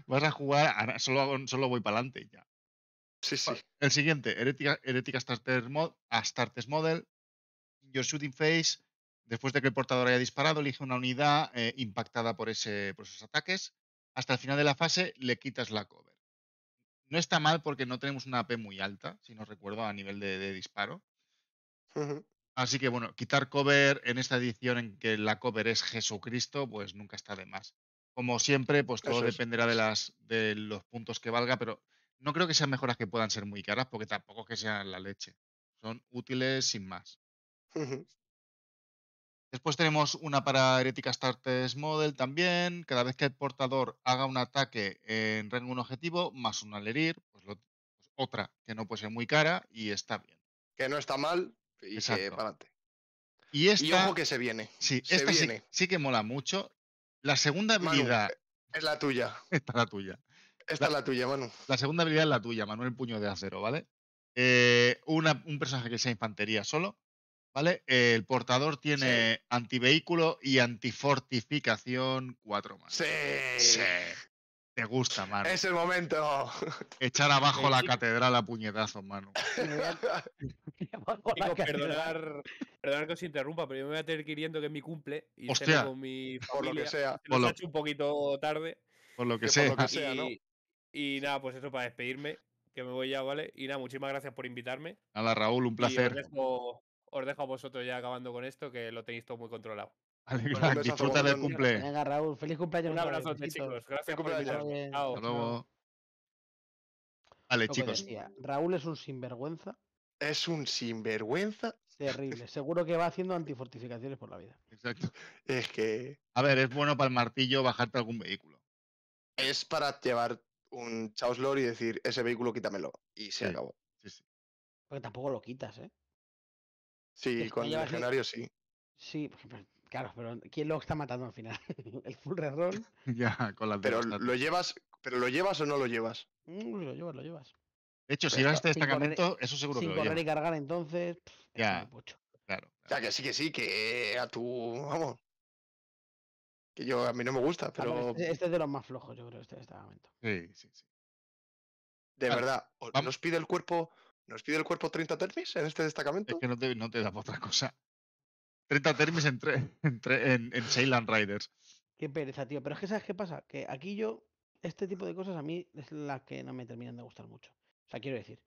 Vas a jugar, solo, solo voy para adelante ya. Sí, sí. El siguiente, Heretica, Starters Starter Mod, ah, Model, Your Shooting Phase. Después de que el portador haya disparado, elige una unidad eh, impactada por, ese, por esos ataques. Hasta el final de la fase le quitas la cover. No está mal porque no tenemos una AP muy alta, si no recuerdo, a nivel de, disparo. Así que bueno, quitar cover en esta edición en que la cover es Jesucristo, pues nunca está de más. Como siempre, pues todo dependerá de, las, de los puntos que valga, pero no creo que sean mejoras que puedan ser muy caras, porque tampoco que sean la leche. Son útiles sin más. Después tenemos una para Heretica Starters Model también. Cada vez que el portador haga un ataque en rango un objetivo, más un al pues, pues otra que no puede ser muy cara y está bien. Que no está mal, y Y, ojo que se viene. Sí, se viene. Sí, que mola mucho. La segunda habilidad. es la tuya. Esta es la tuya. Esta es la tuya, Manu. La segunda habilidad es la tuya, Manuel Puño de Acero, ¿vale? Eh, un personaje que sea infantería solo, ¿vale? el portador tiene Anti antivehículo y antifortificación 4 más. sí. Te gusta, mano. Es el momento. Echar abajo la catedral a puñetazos, mano. Perdonad que os interrumpa, pero yo me voy a tener que ir que es mi cumple Por lo que sea. por lo... un poquito tarde. Por lo que, sea. ¿no? y nada, pues eso para despedirme, que me voy ya, ¿vale? Y nada, muchísimas gracias por invitarme. Nada, Raúl, un placer. Os dejo, os dejo a vosotros ya acabando con esto, que lo tenéis todo muy controlado. Alegra, disfruta del cumple. Venga, Raúl, feliz cumpleaños. Un abrazo, chicos. Gracias por Hasta luego. Vale, chicos. Raúl es un sinvergüenza. Es un sinvergüenza. Terrible. Seguro que va haciendo antifortificaciones por la vida. Exacto. Es que. A ver, es bueno para el martillo bajarte algún vehículo. Es para llevar un Chaos lord y decir, ese vehículo quítamelo. Y se acabó. Sí, sí. Porque tampoco lo quitas, ¿eh? Sí, con el legendario sí. Sí, por ejemplo, Claro, pero ¿quién lo está matando al final? ¿El full reroll? ya, con la Pero lo llevas, pero lo llevas o no lo llevas? Mm, lo llevas, lo llevas. De hecho, si llevas este destacamento, eso seguro que lo correr y cargar entonces, ya. Claro, claro. Ya que sí, que sí, que a tu, vamos. Que yo a mí no me gusta, pero este, este, es de los más flojos, yo creo, este destacamento. Sí, sí, sí. De verdad, ¿nos pide el cuerpo, nos pide el cuerpo 30 termis en este destacamento? Es que no te, no te da otra cosa. 30 termis en, en, Riders. Qué pereza, tío. Pero es que, ¿sabes qué pasa? Que aquí yo, este tipo de cosas a mí es la que no me terminan de gustar mucho. O sea, quiero decir,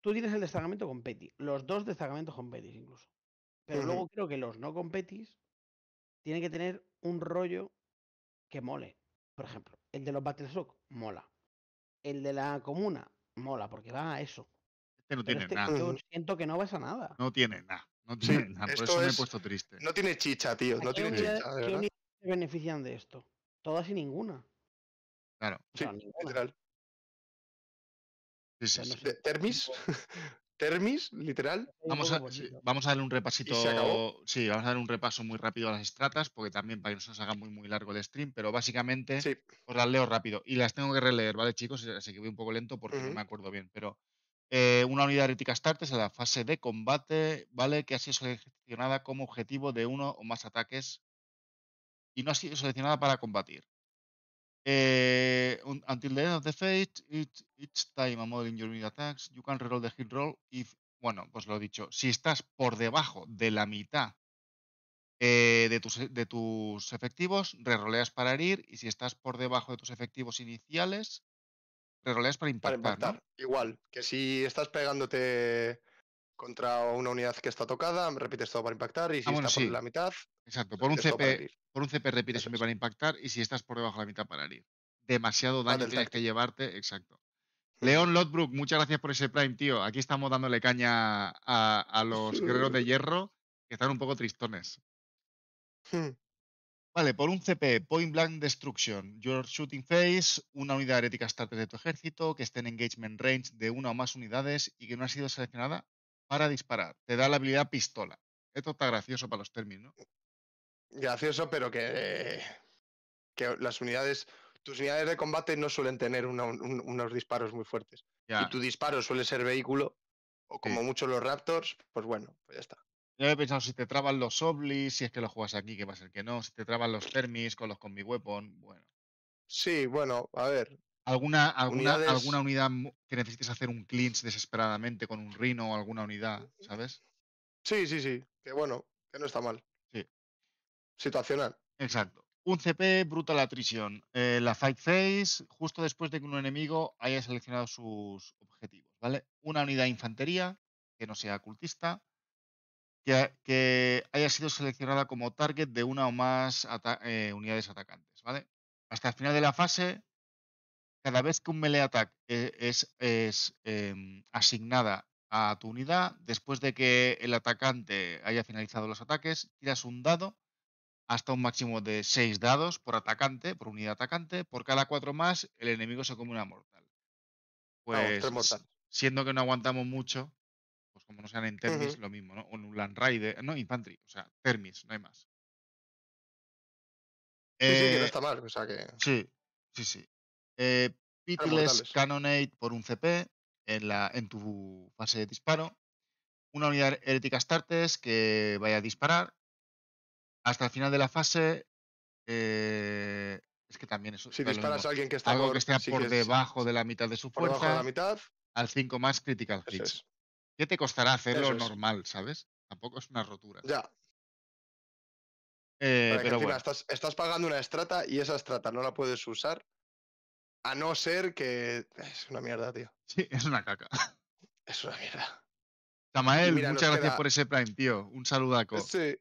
tú tienes el destacamento con Petty, los dos destacamentos con Petty incluso. Pero luego creo que los no con Petty tienen que tener un rollo que mole. Por ejemplo, el de los Battleshock mola. El de la comuna mola, porque va a eso. Este no tiene este nada. Yo siento que no vas a nada. No tiene nada. No tiene, por eso me he puesto triste. No tiene chicha, tío. No tiene chicha, ¿Qué unidades se benefician de esto? Todas y ninguna. Claro. sí, literal. Termis. Termis, literal. Vamos a, vamos a darle un repasito. Sí, vamos a dar un repaso muy rápido a las estratas, porque también para que no se nos haga muy, muy largo el stream, pero básicamente os las leo rápido. Y las tengo que releer, ¿vale, chicos? Así que voy un poco lento porque no me acuerdo bien. Pero eh, una unidad herética starts en la fase de combate, ¿vale? Que ha sido seleccionada como objetivo de uno o más ataques y no ha sido seleccionada para combatir. Eh, until the end of the phase, each, time a model in your unit attacks, you can reroll the hit roll if. Bueno, pues lo he dicho, si estás por debajo de la mitad eh, de, tus, de tus efectivos, reroleas para herir, y si estás por debajo de tus efectivos iniciales, Reroleas para impactar. Igual, que si estás pegándote contra una unidad que está tocada, repites todo para impactar y ah, si estás está por la mitad. Exacto, por un, CP, por un CP repites todo para impactar y si estás por debajo de la mitad para ir Demasiado daño tienes que llevarte, exacto. León Lotbrook, muchas gracias por ese Prime, tío. Aquí estamos dándole caña a, a los guerreros de hierro que están un poco tristones. Hmm. Vale, por un CP, Point Blank Destruction, Your Shooting Phase, una unidad herética starter de tu ejército que esté en engagement range de una o más unidades y que no ha sido seleccionada para disparar. Te da la habilidad pistola. Esto está gracioso para los términos, ¿no? Gracioso, pero que, que las unidades, tus unidades de combate no suelen tener unos disparos muy fuertes. Y tu disparo suele ser vehículo, o como muchos mucho los Raptors, pues bueno, pues ya está. Yo he pensado si te traban los oblis, si es que lo juegas aquí, que va a ser que no, si te traban los thermis con los mi weapon, bueno. Sí, bueno, a ver. ¿Alguna, alguna, alguna unidad que necesites hacer un clinch desesperadamente con un rino o alguna unidad, mm, mm. ¿sabes? Sí, sí, sí. Que bueno, que no está mal. Sí. Situacional. Exacto. Un CP, brutal attrition. Eh, la fight phase, justo después de que un enemigo haya seleccionado sus objetivos, ¿vale? Una unidad de infantería que no sea cultista que, haya sido seleccionada como target de una o más eh, unidades atacantes, ¿vale? Hasta el final de la fase, cada vez que un melee attack eh, es, em, asignada a tu unidad, después de que el atacante haya finalizado los ataques, tiras un dado hasta un máximo de seis dados por atacante, por unidad atacante. Por cada cuatro más, el enemigo se come una mortal. Pues, siendo que no aguantamos mucho, como no sean en Termis, lo mismo, ¿no? O Un Land Rider, no, Infantry, o sea, Termis, no hay más. Sí, sí, eh, está o sea que. Sí, sí, sí. Eh, Cannonade por un CP en, la, en tu fase de disparo. Una unidad herética Startes que vaya a disparar. Hasta el final de la fase. Eh, es que también eso. Si disparas a alguien que está Algo que esté por debajo de la mitad de su fuerza. Al 5 más critical hits. ¿Qué te costará hacerlo normal, sabes? Tampoco es una rotura. Ya. Eh, pero estás, pagando una estrata y esa estrata no la puedes usar. A no ser que. Es una mierda, tío. Sí, es una caca. Es una mierda. Tamael, muchas gracias por ese Prime, tío. Un saludaco. Sí.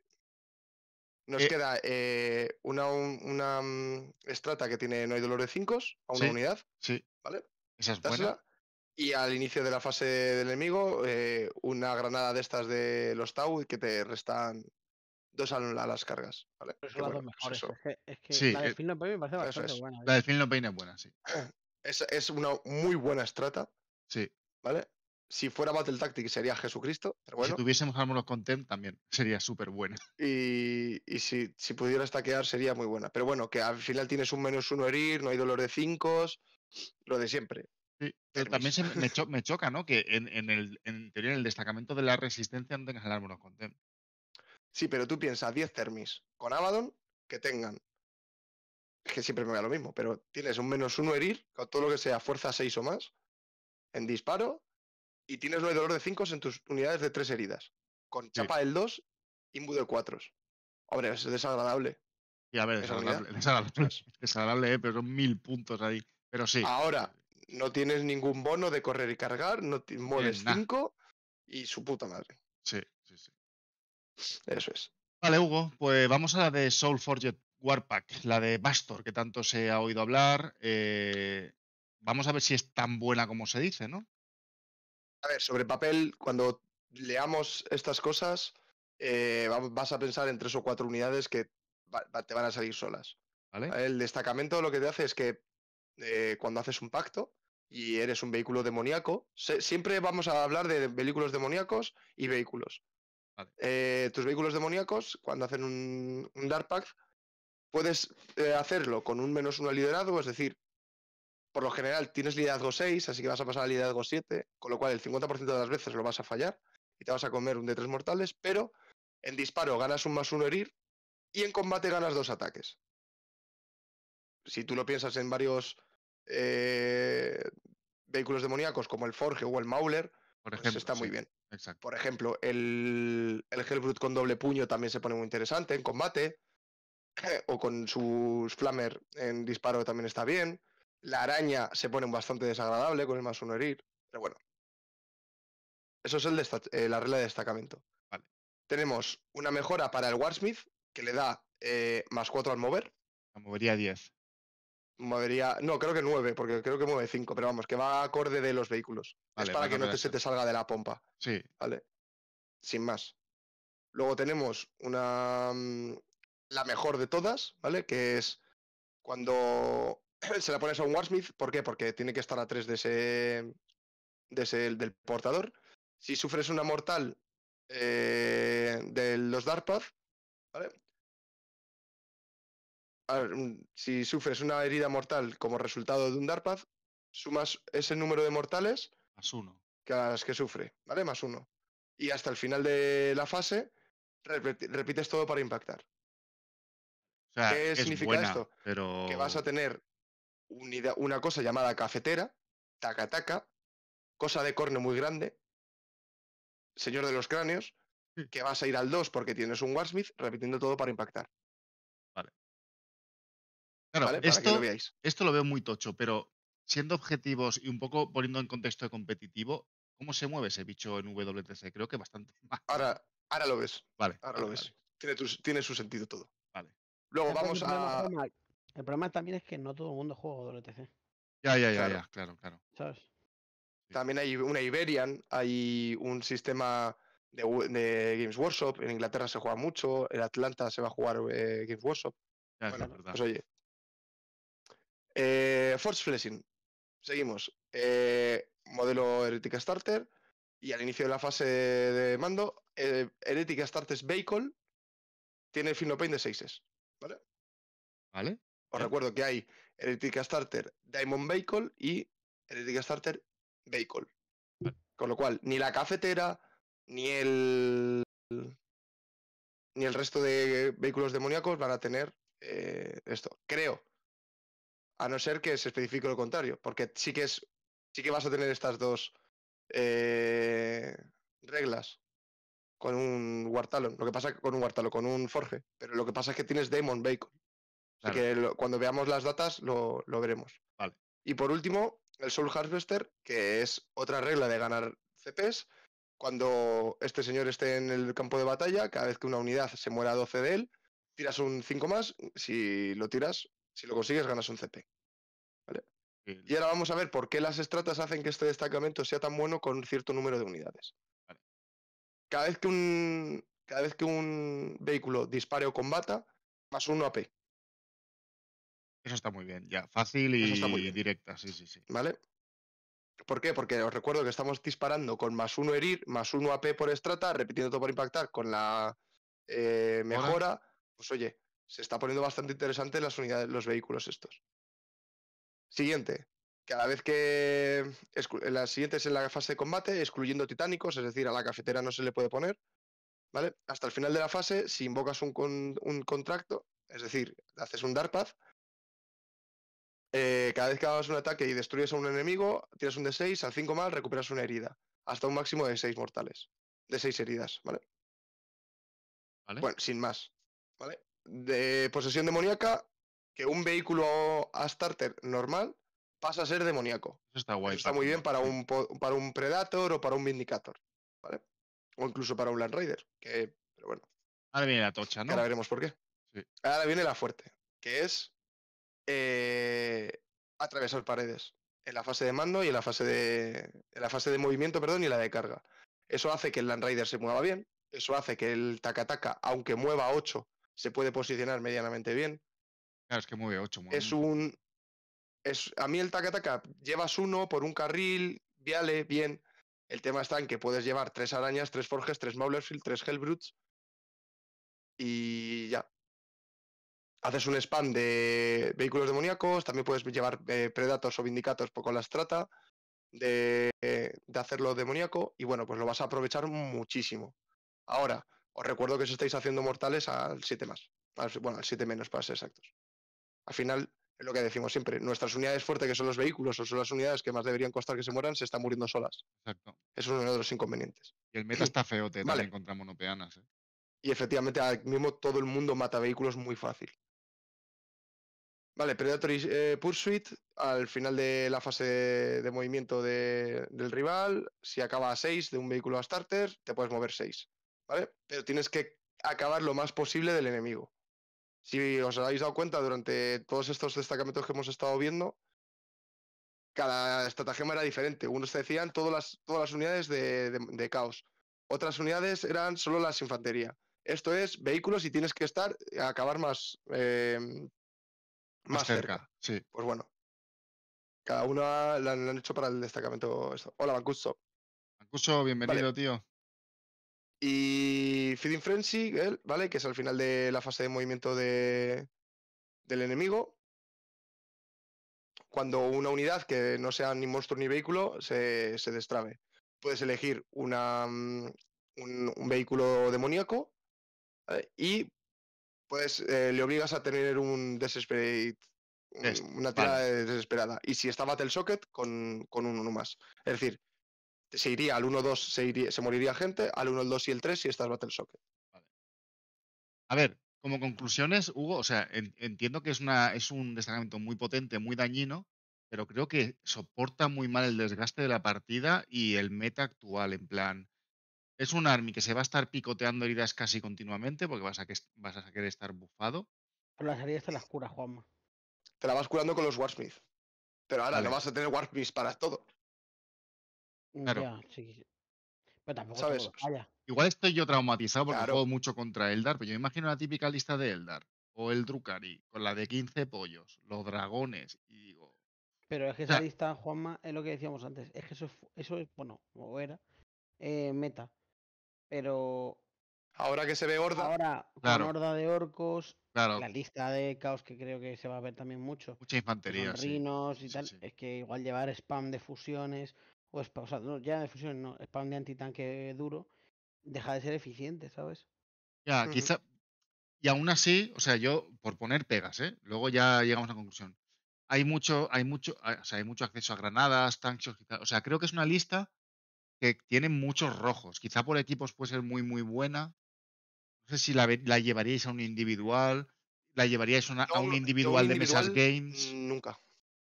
Nos eh queda eh, una, una mm, estrata que tiene no hay dolor de 5 a una unidad. Sí. ¿Vale? Esa es buena. Y al inicio de la fase del enemigo, eh, una granada de estas de los Tau que te restan dos a, las cargas. ¿vale? Pues es que, la de Pain eh, me parece es. buena. La de eh. es buena, sí. Es, una muy buena estrata. Sí. ¿Vale? Si fuera Battle Tactics sería Jesucristo, Si tuviésemos con Content también sería súper buena. Y, si, si pudieras taquear sería muy buena. Pero bueno, que al final tienes un menos uno herir, no hay dolor de 5, lo de siempre también me, choca, ¿no? Que en, el, teoría, en el destacamento de la resistencia no tengas el árbol content. Sí, pero tú piensas 10 termis con Abaddon que tengan. Es que siempre me da lo mismo, pero tienes un menos uno herir con todo lo que sea fuerza 6 o más en disparo y tienes lo de dolor de 5 en tus unidades de 3 heridas. Con chapa el 2 2, Mudo de 4. Hombre, es desagradable. Y a ver, desagradable, desagradable, desagradable, ¿eh? pero son mil puntos ahí. Pero sí. Ahora, no tienes ningún bono de correr y cargar, no te mueves 5 y su puta madre. Sí, sí, sí. Eso es. Vale, Hugo, pues vamos a la de Soul Forget Warpack, la de Bastor, que tanto se ha oído hablar. Eh, vamos a ver si es tan buena como se dice, ¿no? A ver, sobre papel, cuando leamos estas cosas, eh, vas a pensar en tres o cuatro unidades que te van a salir solas. El destacamento lo que te hace es que eh, cuando haces un pacto y eres un vehículo demoníaco. siempre vamos a hablar de vehículos demoníacos y vehículos. Eh, tus vehículos demoníacos, cuando hacen un, Dark Pact, puedes eh, hacerlo con un menos uno liderado, liderazgo, es decir, por lo general tienes liderazgo 6, así que vas a pasar al liderazgo 7, con lo cual el 50% de las veces lo vas a fallar y te vas a comer un de tres mortales, pero en disparo ganas un más uno herir y en combate ganas dos ataques. Si tú lo piensas en varios eh, vehículos demoníacos como el Forge o el Mauler, Por pues ejemplo, está muy bien. Por ejemplo, el, el Hellbrut con doble puño también se pone muy interesante en combate, o con sus Flammer en disparo también está bien. La araña se pone bastante desagradable con el más uno herir, pero bueno. Eso es el eh, la regla de destacamento. Tenemos una mejora para el Warsmith, que le da eh, más 4 al mover. La movería 10 movería. No, creo que 9, porque creo que mueve 5, pero vamos, que va acorde de los vehículos. es para que no se te salga de la pompa. Sí. Vale. Sin más. Luego tenemos una. Mm, la mejor de todas, ¿vale? Que es cuando se la pones a un Warsmith. ¿Por qué? Porque tiene que estar a 3 de ese. De ese del portador. Si sufres una mortal eh, de los Dark ¿vale? si sufres una herida mortal como resultado de un darpath, sumas ese número de mortales. Más uno. Que que sufre, ¿vale? Más uno. Y hasta el final de la fase, repites todo para impactar. ¿Qué significa esto? Que vas a tener una cosa llamada cafetera, taca-taca, cosa de corno muy grande, señor de los cráneos, que vas a ir al 2 porque tienes un Warsmith repitiendo todo para impactar. Claro, esto, lo esto lo veo muy tocho, pero siendo objetivos y un poco poniendo en contexto de competitivo, ¿cómo se mueve ese bicho en WTC? Creo que bastante Ahora, ahora lo ves. Vale. Ahora lo ves. Tiene, su sentido todo. Vale. Luego vamos a. el problema también es que no todo el mundo juega WTC. Ya, ya, ya, claro. ya, claro, claro. También hay una Iberian, hay un sistema de, Games Workshop. En Inglaterra se juega mucho, en Atlanta se va a jugar eh, Games Workshop. verdad. Pues oye, eh, force Fleshing. Seguimos. Eh, modelo Heretic Starter. Y al inicio de la fase de mando, eh, Starters Vehicle tiene Fino Paint de 6 ¿Vale? Vale. Os recuerdo que hay Heretic Starter Diamond Vehicle y Heretic Starter Vehicle. Con lo cual, ni la cafetera, ni el. ni el resto de vehículos demoníacos van a tener eh, esto. Creo a no ser que se especifique lo contrario, porque sí que es sí que vas a tener estas dos eh, reglas con un guartalo, Lo que pasa con un Wartalon, con un Forge, pero lo que pasa es que tienes Demon Bacon. Así que cuando veamos las datas lo, lo veremos. Y por último, el Soul Harvester, que es otra regla de ganar CPs. Cuando este señor esté en el campo de batalla, cada vez que una unidad se muera 12 de él, tiras un 5 más. Si lo tiras, si lo consigues, ganas un CP. ¿Vale? Y ahora vamos a ver por qué las estratas hacen que este destacamento sea tan bueno con cierto número de unidades. Cada, vez que un, cada vez que un vehículo dispare o combata, más uno AP. Eso está muy bien, ya. Fácil y directa, sí, sí, sí. ¿Vale? ¿Por qué? Porque os recuerdo que estamos disparando con más uno herir, más uno AP por estrata, repitiendo todo por impactar con la eh, mejora. Pues oye, se está poniendo bastante interesante las unidades, los vehículos estos. Siguiente. Cada vez que. La siguiente es en la fase de combate, excluyendo titánicos, es decir, a la cafetera no se le puede poner. ¿Vale? Hasta el final de la fase, si invocas un, contrato, es decir, haces un Dark Path, eh, cada vez que hagas un ataque y destruyes a un enemigo, tiras un de 6 al 5 mal recuperas una herida, hasta un máximo de 6 mortales, de 6 heridas, ¿vale? Bueno, sin más, ¿vale? de posesión demoníaca que un vehículo a starter normal pasa a ser demoníaco. Eso está guay. está muy bien para un, para un Predator o para un Vindicator, ¿vale? O incluso para un Land Raider, que, pero bueno. Ahora viene la tocha, ¿no? Ahora veremos por qué. Ahora viene la fuerte, que es eh, atravesar paredes en la fase de mando y en la fase de, en la fase de movimiento, perdón, y la de carga. Eso hace que el Land Raider se mueva bien, eso hace que el Takataka, aunque mueva 8, se puede posicionar medianamente bien. Claro, es que mueve 8. Mueve. Es un. Es, a mí el taca-taca, llevas uno por un carril, viale, bien. El tema está en que puedes llevar tres arañas, tres forges, tres maulersfield tres Hellbrutes. Y ya. Haces un spam de vehículos demoníacos, también puedes llevar eh, predatos o vindicatos con las trata, de, eh, de hacerlo demoníaco, y bueno, pues lo vas a aprovechar muchísimo. Ahora, os recuerdo que os estáis haciendo mortales al 7 más. bueno, al 7 menos para ser exactos. Al final, es lo que decimos siempre, nuestras unidades fuertes, que son los vehículos, o son las unidades que más deberían costar que se mueran, se están muriendo solas. Exacto. Eso es uno de los inconvenientes. Y el meta está feo, te contra monopeanas. ¿eh? Y efectivamente, al mismo todo el mundo mata vehículos muy fácil. Vale, Predatory eh, Pursuit, al final de la fase de, movimiento del rival, si acaba a 6 de un vehículo a starter, te puedes mover 6. Pero tienes que acabar lo más posible del enemigo. Si os habéis dado cuenta durante todos estos destacamentos que hemos estado viendo, cada estratagema era diferente. Unos decían todas las, unidades de, caos. Otras unidades eran solo las infantería. Esto es vehículos y tienes que estar a eh, acabar más, eh, más, cerca. Sí. Pues bueno, cada uno la, han hecho para el destacamento. Hola, Mancuso. Mancuso, bienvenido, tío. Y Feeding Frenzy, ¿vale? Que es al final de la fase de movimiento de, del enemigo. Cuando una unidad que no sea ni monstruo ni vehículo se, se destrabe. Puedes elegir una, mm, un, vehículo demoníaco y pues eh, le obligas a tener un desesperate una tirada desesperada. Y si está Battle Socket, con, con un uno más. Es decir, se iría al 1-2, se, se moriría gente, al 1, 2 y el 3 si estás Battle Socket. Vale. A ver, como conclusiones, Hugo, o sea, entiendo que es, una, es un destacamento muy potente, muy dañino, pero creo que soporta muy mal el desgaste de la partida y el meta actual, en plan. Es un army que se va a estar picoteando heridas casi continuamente porque vas a, que, vas a querer estar bufado. Pero las heridas te las curas, Juanma. Te la vas curando con los Warsmith. Pero ahora no vas a tener Warsmith para todo. Pero tampoco Vaya. Igual estoy yo traumatizado porque juego mucho contra Eldar, pero yo me imagino la típica lista de Eldar o el drukari con la de 15 pollos, los dragones y digo. Pero es que esa lista, Juanma, es lo que decíamos antes. Es que eso es, eso bueno, como era eh, meta. Pero. Ahora que se ve horda. Ahora, con horda de orcos, la lista de caos que creo que se va a ver también mucho. Mucha infantería. rinos y tal. Es que igual llevar spam de fusiones o, sea, no, ya en fusión, no, spam de antitanque duro, deja de ser eficiente, ¿sabes? Ya, quizá. Y aún así, o sea, yo, por poner pegas, ¿eh? Luego ya llegamos a la conclusión. Hay mucho, hay mucho, ah, o sea, hay mucho acceso a granadas, tanques, O sea, creo que es una lista que tiene muchos rojos. Quizá por equipos puede ser muy, muy buena. No sé si la, la llevaríais a un individual, la llevaríais a, un individual, individual de mesas games. Nunca.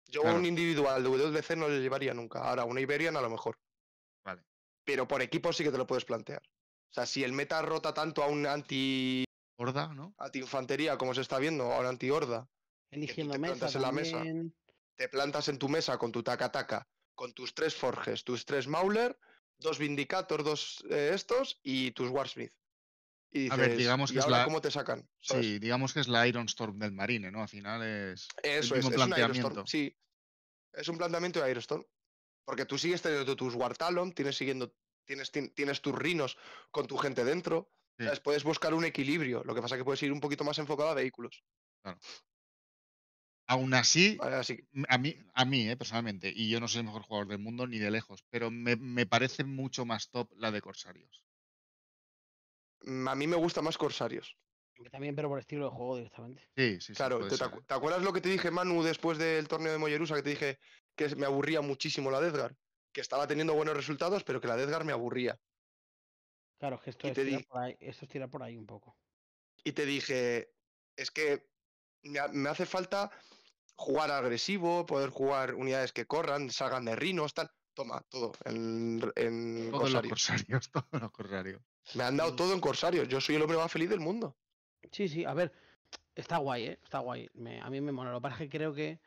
Yo un individual de WC no le llevaría nunca. Ahora, una Iberian a lo mejor. Vale. Pero por equipo sí que te lo puedes plantear. O sea, si el meta rota tanto a un anti. Horda, ¿no? Anti-infantería, como se está viendo, a un anti-horda. Eligiendo te Plantas en la mesa. Te plantas en tu mesa con tu taca-taca, con tus tres forges, tus tres Mauler, dos Vindicator, dos eh, estos y tus Warsmith. Y a ver, digamos que la... cómo te sacan? Sí, digamos que es la Iron Storm del Marine, ¿no? Al final es. Eso mismo planteamiento. sí. Es un planteamiento de Iron Storm. Porque tú sigues teniendo tus War tienes, siguiendo, tienes, tienes tus rinos con tu gente dentro. Puedes buscar un equilibrio. Lo que pasa es que puedes ir un poquito más enfocado a vehículos. Aún así, a mí, a mí eh, personalmente, y yo no soy el mejor jugador del mundo ni de lejos, pero me parece mucho más top la de Corsarios. Mm, a mí me gusta más Corsarios. También, pero por estilo de juego directamente. Sí, sí, Claro, sí, ¿eh? te, acuerdas lo que te dije, Manu, después del torneo de Mollerusa? Que te dije que me aburría muchísimo la Dezgar. Que estaba teniendo buenos resultados, pero que la Dezgar me aburría. Claro, que esto, es, por ahí, esto es por ahí un poco. Y te dije, es que me, hace falta jugar agresivo, poder jugar unidades que corran, salgan de rinos, tal. Toma, todo en, en Corsarios. Los corsarios todos los corsarios. Me han dado todo en Corsario. Yo soy el hombre más feliz del mundo. Sí, sí, a ver. Está guay, ¿eh? Está guay. a mí me mola. Lo que pasa es que creo que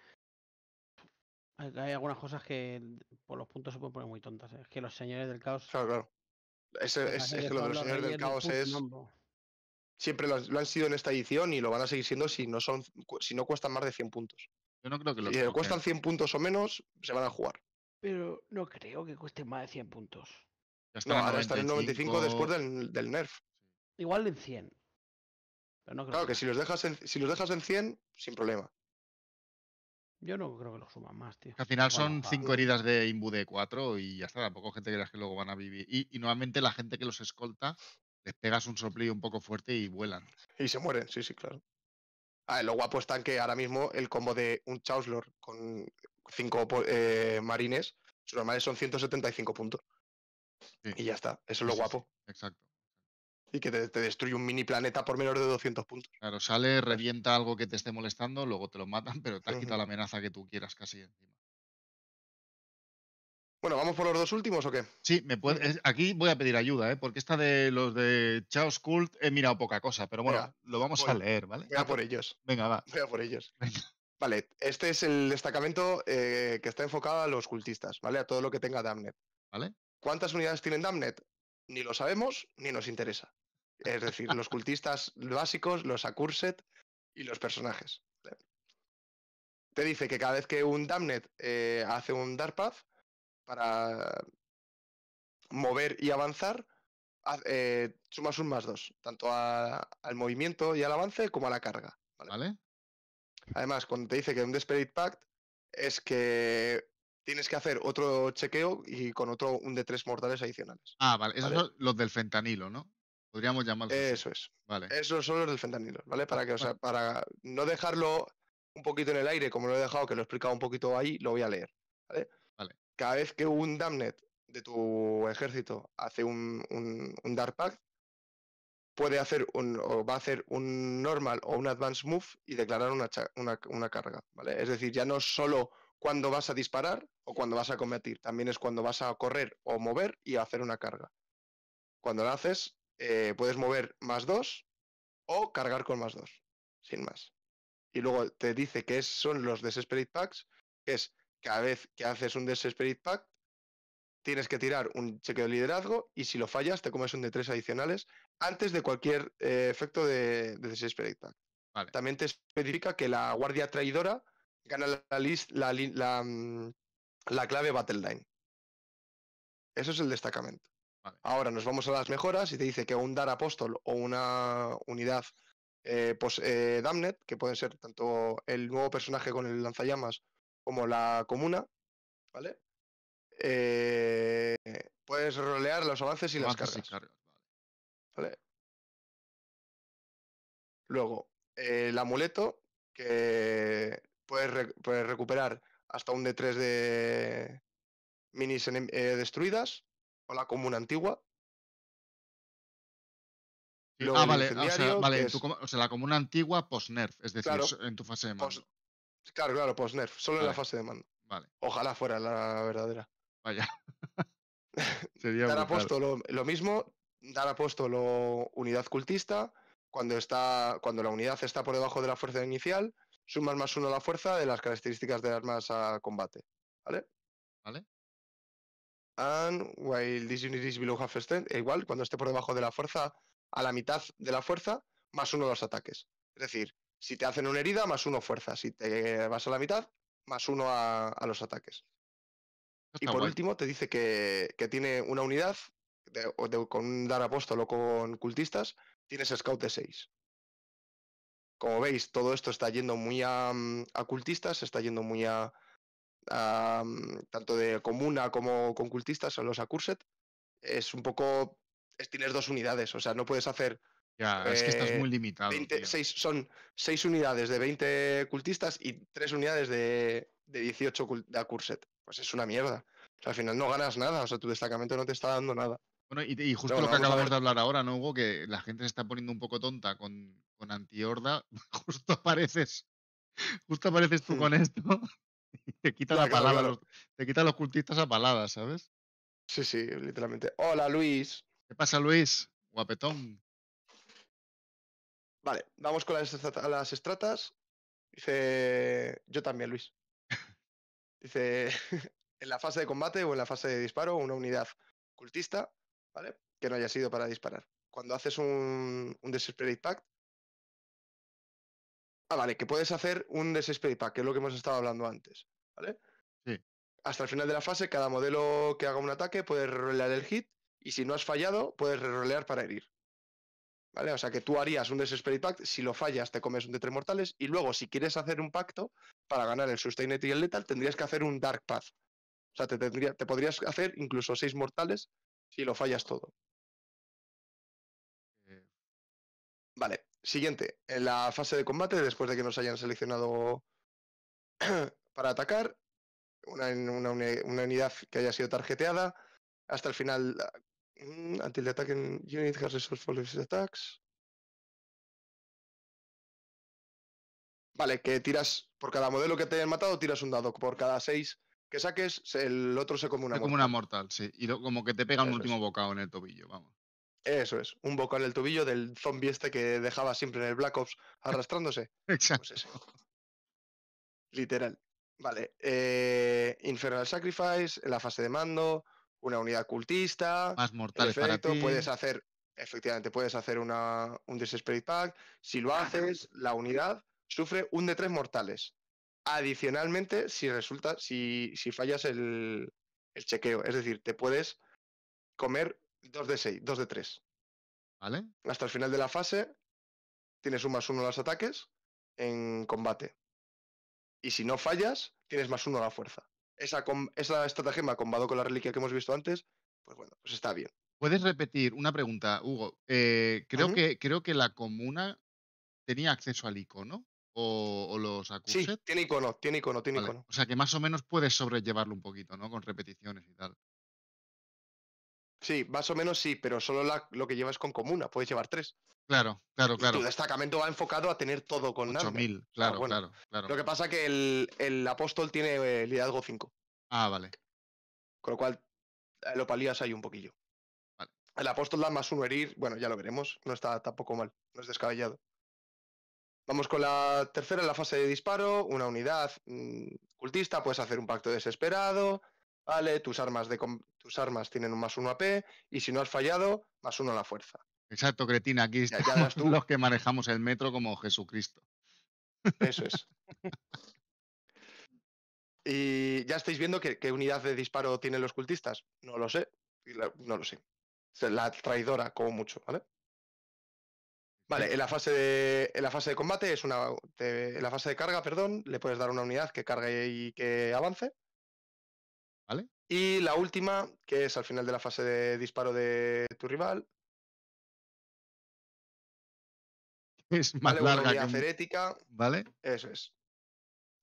hay, algunas cosas que por los puntos se pueden poner muy tontas. ¿eh? Es que los señores del caos. Claro, claro. es, que lo de los señores del caos es. Siempre lo, han sido en esta edición y lo van a seguir siendo si no, son, si no cuestan más de 100 puntos. Yo no creo que lo Si cuestan 100 puntos o menos, se van a jugar. Pero no creo que cuesten más de 100 puntos no, ahora están en 95 después del, del nerf. Igual en 100. claro que, si los, dejas en, si los dejas en 100, sin problema. Yo no creo que lo suman más, tío. Al final son 5 heridas de imbu de 4 y ya está. Tampoco gente creas que luego van a vivir. Y, nuevamente la gente que los escolta les pegas un soplillo un poco fuerte y vuelan. Y se mueren, sí, sí, claro. Ah, lo guapo está que ahora mismo el combo de un Chauslord con 5 eh, marines, sus normales son 175 puntos. Y ya está, eso es lo guapo. Exacto. Y que te, destruye un mini planeta por menos de 200 puntos. Claro, sale, revienta algo que te esté molestando, luego te lo matan, pero te ha quitado la amenaza que tú quieras casi encima. Bueno, ¿vamos por los dos últimos o qué? Sí, me puede, aquí voy a pedir ayuda, ¿eh? porque esta de los de Chaos Cult he mirado poca cosa, pero bueno, lo vamos a leer, ¿vale? Voy por ellos. Venga, va. Voy por ellos. Vale, este es el destacamento eh, que está enfocado a los cultistas, ¿vale? A todo lo que tenga Damned. ¿Vale? ¿Cuántas unidades tienen Damnet? Ni lo sabemos ni nos interesa. Es decir, los cultistas básicos, los accursed y los personajes. Te dice que cada vez que un Damnet eh, hace un Dark Path para mover y avanzar, eh, sumas un más dos, tanto al movimiento y al avance como a la carga. ¿vale? Además, cuando te dice que un Desperate Pact es que tienes que hacer otro chequeo y con otro un de tres mortales adicionales. Ah, vale. Esos son los del fentanilo, ¿no? Podríamos llamarlos. Eso es. Vale. Esos son los del fentanilo, ¿vale? Para que, o sea, para no dejarlo un poquito en el aire, como lo he dejado, que lo he explicado un poquito ahí, lo voy a leer. ¿vale? vale. Cada vez que un Damnet de tu ejército hace un, un, Dark pack, puede hacer un, o va a hacer un normal o un advanced move y declarar una, una carga, ¿vale? Es decir, ya no solo cuando vas a disparar o cuando vas a combatir. También es cuando vas a correr o mover y hacer una carga. Cuando lo haces, eh, puedes mover más dos o cargar con más dos, sin más. Y luego te dice que son los Desesperate Packs, que es cada vez que haces un Desesperate Pack, tienes que tirar un cheque de liderazgo y si lo fallas te comes un de tres adicionales antes de cualquier eh, efecto de, de Desesperate Pack. También te especifica que la guardia traidora gana la, la, la, mm, la clave Battleline. Eso es el destacamento. Ahora nos vamos a las mejoras y te dice que un Dar Apóstol o una unidad eh, pues, eh, Damnet, que pueden ser tanto el nuevo personaje con el lanzallamas como la comuna, ¿vale? Eh, puedes rolear los avances y las cargas. ¿Vale? Luego, el amuleto, que puedes, recuperar hasta un de 3 de minis eh, destruidas o la comuna antigua. ah, vale, o sea, vale o sea, la comuna antigua post-nerf, es decir, en tu fase de mando. Claro, claro, post-nerf, solo en la fase de mando. Vale. Ojalá fuera la verdadera. Vaya. dar apuesto lo, lo, mismo, dar apuesto lo unidad cultista, cuando, está, cuando la unidad está por debajo de la fuerza inicial, sumas más uno a la fuerza de las características de armas a combate. ¿Vale? ¿Vale? And while this unit is below half strength, e igual, cuando esté por debajo de la fuerza, a la mitad de la fuerza, más uno a los ataques. Es decir, si te hacen una herida, más uno fuerza. Si te vas a la mitad, más uno a, los ataques. y por último, te dice que, tiene una unidad con dar apóstolo o con cultistas, tienes scout de 6. Como veis, todo esto está yendo muy a, mm, cultistas, está yendo muy a, mm, tanto de comuna como con cultistas, son los Curset. Es un poco. Es, tienes dos unidades, o sea, no puedes hacer. Ya, es que estás eh, muy limitado. son seis unidades de 20 cultistas y tres unidades de, de 18 de Pues es una mierda. O sea, al final no ganas nada, o sea, tu destacamento no te está dando nada. Bueno, y, justo lo que acabamos de hablar ahora, ¿no, Hugo? Que la gente se está poniendo un poco tonta con, con antihorda. Justo apareces, justo apareces tú con esto y te quita la palabra, te quita los cultistas a paladas, ¿sabes? Sí, sí, literalmente. Hola, Luis. ¿Qué pasa, Luis? Guapetón. Vale, vamos con las, las estratas. Dice, yo también, Luis. Dice, en la fase de combate o en la fase de disparo, una unidad cultista ¿vale? Que no haya sido para disparar. Cuando haces un, un Desesperate Pact. Ah, vale, que puedes hacer un Desesperate Pact, que es lo que hemos estado hablando antes, ¿vale? Hasta el final de la fase, cada modelo que haga un ataque puede rolear el hit y si no has fallado, puedes rolear para herir. ¿Vale? O sea que tú harías un Desesperate Pact, si lo fallas te comes un de tres mortales y luego si quieres hacer un pacto para ganar el Sustained y el Lethal tendrías que hacer un Dark Path. O sea, te, te podrías hacer incluso seis mortales si lo fallas todo. Eh. Vale, siguiente. En la fase de combate, después de que nos hayan seleccionado para atacar, una, unidad que haya sido tarjeteada, hasta el final. Until mm, ataque attack unit has resolved attacks. Vale, que tiras por cada modelo que te hayan matado, tiras un dado. Por cada seis que saques, el otro se come una Como una mortal, sí. Y como que te pega un último bocado en el tobillo, vamos. Eso es, un bocado en el tobillo del zombie este que dejaba siempre en el Black Ops arrastrándose. Exacto. Pues Literal. Vale. Eh, Infernal Sacrifice, la fase de mando, una unidad cultista. Más mortales Puedes hacer, efectivamente, puedes hacer una, un Desesperate Pack. Si lo haces, la unidad sufre un de tres mortales. Adicionalmente, si resulta, si, fallas el, chequeo, es decir, te puedes comer 2 de 6, 2 de 3. ¿Vale? Hasta el final de la fase tienes un más uno a los ataques en combate. Y si no fallas, tienes más uno a la fuerza. Esa, esa estratagema combado con la reliquia que hemos visto antes, pues bueno, pues está bien. ¿Puedes repetir una pregunta, Hugo? Eh, creo, que, creo que la comuna tenía acceso al icono o, los acuses Sí, tiene icono, tiene icono, tiene icono. O sea que más o menos puedes sobrellevarlo un poquito, ¿no? Con repeticiones y tal. Sí, más o menos sí, pero solo lo que llevas con comuna, puedes llevar tres. Claro, claro, claro. tu destacamento va enfocado a tener todo con nada. 8000, ah, claro, claro, claro. Lo que pasa es que el, el apóstol tiene el eh, liderazgo 5. Ah, vale. Con lo cual eh, lo palías ahí un poquillo. El apóstol da más uno herir, bueno, ya lo veremos, no está tampoco mal, no es descabellado. Vamos con la tercera, la fase de disparo. Una unidad mm, cultista, puedes hacer un pacto desesperado. Vale, tus armas, tus armas tienen un más uno AP. Y si no has fallado, más uno a la fuerza. Exacto, Cretina. Aquí ya, tú. los que manejamos el metro como Jesucristo. Eso es. y ya estáis viendo qué unidad de disparo tienen los cultistas. No lo sé. No lo sé. La traidora, como mucho, ¿vale? Vale, en la fase de, en la fase de combate es una. en la fase de carga, perdón, le puedes dar una unidad que cargue y que avance. Vale. Y la última, que es al final de la fase de disparo de tu rival. Es más una unidad herética. Vale. Eso es.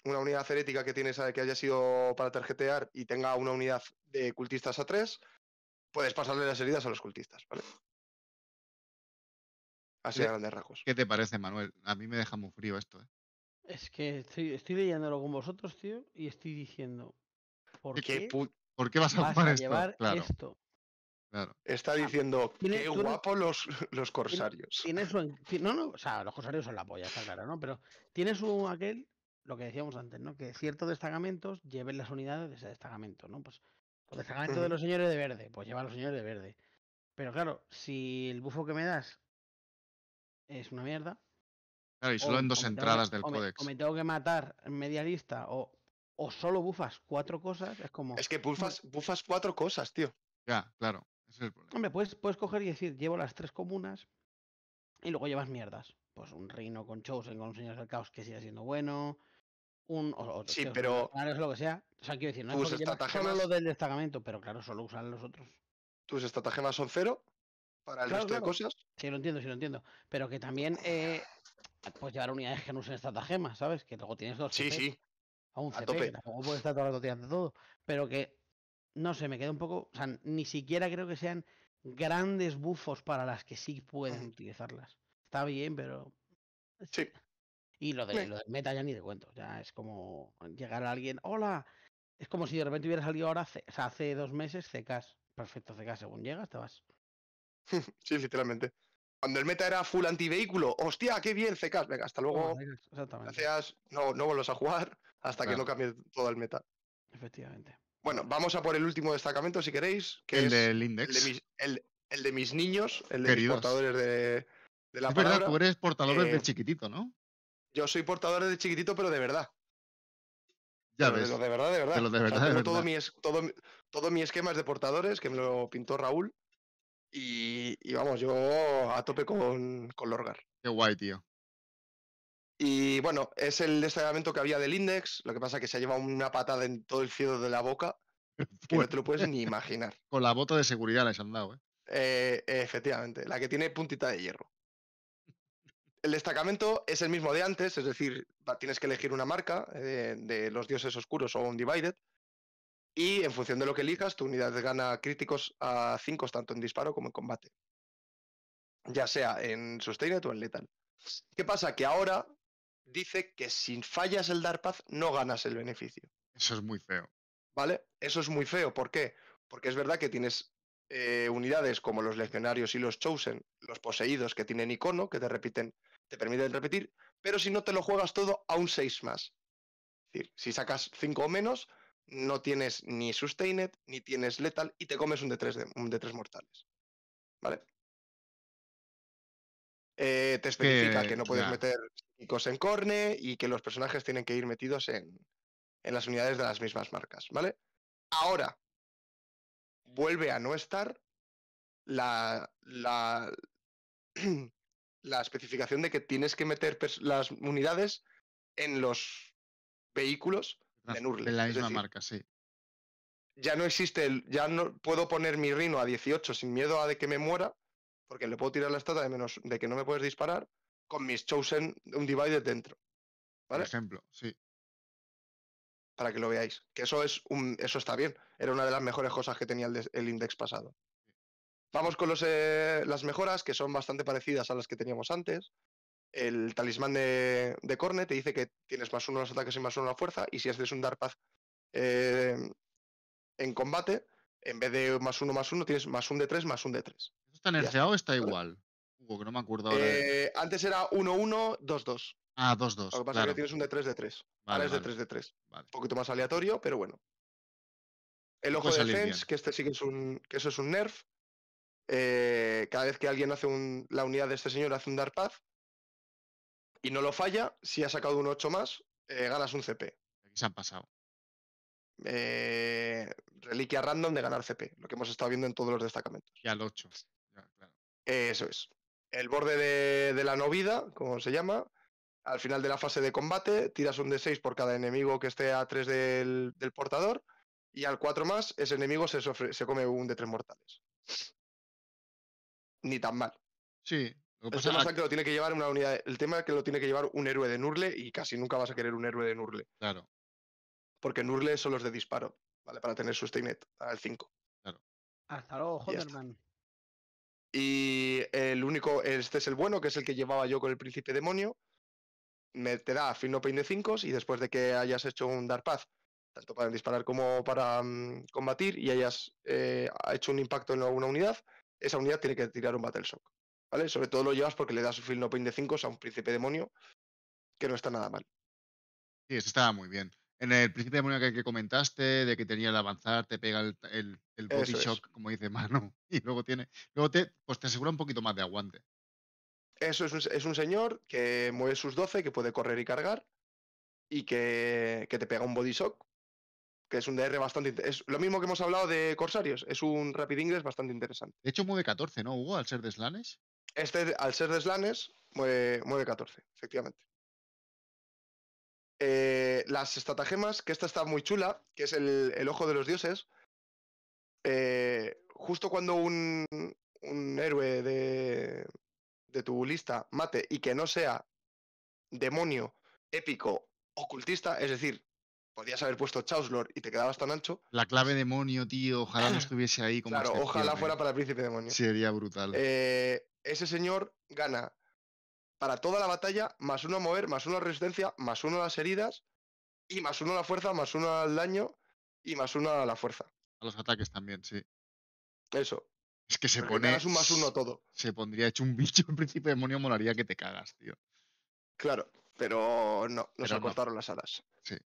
Una unidad herética que tienes que haya sido para tarjetear y tenga una unidad de cultistas a tres. Puedes pasarle las heridas a los cultistas, ¿vale? de ¿Qué te parece, Manuel? A mí me deja muy frío esto. ¿eh? Es que estoy, leyéndolo con vosotros, tío, y estoy diciendo. ¿Por qué, ¿Por qué vas a, llevar esto? Está ah, diciendo, qué guapo los, los corsarios. no, no, o sea, los corsarios son la polla, está claro, ¿no? Pero tienes un aquel, lo que decíamos antes, ¿no? Que ciertos destacamentos lleven las unidades de ese destacamento, ¿no? Pues los pues, de los señores de verde, pues lleva a los señores de verde. Pero claro, si el bufo que me das es una mierda. Claro, y solo en dos entradas del códex. o me tengo que matar en media lista o, o solo bufas cuatro cosas, es como. Es que bufas, cuatro cosas, tío. Ya, claro. Ese es el problema. Hombre, puedes, puedes coger y decir, llevo las tres comunas y luego llevas mierdas. Pues un reino con Chosen, con los señores del caos que sigue siendo bueno. Un, sí, pero. Es lo que sea. O sea, quiero decir, no es solo lo del destacamento, pero claro, solo usan los otros. Tus estratagemas son cero para el resto de cosas. Sí, lo entiendo, sí, lo entiendo. Pero que también eh, puedes llevar unidades que no usen estratagemas, ¿sabes? Que luego tienes dos. Sí, sí. A un a estar todo el rato todo. Pero que, no sé, me queda un poco. O sea, ni siquiera creo que sean grandes bufos para las que sí pueden utilizarlas. Está bien, pero. Sí. Y lo, de, del meta ya ni de cuento. Ya es como llegar a alguien. ¡Hola! Es como si de repente hubiera salido ahora, o sea, hace dos meses, CKs. Perfecto, CK, según llegas, te vas. sí, literalmente. Cuando el meta era full antivehículo, hostia, qué bien, CK. Venga, hasta luego. Gracias, no, no vuelvas a jugar hasta que no cambie todo el meta. Efectivamente. Bueno, vamos a por el último destacamento, si queréis. Que el del index. El de, mis, niños, el de mis portadores de, de la Es verdad, tú eres portador de eh, chiquitito, ¿no? Yo soy portador de chiquitito, pero de verdad. Ya ves. De, lo de verdad, de verdad. todo mi esquema es de portadores, que me lo pintó Raúl. Y, vamos, yo a tope con, con Lorgar. Qué guay, tío. Y bueno, es el destacamento que había del Index, lo que pasa es que se ha llevado una patada en todo el cielo de la boca, que no pues te lo puedes ni imaginar. Con la bota de seguridad la han dado, ¿eh? ¿eh? efectivamente, la que tiene puntita de hierro. El destacamento es el mismo de antes, es decir, tienes que elegir una marca eh, de los dioses oscuros o un y en función de lo que elijas, tu unidad gana críticos a 5 tanto en disparo como en combate. Ya sea en sustained o en letal. ¿Qué pasa? Que ahora dice que si fallas el dar Path... no ganas el beneficio. Eso es muy feo. ¿Vale? Eso es muy feo. ¿Por qué? Porque es verdad que tienes eh, unidades como los legionarios y los chosen, los poseídos que tienen icono, que te repiten, te permiten repetir, pero si no te lo juegas todo a un 6 más. Es decir, si sacas 5 o menos, no tienes ni Sustained, ni tienes Lethal y te comes un de de, un mortales. ¿Vale? Eh, te especifica que, no puedes meter psíquicos en corne y que los personajes tienen que ir metidos en, en las unidades de las mismas marcas, ¿vale? Ahora, vuelve a no estar la, la, la especificación de que tienes que meter las unidades en los vehículos de la misma marca, sí. Ya no existe, el, ya no puedo poner mi rino a 18 sin miedo a de que me muera, porque le puedo tirar la estatua de menos de que no me puedes disparar, con mis chosen un divided dentro. Por ejemplo, sí. Para que lo veáis. Que eso es un, eso está bien. Era una de las mejores cosas que tenía el, index pasado. Vamos con los, eh, las mejoras, que son bastante parecidas a las que teníamos antes el talismán de, de Corne te dice que tienes más uno a los ataques y más uno a la fuerza, y si haces un Dark Path eh, en combate, en vez de más uno más uno, tienes más un de tres, más un de tres. ¿Eso está nerfeado o está igual? Hugo, que no me acuerdo ahora. Eh, antes era 1-1, 2-2. Ah, 2-2. Lo que pasa es que tienes un de 3 de 3. ahora es de 3 de 3. Un poquito más aleatorio, pero bueno. El ojo de Defense, que este sí que es un. que eso es un nerf. Eh, cada vez que alguien hace un. La unidad de este señor hace un Dark Path, y no lo falla, si ha sacado un 8 más, eh, ganas un CP. Aquí se han pasado. Eh, reliquia random de ganar CP, lo que hemos estado viendo en todos los destacamentos. Y al 8. Ya, eso es. El borde de, la la vida, como se llama, al final de la fase de combate, tiras un D6 por cada enemigo que esté a 3 del, portador, y al 4 más, ese enemigo se, se come un de 3 mortales. Ni tan mal. Sí, el tema que lo tiene que llevar una unidad. El tema es que lo tiene que llevar un héroe de Nurle y casi nunca vas a querer un héroe de Nurle. Claro. Porque Nurle son los de disparo, ¿vale? Para tener sustained al 5. Claro. Hasta Y el único, este es el bueno, que es el que llevaba yo con el príncipe demonio. Me, te da fin de 5 y después de que hayas hecho un dar paz tanto para disparar como para mm, combatir, y hayas eh, hecho un impacto en alguna unidad, esa unidad tiene que tirar un Battle Shock. ¿Vale? Sobre todo lo llevas porque le das un film No Pain de 5 a un príncipe demonio, que no está nada mal. Sí, eso estaba muy bien. En el príncipe demonio que, comentaste, de que tenía el avanzar, te pega el, el, body shock, como dice mano y luego tiene. Luego te, pues te asegura un poquito más de aguante. Eso es un, es un señor que mueve sus 12, que puede correr y cargar, y que, que te pega un body shock, que es un DR bastante. Es lo mismo que hemos hablado de Corsarios, es un Rapid Ingress bastante interesante. De hecho, mueve 14, ¿no, Hugo? Al ser de Slanes. Este, al ser de Slanes, mueve, 14, efectivamente. Eh, las estratagemas, que esta está muy chula, que es el, ojo de los dioses. Eh, justo cuando un, un héroe de, de tu lista mate y que no sea demonio, épico, ocultista, es decir, podías haber puesto Chauslor y te quedabas tan ancho. La clave demonio, tío, ojalá no estuviese ahí. Como claro, este ojalá eh. fuera para el príncipe demonio. Sería brutal. Eh, ese señor gana para toda la batalla más uno a mover, más uno a resistencia, más uno a las heridas y más uno a la fuerza, más uno al daño y más uno a la fuerza. A los ataques también, sí. Eso. Es que se pone. un más uno todo. Se pondría hecho un bicho en principio demonio, molaría que te cagas, tío. Claro, pero no, nos pero acortaron las alas. Sí.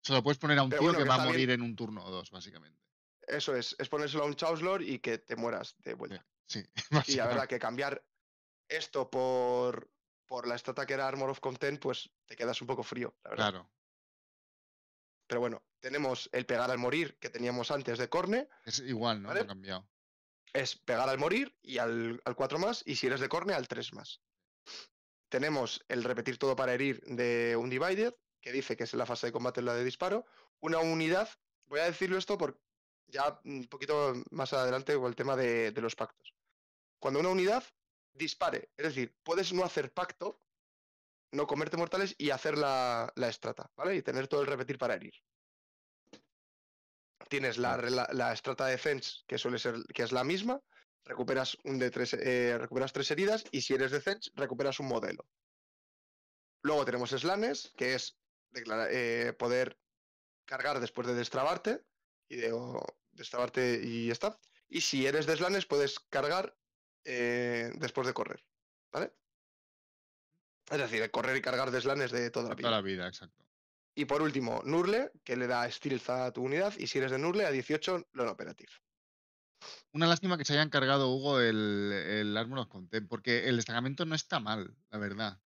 Se lo puedes poner a un tío que, va a morir en un turno o dos, básicamente. Eso es, es ponérselo a un Chaoslord y que te mueras de vuelta. Sí, y la verdad que cambiar esto por, por la estata que era Armor of Content, pues te quedas un poco frío, la verdad. Claro. Pero bueno, tenemos el pegar al morir que teníamos antes de Corne. Es igual, ¿no? cambiado. Es pegar al morir y al, al 4 más, y si eres de Corne, al 3 más. Tenemos el repetir todo para herir de un divider, que dice que es la fase de combate la de disparo. Una unidad, voy a decirlo esto por, ya un poquito más adelante o el tema de los pactos cuando una unidad dispare. Es decir, puedes no hacer pacto, no comerte mortales y hacer la, estrata, ¿vale? Y tener todo el repetir para herir. Tienes la, la, estrata defense, que suele ser, que es la misma, recuperas un de tres, eh, recuperas tres heridas, y si eres de defense, recuperas un modelo. Luego tenemos slanes, que es eh, poder cargar después de destrabarte y de, destrabarte y está. Y si eres de slanes, puedes cargar eh, después de correr. ¿Vale? Es decir, correr y cargar deslanes de toda la vida. Toda la vida, exacto. Y por último, Nurle, que le da Stealth a tu unidad, y si eres de Nurle, a 18 lo operativo. Una lástima que se hayan cargado, Hugo, el, el Armor of Content, porque el destacamento no está mal, la verdad.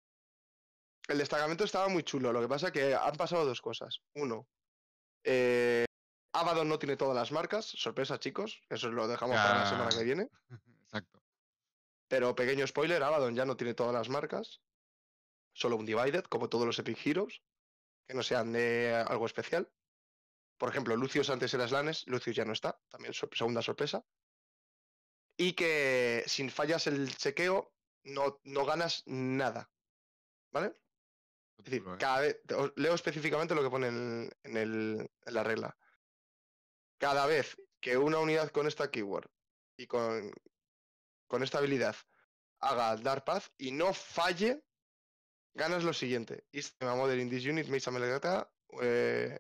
El destacamento estaba muy chulo, lo que pasa que han pasado dos cosas. Uno, eh, Abaddon no tiene todas las marcas, sorpresa chicos, eso lo dejamos para la semana que viene. Pero pequeño spoiler, Abaddon ya no tiene todas las marcas, solo un Divided, como todos los Epic Heroes, que no sean de algo especial. Por ejemplo, Lucius antes era Slanes, Lucius ya no está, también segunda sorpresa. Y que sin fallas el chequeo no, no ganas nada, ¿vale? cada vez, leo específicamente lo que pone en la regla. Cada vez que una unidad con esta keyword y con con esta habilidad haga dar paz y no falle, ganas lo siguiente. Is the model in this unit makes a eh,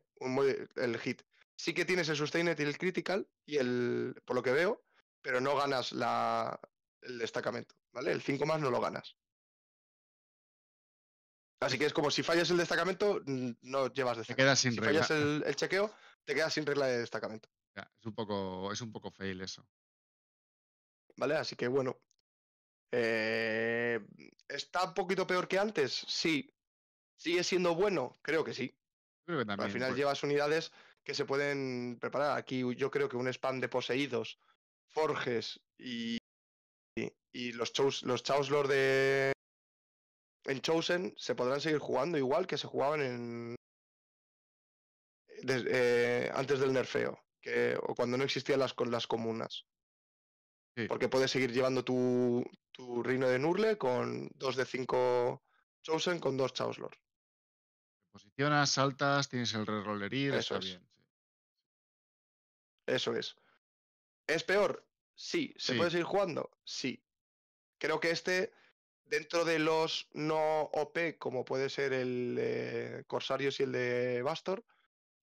el hit. Sí que tienes el sustained y el critical, y el, por lo que veo, pero no ganas el destacamento, ¿vale? El 5 más no lo ganas. Así que es como si fallas el destacamento, mm, no llevas destacamento. Te sin si fallas el, chequeo, te quedas sin regla de destacamento. es, un poco, es un poco fail eso. ¿vale? Así que bueno. Eh, ¿Está un poquito peor que antes? Sí. ¿Sigue siendo bueno? Creo que sí. al final llevas unidades que se pueden preparar. Aquí yo creo que un spam de poseídos, forges y, y, los, Chowslord los de, en Chosen se podrán seguir jugando igual que se jugaban en eh, antes del nerfeo que, o cuando no existían las, las comunas. Porque puedes seguir llevando tu, tu reino de Nurle con dos de cinco Chosen con dos Chaos Te posicionas, saltas, tienes el reroll Eso es. bien. Eso es. ¿Es peor? Sí. ¿Se puede seguir jugando? Sí. Creo que este, dentro de los no OP, como puede ser el de Corsarios y el de Bastor,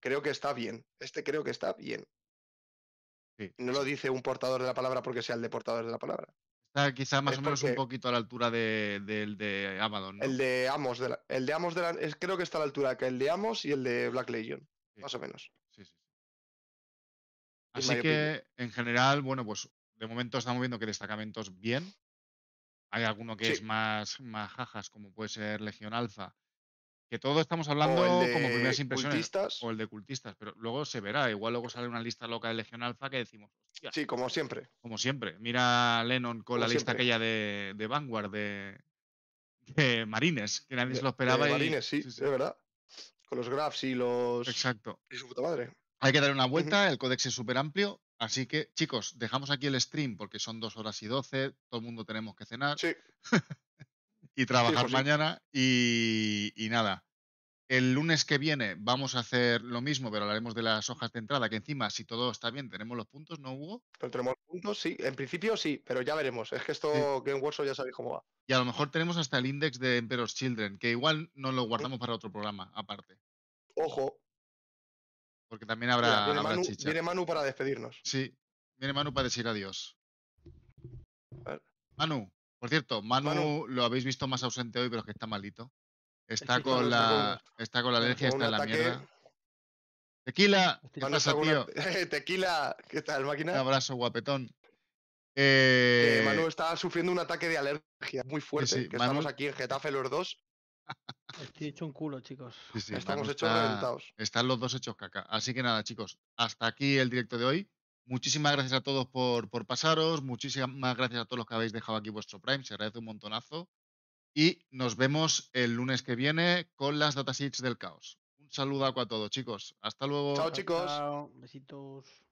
creo que está bien. Este creo que está bien. No lo dice un portador de la palabra porque sea el de portador de la palabra. Está quizá más o menos un poquito a la altura del de, Amazon, ¿no? El de Amos, el de Amos de creo que está a la altura que el de Amos y el de Black Legion, más o menos. Así que, en general, bueno, pues de momento estamos viendo que destacamentos bien. Hay alguno que es más, más jajas, como puede ser Legión Alpha. Que todo estamos hablando como primeras impresiones. O el de cultistas, pero luego se verá. Igual luego sale una lista loca de Legión Alfa que decimos. sí, como siempre. Como siempre. Mira Lennon con la lista aquella de, Vanguard, de, Marines, que nadie se lo esperaba. De Marines, sí, de verdad. Con los graphs y los. Exacto. Y su puta madre. Hay que darle una vuelta, el códex es súper amplio. Así que, chicos, dejamos aquí el stream porque son dos horas y doce, todo el mundo tenemos que cenar. Sí. y trabajar pues mañana y, nada. El lunes que viene vamos a hacer lo mismo, pero hablaremos de las hojas de entrada, que encima, si todo está bien, tenemos los puntos, ¿no, Hugo? Tenemos tenemos puntos, sí. En principio sí, pero ya veremos. Es que esto sí. Game Workshop ya sabéis cómo va. Y a lo mejor tenemos hasta el index de Emperor's Children, que igual no lo guardamos para otro programa, aparte. Ojo. Porque también habrá, viene, Manu, viene Manu para despedirnos. Sí, viene Manu para decir adiós. A ver. Manu, por cierto, Manu, lo habéis visto más ausente hoy, pero es que está malito. Está, con la, está con la alergia, está en la mierda. Tequila, Tequila, ¿qué tal, máquina? Un abrazo, guapetón. Eh, eh, Manu está sufriendo un ataque de alergia muy fuerte. Estamos aquí en Getafe los dos. Estoy hecho un culo, chicos. Estamos hechos reventados. Están los dos hechos caca. Así que nada, chicos, hasta aquí el directo de hoy. Muchísimas gracias a todos por, pasaros, muchísimas gracias a todos los que habéis dejado aquí vuestro Prime, se agradece un montonazo. Y nos vemos el lunes que viene con las datasheets del caos. Un saludo a todos, chicos. Hasta luego. Chao, chicos. besitos.